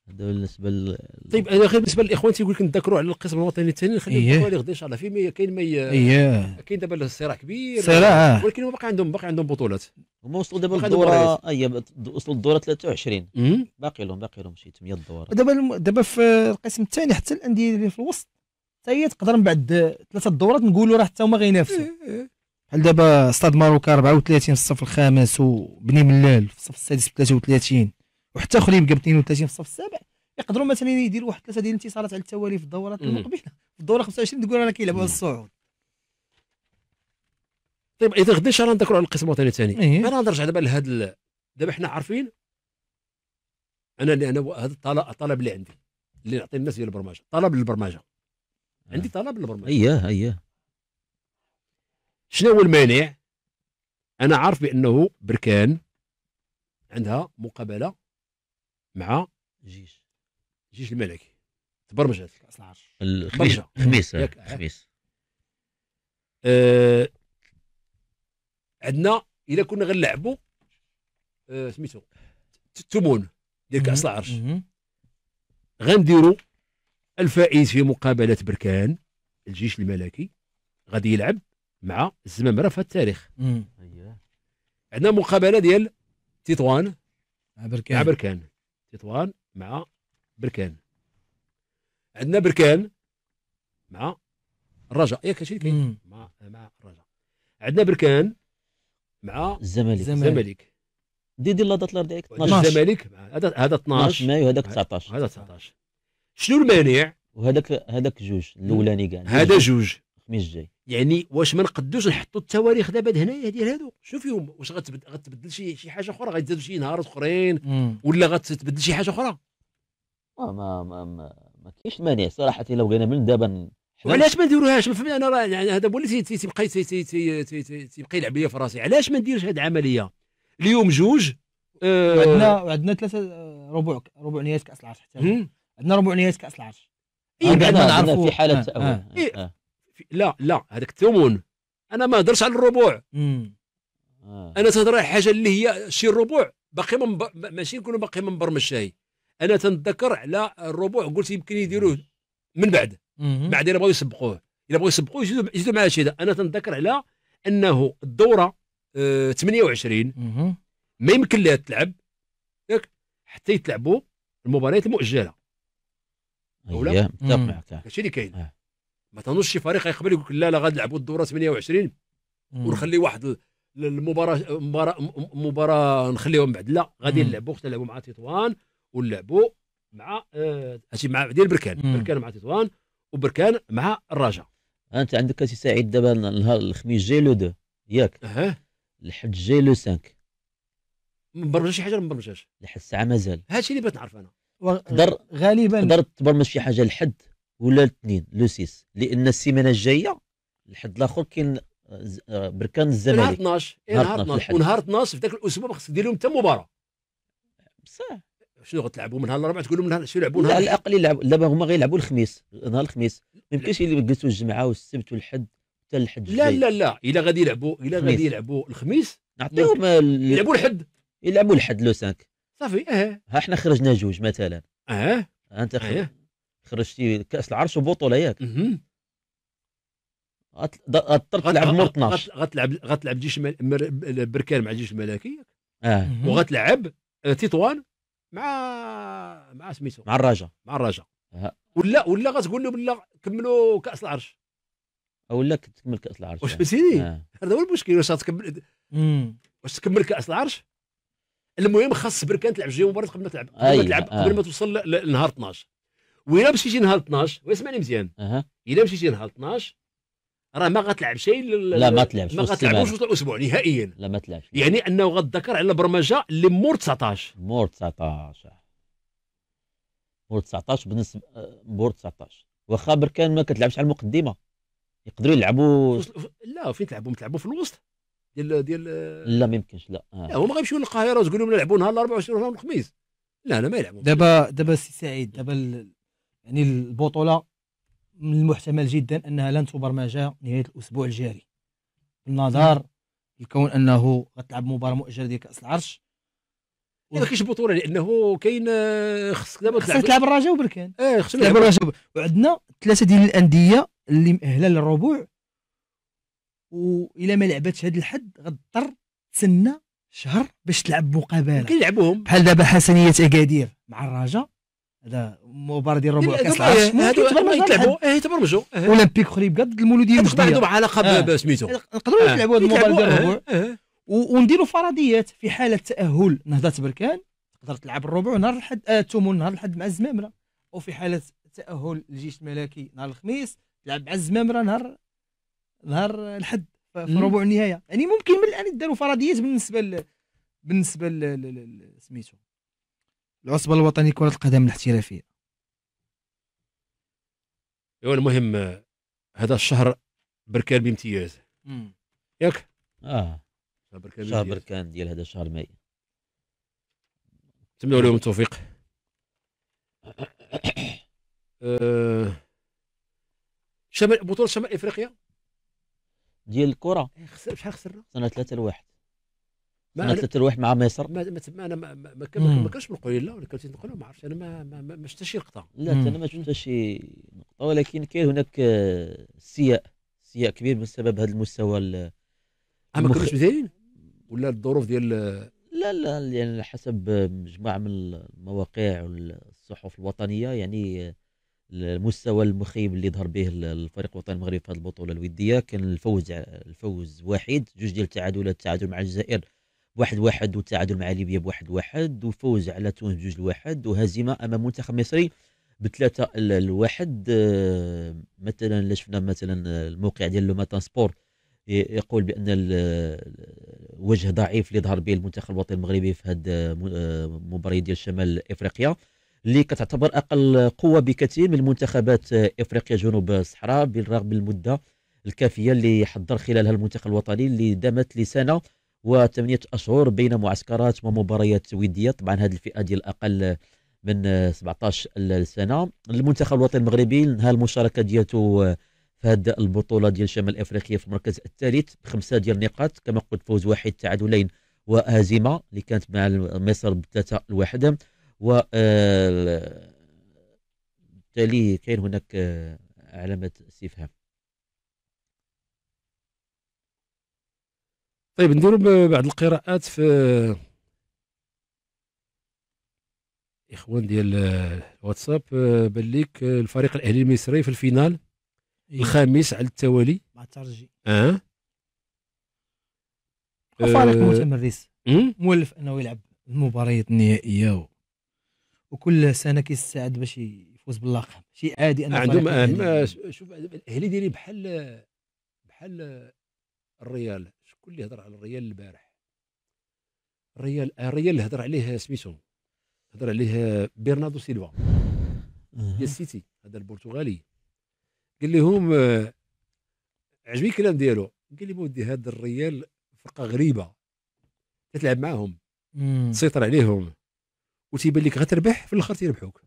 هذا بالنسبه ل... طيب انا غير بالنسبه للاخوان تيقول لك نذكروا على القسم الوطني الثاني خلينا إيه. غدا ان شاء الله في مي كاين مي إيه. كاين دابا الصراع كبير صراع ولكن باقي عندهم باقي عندهم بطولات هما وصلوا دابا للدوره اي وصلوا للدوره 23 باقي لهم باقي لهم شي 8 دور دابا دابا في القسم الثاني حتى الانديه اللي في الوسط حتى هي تقدر من بعد ثلاثه دورات نقولوا راه حتى هما غينافسوا إيه، إيه. بحال دابا استاد ماروكا 34 في الصف الخامس وبني ملال في الصف السادس ب 33 وحتى خليبكا ب 32 في الصف السابع يقدروا مثلا يديروا واحد ثلاثه ديال الانتصارات على التوالي في الدورات المقبله في الدوره 25 تقول انا كيلعبوا على الصعود طيب اذا غدا ان شاء الله نذكروا على القسم الوطني الثاني إيه؟ انا نرجع دابا لهذا دابا حنا عارفين انا اللي انا هذا الطلب اللي عندي اللي نعطي الناس ديال البرمجه طلب للبرمجه عندي طلب للبرمجه اييه اييه شنو هو المانع انا عارف بانه بركان عندها مقابله مع الجيش الجيش الملكي تبرمجات كاس العرش الخميس الخميس آه، الخميس آه عندنا الا كنا غنلعبوا آه سميتو التمون ديال كاس العرش غنديروا الفائز في مقابله بركان الجيش الملكي غادي يلعب مع الزمامره في التاريخ أيوة. عندنا مقابله ديال تطوان مع بركان مع بركان تطوان مع بركان عندنا بركان مع الرجاء ياك هادشي كاين مع مع الرجاء عندنا بركان مع الزمالك الزمالك دي دي لا دات الارض الزمالك هذا هذا 12 مايو هذاك 19 هذا 19 شنو المانع وهذاك هذاك جوج الاولاني كاع هذا جوج الخميس الجاي يعني واش ما نقدوش نحطوا التواريخ دابا هنايا ديال هادو شوف يوم واش غتبدل غتبدل شي شي حاجه اخرى غيتزادوا شي نهار اخرين ولا غتبدل شي حاجه اخرى ما ما ما, ما, كاينش مانع صراحه الا بغينا من دابا وعلاش ما نديروهاش ما انا راه يعني هذا هو اللي تيبقى تيبقى يلعب ليا في راسي علاش ما نديرش هذه العمليه اليوم جوج آه، عندنا عندنا ثلاثه آه، ربع ربع نهائي كاس العرش حتى إيه، عندنا ربع نهائيات كاس العرش اي بعد ما نعرفوا في حاله آه. آه. آه. إيه؟ في... لا لا هذاك الثمن انا ما هضرش على الربوع آه. انا تهضر على حاجه اللي هي شي الربوع باقي من ب... ماشي نكونوا باقي ما مبرمجش انا تنتذكر على الربوع قلت يمكن يديروه من بعد مم. بعد الا بغاو يسبقوه الا بغاو يسبقوه يزيدوا يزيدوا معاه شي انا تنتذكر على انه الدوره آه 28 مم. ما يمكن لها تلعب حتى يتلعبوا المباريات المؤجله او لا؟ متفق معك هادشي اللي كاين آه. ما تنوضش شي فريق يقبل يقول لك لا لا غنلعبوا الدوره 28 ونخلي واحد المباراه مباراه مباراه نخليهم بعد لا غادي نلعبوا خصنا نلعبوا مع تطوان ونلعبوا مع آه، هادشي مع ديال بركان مم. بركان مع تطوان وبركان مع الرجاء انت عندك سي سعيد دابا نهار الخميس جاي لو دو ياك اها الحد جاي لو 5 مبرمجه شي حاجه ما لحد الساعه مازال هادشي اللي بغيت نعرف انا تقدر غالبا تقدر تبرمج شي حاجه لحد ولا الاثنين لو سيس لان السيمانه الجايه الحد الاخر كاين آه، بركان الزمالك نهار 12 إيه، نهار 12 ونهار 12 في ذاك الاسبوع خصك دير لهم حتى مباراه بصح شنو غتلعبوا من نهار الاربعاء تقول لهم شنو يلعبوا نهار على الاقل يلعبوا دابا هما غيلعبوا الخميس نهار الخميس ما يمكنش يجلسوا الجمعه والسبت والحد حتى الحد لا لا لا الا غادي يلعبوا الا غادي يلعبوا الخميس نعطيهم يلعبوا الحد يلعبوا الحد لو 5 صافي اه ها احنا خرجنا جوج مثلا اه انت خرج... اه. خرجتي كاس العرش وبطوله ياك اضطر تلعب مور 12 غتلعب غتلعب جيش مل... بركان مع الجيش الملكي اه وغتلعب آه، تطوان مع مع سميتو مع الرجاء مع الرجاء آه. ولا ولا غتقول لهم لا كملوا كاس العرش ولا تكمل كاس العرش واش بسيدي اه. هذا هو المشكل واش غتكمل واش تكمل كاس العرش المهم خاص بركان تلعب جوج مباريات قبل ما تلعب قبل ما تلعب آه. قبل ما توصل لنهار 12 وإلا مشيتي نهار 12 واسمعني مزيان أه. إلا مشيتي نهار 12 راه ما غتلعب شيء لا ما تلعبش ما غتلعبوش وسط الاسبوع نهائيا لا ما تلعبش يعني انه غتذكر على برمجه اللي مور 19 مور 19 مور 19 بالنسبه آه، مور 19 واخا بركان ما كتلعبش على المقدمه يقدروا يلعبوا لا فين تلعبوا تلعبوا في الوسط ديال ديال لا ما يمكنش لا آه. هما غيمشيو للقاهره وتقول لهم نلعبوا نهار 24 نهار الخميس لا لا ما يلعبوا دابا دابا سي سعيد دابا يعني البطوله من المحتمل جدا انها لن تبرمجها نهايه الاسبوع الجاري بالنظر لكون انه غتلعب مباراه مؤجله ديال كاس العرش ما كاينش بطوله لانه كاين آه، خصك دابا خصك تلعب الرجاء وبركان اه خصك تلعب الرجاء وعندنا ثلاثه ديال الانديه اللي مؤهله للربوع والا ما لعبتش هذا الحد غضطر تسنى شهر باش تلعب مقابله كيلعبوهم بحال دابا حسنيه اكادير مع الرجاء هذا مباراه ديال ربع كاس العرش هادو يتلعبوا إيه، إيه. اه يتبرمجوا اولمبيك خريب قد المولوديه تقدر عندهم علاقه بسميتو نقدروا آه. نلعبوا هذه المباراه ديال الربع آه. آه. ونديروا فرضيات في حاله تاهل نهضه بركان تقدر تلعب الربع نهار الحد الثمن نهار الحد مع الزمامره وفي حاله تاهل الجيش الملكي نهار الخميس تلعب مع الزمامره نهار نهار الحد في ربع النهايه يعني ممكن من الان داروا فرضيات بالنسبه ل... بالنسبه ل... سميتو العصبه الوطنيه كره القدم الاحترافيه ايوا المهم هذا الشهر بركان بامتياز ياك اه شهر بركان شهر بركان ديال هذا الشهر ماي نتمنوا لهم التوفيق آه، شمال بطوله شمال افريقيا ديال الكره شحال خسرنا؟ خسرنا 3 لواحد ما 3 لواحد مع مصر ما, ما انا ما, ما, ما كانش نقول لا ولا كنت نقول ما عرفتش انا ما ما, ما شفتش شي نقطه لا انا ما شفتش شي نقطه ولكن كاين هناك استياء آه، استياء كبير بسبب هذا المستوى المخ... ما كانوش مزيانين ولا الظروف ديال لا لا يعني حسب مجموعه من المواقع والصحف الوطنيه يعني المستوى المخيب اللي ظهر به الفريق الوطني المغربي في هذه البطوله الوديه كان الفوز الفوز واحد جوج ديال التعادلات التعادل مع الجزائر بواحد واحد والتعادل مع ليبيا بواحد واحد وفوز على تونس بجوج لواحد وهزيمه امام منتخب مصري بثلاثه الواحد آه، مثلا لا شفنا مثلا الموقع ديال لو ماتان سبور يقول بان الوجه ضعيف اللي ظهر به المنتخب الوطني المغربي في هذه آه، المباراه آه، ديال شمال افريقيا اللي كتعتبر اقل قوه بكثير من منتخبات افريقيا جنوب الصحراء بالرغم من المده الكافيه اللي حضر خلالها المنتخب الوطني اللي دامت لسنه وثمانيه اشهر بين معسكرات ومباريات وديه طبعا هذه الفئه ديال اقل من 17 سنه المنتخب الوطني المغربي نهى المشاركه ديالته في هذه البطوله ديال شمال افريقيا في المركز الثالث بخمسه ديال النقاط كما قلت فوز واحد تعادلين وهزيمه اللي كانت مع مصر بثلاثه الواحده و آه، بالتالي كاين هناك آه، علامة استفهام طيب نديروا بعض القراءات في الاخوان ديال الواتساب آه، بليك الفريق الاهلي المصري في الفينال إيه. الخامس على التوالي مع الترجي اه فريق متمرس مولف انه يلعب المباريات النهائيه وكل سنه كيستعد باش يفوز باللقب شي عادي انا عندهم اهم يعني شوف الاهلي ديالي بحال بحال الريال شكون اللي هضر على الريال البارح الريال الريال اللي هضر عليه سميتو هضر عليه برناردو سيلفا ديال السيتي هذا البرتغالي قال لهم عجبني الكلام ديالو قال لي بودي هذا الريال فرقه غريبه تلعب معاهم تسيطر عليهم وتيبان لك غتربح في الاخر تيربحوك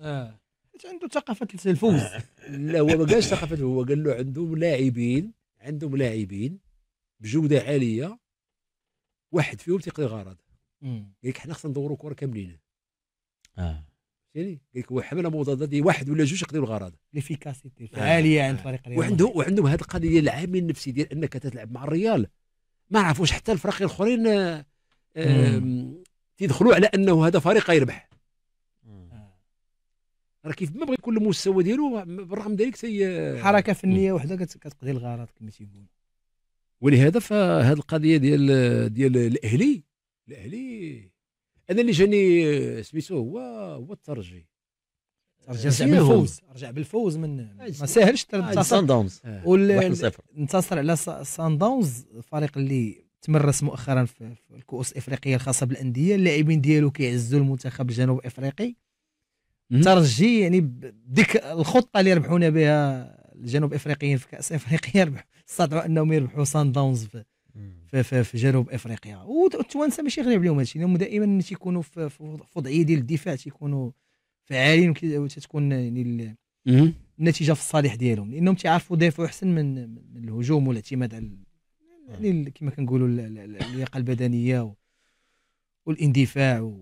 اه عنده ثقافه الفوز لا هو ما قالش ثقافه هو قال له عندهم لاعبين عندهم لاعبين بجوده عاليه واحد فيهم تيقضي غرض قال لك حنا خصنا ندورو كره كاملين اه فهمتني قال لك هو مضاده دي واحد ولا جوج يقضيو الغرض ليفيكاسيتي آه. عاليه عند آه. فريق الريال وعندهم وعندهم هذه القضيه العامل النفسي ديال انك تتلعب مع الريال ما عرفوش حتى الفرق الاخرين آه، تيدخلوا على انه هذا فريق غيربح راه كيف ما بغى يكون المستوى ديالو بالرغم ذلك تي حركه فنيه وحده كتقضي الغرض كما تيقول ولهذا فهاد القضيه ديال ديال الاهلي الاهلي انا اللي جاني سميتو هو هو الترجي رجع بالفوز رجع بالفوز من آه، ما ساهلش ترد انتصر آه، على سان داونز آه. الفريق اللي تمرس مؤخرا في الكؤوس الافريقيه الخاصه بالانديه اللاعبين ديالو كيعزوا المنتخب الجنوب الافريقي الترجي يعني ديك الخطه اللي ربحونا بها الجنوب افريقيين في كاس افريقيا استطاعوا انهم يربحوا سان داونز في في, في, في جنوب افريقيا والتوانسه ماشي غريب عليهم هادشي لانهم دائما تيكونوا في وضعيه ديال الدفاع تيكونوا فعالين وتتكون يعني النتيجه في الصالح ديالهم لانهم تيعرفوا يدافعوا احسن من, من الهجوم والاعتماد على يعني كما كنقولوا اللياقه البدنيه والاندفاع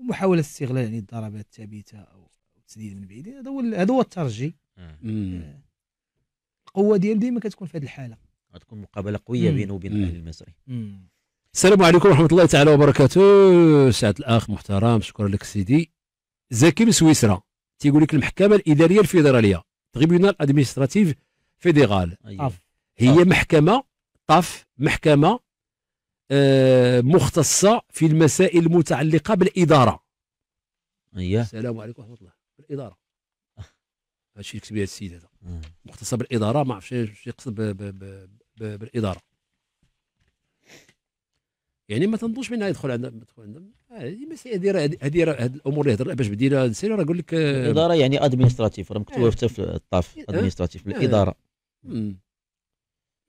ومحاوله استغلال يعني الضربات الثابته او التسديد من بعيد هذا هو هذا هو الترجي آه. القوه ديالو ديما كتكون في هذه الحاله غتكون مقابله قويه بينه وبين الاهلي المصري السلام عليكم ورحمه الله تعالى وبركاته سعد الاخ محترم شكرا لك سيدي زكي من سويسرا تيقول لك المحكمه الاداريه الفيدراليه تريبيونال ادمينستراتيف فيدرال أيوه. هي آه. محكمه طاف محكمه آه مختصه في المسائل المتعلقه بالاداره أيه. السلام عليكم ورحمه الله بالاداره آه. هادشي اللي كتب السيد هذا آه. مختصه بالاداره ما عرفتش اش يقصد بالاداره يعني ما تنظنش منها يدخل عندنا يدخل عندنا هذه مسائل دايره هذه هذه الامور اللي هضر باش بدينا نسير راه نقول لك آه، الاداره يعني ادمينستراتيف راه مكتوبه في الطاف ادمينستراتيف الاداره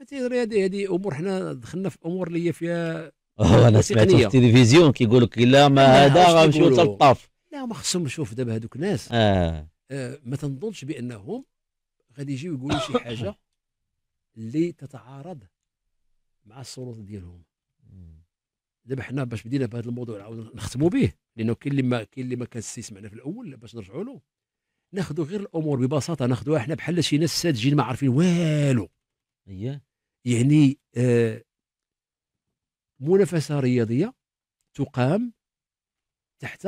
هذه هذه امور حنا دخلنا في امور اللي هي فيها انا سمعت في التلفزيون كيقول لك لا ما هذا غنمشيو للطاف لا ما خصهم نشوف دابا هذوك الناس آه. آه ما تنظنش بانهم غادي يجيو يقولوا شي حاجه اللي تتعارض مع السلطه ديالهم دابا حنا باش بدينا بهذا الموضوع نعاود نختموا به لانه كاين اللي ما كاين اللي ما كانش سيسمعنا في الاول باش نرجعوا له ناخذوا غير الامور ببساطه ناخذوها حنا بحال شي ناس ساذجين ما عارفين والو اييه يعني آه، منافسه رياضيه تقام تحت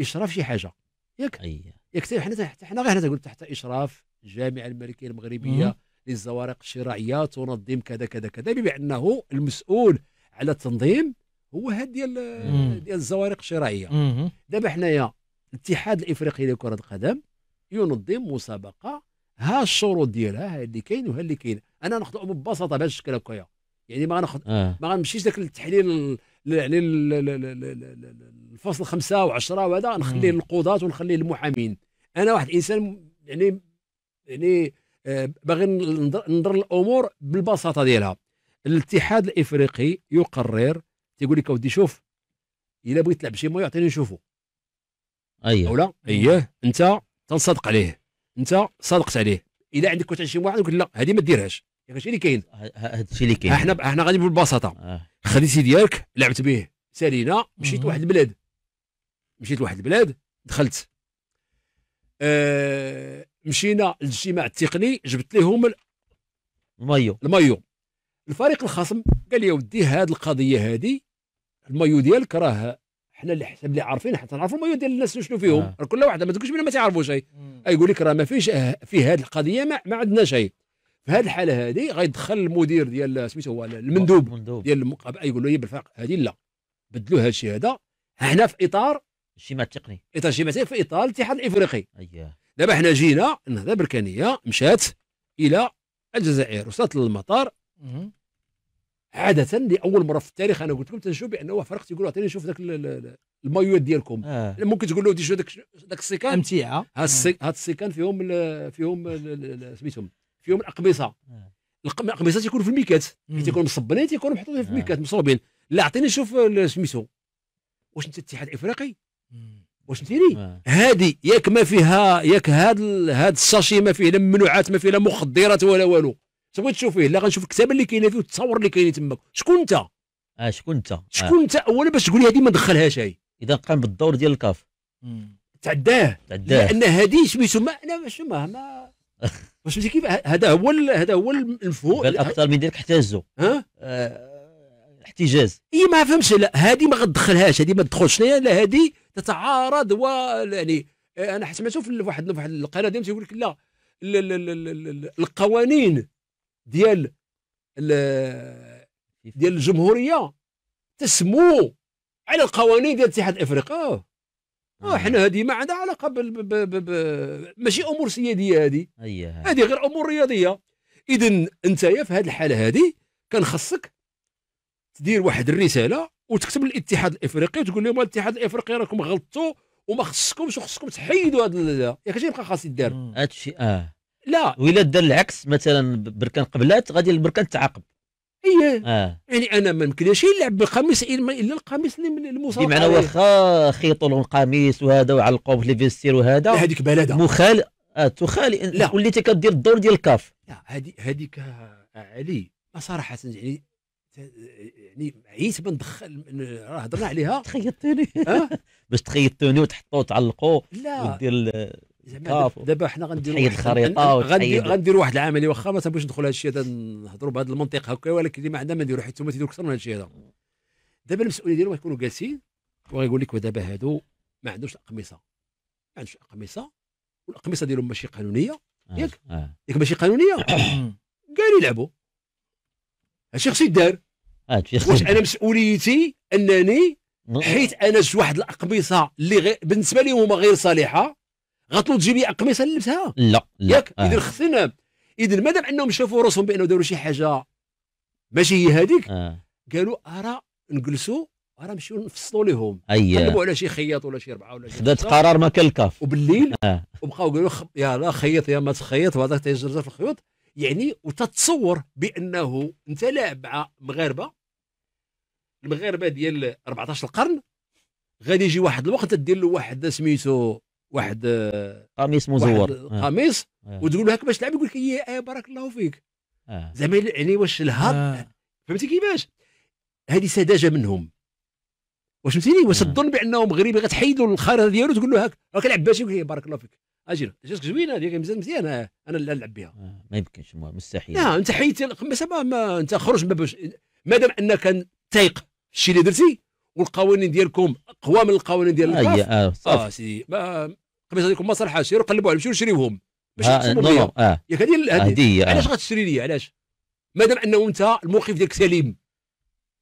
اشراف شي حاجه ياك ياك حنا حتى حنا غير حنا تقول تحت اشراف الجامعه الملكيه المغربيه مم. للزوارق الشراعيه تنظم كذا كذا كذا بانه انه المسؤول على التنظيم هو هاد ديال ديال الزوارق الشراعيه دابا حنايا الاتحاد الافريقي لكره القدم ينظم مسابقه ها الشروط ديالها ها اللي كاين وها اللي كاين انا نخطئ ببساطه باش الشكل هكايا يعني ما غنخد آه. ما غنمشيش ذاك التحليل يعني الفصل خمسة وعشرة وهذا نخليه للقضاة ونخليه للمحامين انا واحد انسان يعني يعني باغي ننظر الامور بالبساطه ديالها الاتحاد الافريقي يقرر تيقول لك اودي شوف الا بغيت تلعب شي ما يعطيني نشوفه اييه اولا اييه انت تنصدق عليه انت صادقت عليه اذا عندك كنت شي واحد يقول لا هذه ما ديرهاش الشيء اللي كاين هذا الشيء اللي كاين احنا احنا غادي بالبساطه آه. خديتي ديالك لعبت به سالينا مشيت لواحد البلاد مشيت لواحد البلاد دخلت آه مشينا للاجتماع التقني جبت لهم المايو المايو الفريق الخصم قال لي ودي هاد القضيه هادي المايو ديالك راه حنا اللي حسب اللي عارفين حتى نعرفوا المايو ديال الناس شنو فيهم آه. كل واحد ما تقولش بينا ما تعرفوا شيء يقول لك راه ما فيش آه، في هاد القضيه ما, ما عندنا شيء في هذه الحاله هذه غيدخل المدير ديال سميتو هو المندوب, المندوب. ديال المقابله يقول له بالفرق هذه لا بدلوا هذا الشيء هذا هنا في اطار الشيما التقني اطار الشيما في اطار الاتحاد الافريقي اييه دابا حنا جينا النهضه البركانيه مشات الى الجزائر وصلت للمطار عادة لأول مرة في التاريخ أنا قلت لكم تنشوف بأنه فرق له عطيني نشوف ذاك المايوات ديالكم آه. ممكن تقول له ودي شوف ذاك السيكان امتعة آه. هاد السيكان فيهم فيهم سميتهم فيهم الاقمصه الاقمصه تيكونوا في الميكات تيكون تيكونوا مصبنين تيكونوا محطوطين في نعم. الميكات مصروبين لا عطيني نشوف سميتو واش انت الاتحاد الافريقي واش نتيني هادي ياك ما فيها ياك هاد هاد الساشي ما فيه لا ممنوعات ما فيه لا مخدرات ولا والو تبغي تشوف فيه لا غنشوف الكتابه اللي كاينه فيه والتصاور اللي كاين تماك شكون انت اه شكون انت شكون انت اولا باش تقول لي هادي ما دخلهاش هي اذا قام بالدور ديال الكاف تعداه تعداه لان هادي سميتو ما انا ما ما واش فهمتي كيف هذا هو هذا هو المفهوم اكثر من ذلك احتاجوا ها آه، احتجاز اي ما فهمش لا هذه ما غتدخلهاش هذه ما تدخلش لا هذه تتعارض و يعني آه، انا سمعته في واحد واحد القناه ديالهم تيقول لك لا القوانين ديال ديال الجمهوريه تسمو على القوانين ديال اتحاد افريقيا احنا آه، آه. هذه ما عندها علاقه ب... ب... ب... ماشي امور سياديه هذه هذه غير امور رياضيه اذا انت في هذه الحاله هذه كان خصك تدير واحد الرساله وتكتب للاتحاد الافريقي وتقول لهم الاتحاد الافريقي راكم غلطتوا وما خصكمش وخصكم تحيدوا هذا ياك شي يبقى خاص يدار هذا الشيء اه لا ولا دار العكس مثلا بركان قبلات غادي البركان تعاقب ايه آه. يعني انا ما يمكنش نلعب بالقميص الا القميص اللي المصاب بمعنى واخا خيطوا القميص وهذا وعلقوه في الفيستير وهذا هذيك بلاده مخال آه تخالي لا وليتي كدير الدور ديال الكاف لا هذي هذيك علي صراحه يعني يعني عييت بندخل راه هضرنا عليها تخيطوني أه؟ باش تخيطوني وتحطوا وتعلقوا لا ودير زعما دابا حنا غنديروا تحيد الخريطه غنديروا واحد العمليه واخا ما تنبغيش ندخل هذا الشيء هذا نهضروا بهذا المنطق هكا ولكن اللي ما عندنا ما نديروا حيت هما تيديروا اكثر من هذا الشيء هذا دابا المسؤولين ديالهم غيكونوا جالسين وغيقول لك ودابا هادو ما عندوش الاقمصه ما عندوش الاقمصه والاقمصه ديالهم ماشي قانونيه آه، ياك آه. ياك ماشي قانونيه قالوا يلعبوا هادشي خصو يدار واش انا مسؤوليتي انني حيت انا جوج واحد الاقمصه اللي غير بالنسبه لي هما غير صالحه غطلو تجيب لي قميصه نلبسها لا لا ياك آه. اذا خصنا اذا مادام انهم شافوا راسهم بانه داروا شي حاجه ماشي هي هذيك آه. قالوا ارى نجلسوا ارى نمشيو نفصلوا لهم اييه على شي خياط ولا شي ربعه ولا شي خدات قرار ما كان الكاف وبالليل آه. وبقاو قالوا خ... يا لا خيط يا ما تخيط وهذاك تيجرجر في الخيوط يعني وتتصور بانه انت لاعب مع مغاربه المغاربه ديال 14 القرن غادي يجي واحد الوقت تدير له واحد سميتو واحد آه، قميص مزور آه. قميص آه. وتقول له هاك باش تلعب يقول لك ايه بارك الله فيك زعما يعني واش آه. فهمتي كيفاش هذه سذاجه منهم واش فهمتيني واش تظن بانه مغربي غتحيدوا الخريطه ديالو تقول له هاك راه كيلعب باش يقول لك إيه، بارك الله فيك اجي جاتك زوينه هذيك مزيان مزيان انا اللي نلعب بها ما يمكنش مستحيل لا نعم، انت حيدت ما, انت خرج ما دام مادام انك تايق الشيء اللي درتي والقوانين ديالكم اقوى من القوانين ديال الباف آه, اه, آه، سيدي ما قميص هذيكم ما صلحاش سيروا قلبوا عليهم مشيو نشريوهم باش نقسموا اه, آه. ياك هذه آه. علاش غتشري لي علاش مادام انه انت الموقف ديالك سليم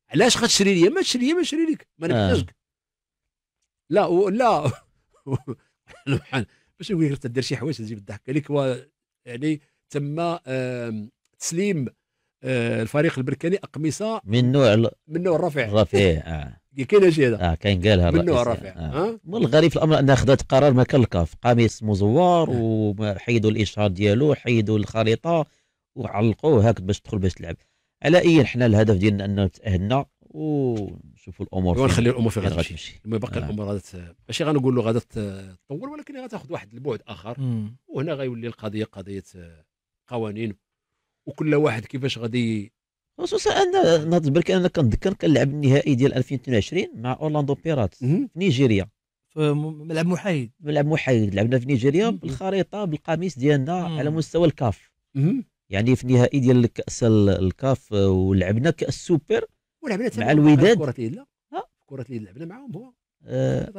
علاش غتشري لي ما تشري لي ما نشري لك ما نبغيش لا لا باش نقول لك تدير شي حوايج تجيب الضحك عليك يعني تم تسليم الفريق البركاني اقمصه من نوع من نوع الرفيع الرفيع اه كاينه شي هذا اه كاين قالها من نوع رفيع آه. الغريب في الامر انها خذات قرار ما كان الكاف قميص مزوار آه. وحيدوا الاشهار ديالو حيدوا الخريطه وعلقوه هكذا باش تدخل باش تلعب على اي حنا الهدف ديالنا انه تاهلنا ونشوفوا الامور ونخلي الامور في غير غتمشي باقي الامور غادي ماشي غنقول له غادي تطول ولكن غتاخذ واحد البعد اخر مم. وهنا غيولي القضيه قضيه آه، قوانين وكل واحد كيفاش غادي خصوصا ان نهض بالك انا كنتذكر كنلعب النهائي ديال 2022 مع اورلاندو بيرات في نيجيريا في ملعب محايد ملعب محايد لعبنا في نيجيريا بالخريطه بالقميص ديالنا مم. على مستوى الكاف مم. يعني في النهائي ديال كاس الكاف آه، ولعبنا كاس سوبر ولعبنا مع الوداد كره اليد لا كره اليد لعبنا معاهم هو آه.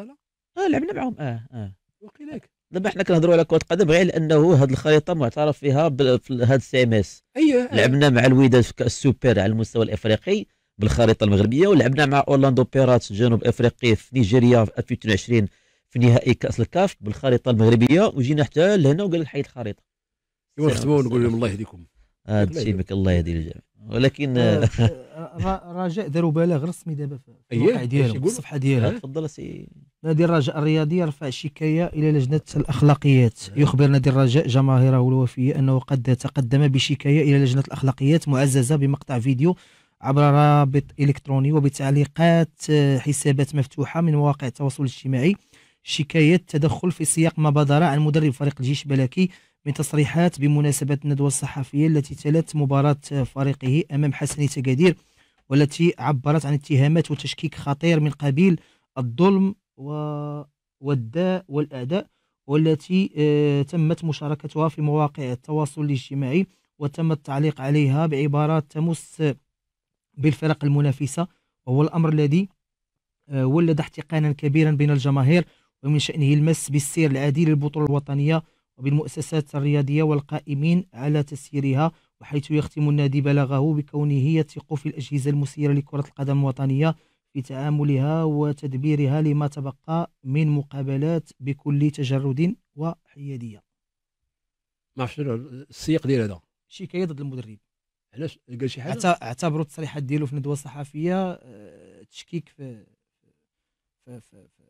آه. لعبنا معاهم اه اه وقيلك دابا حنا كنهضروا على كره القدم غير لانه هذه الخريطه معترف فيها في هذا السي ام اس ايوه, أيوه. لعبنا مع الوداد في كاس سوبر على المستوى الافريقي بالخريطه المغربيه ولعبنا مع اورلاندو بيراتس الجنوب افريقي في نيجيريا في 2022 في نهائي كاس الكاف بالخريطه المغربيه وجينا حتى لهنا وقال لك حيد الخريطه ايوا نختموا ونقول لهم الله يهديكم هذا آه، الشيء بك الله يهدي الجميع ولكن آه، رجاء داروا بلاغ رسمي دابا في أيوه، الصفحه ديالهم الصفحه ديالهم تفضل سي نادي الرجاء الرياضي رفع شكايه الى لجنه الاخلاقيات آه. يخبر نادي الرجاء جماهيره الوفيه انه قد تقدم بشكايه الى لجنه الاخلاقيات معززه بمقطع فيديو عبر رابط الكتروني وبتعليقات حسابات مفتوحه من مواقع التواصل الاجتماعي شكايه تدخل في سياق ما عن مدرب فريق الجيش الملكي من تصريحات بمناسبة الندوة الصحفية التي تلت مباراة فريقه أمام حسني تقادير والتي عبرت عن اتهامات وتشكيك خطير من قبيل الظلم والداء والأعداء والتي آه، تمت مشاركتها في مواقع التواصل الاجتماعي وتم التعليق عليها بعبارات تمس بالفرق المنافسة وهو الأمر الذي آه، ولد احتقانا كبيرا بين الجماهير ومن شأنه المس بالسير العادي للبطولة الوطنية وبالمؤسسات الرياضية والقائمين على تسييرها وحيث يختم النادي بلاغه بكونه يثق في الأجهزة المسيرة لكرة القدم الوطنية في تعاملها وتدبيرها لما تبقى من مقابلات بكل تجرد وحيادية ما عرفتش السياق ديال هذا شكاية ضد المدرب علاش قال شي حاجه اعتبروا التصريحات ديالو في ندوة صحفية آه، تشكيك في في في, في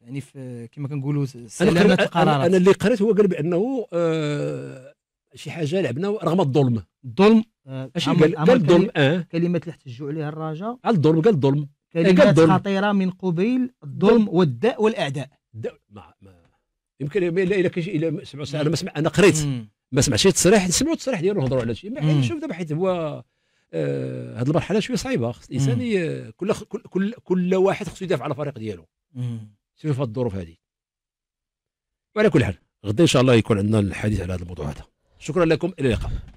يعني في كما كنقولوا سلامه القرارات انا اللي قريت هو قال بانه آه شي حاجه لعبنا رغم الظلم الظلم آه، اش قال قال الظلم اه كلمات اللي احتجوا عليها الرجاء قال الظلم قال الظلم كلمات آه، خطيره من قبيل الظلم والداء والاعداء ما ما يمكن الا الا سمعوا انا ما سمع انا قريت ما سمعتش التصريح سمعوا التصريح ديالو نهضروا على شي ما شوف دابا حيت هو آه المرحله شويه صعيبه خص الانسان كل كل كل واحد خصو يدافع على الفريق ديالو مم. شوف الظروف هذه وعلى كل حال غدا ان شاء الله يكون عندنا الحديث على هذا الموضوع هذا شكرا لكم الى اللقاء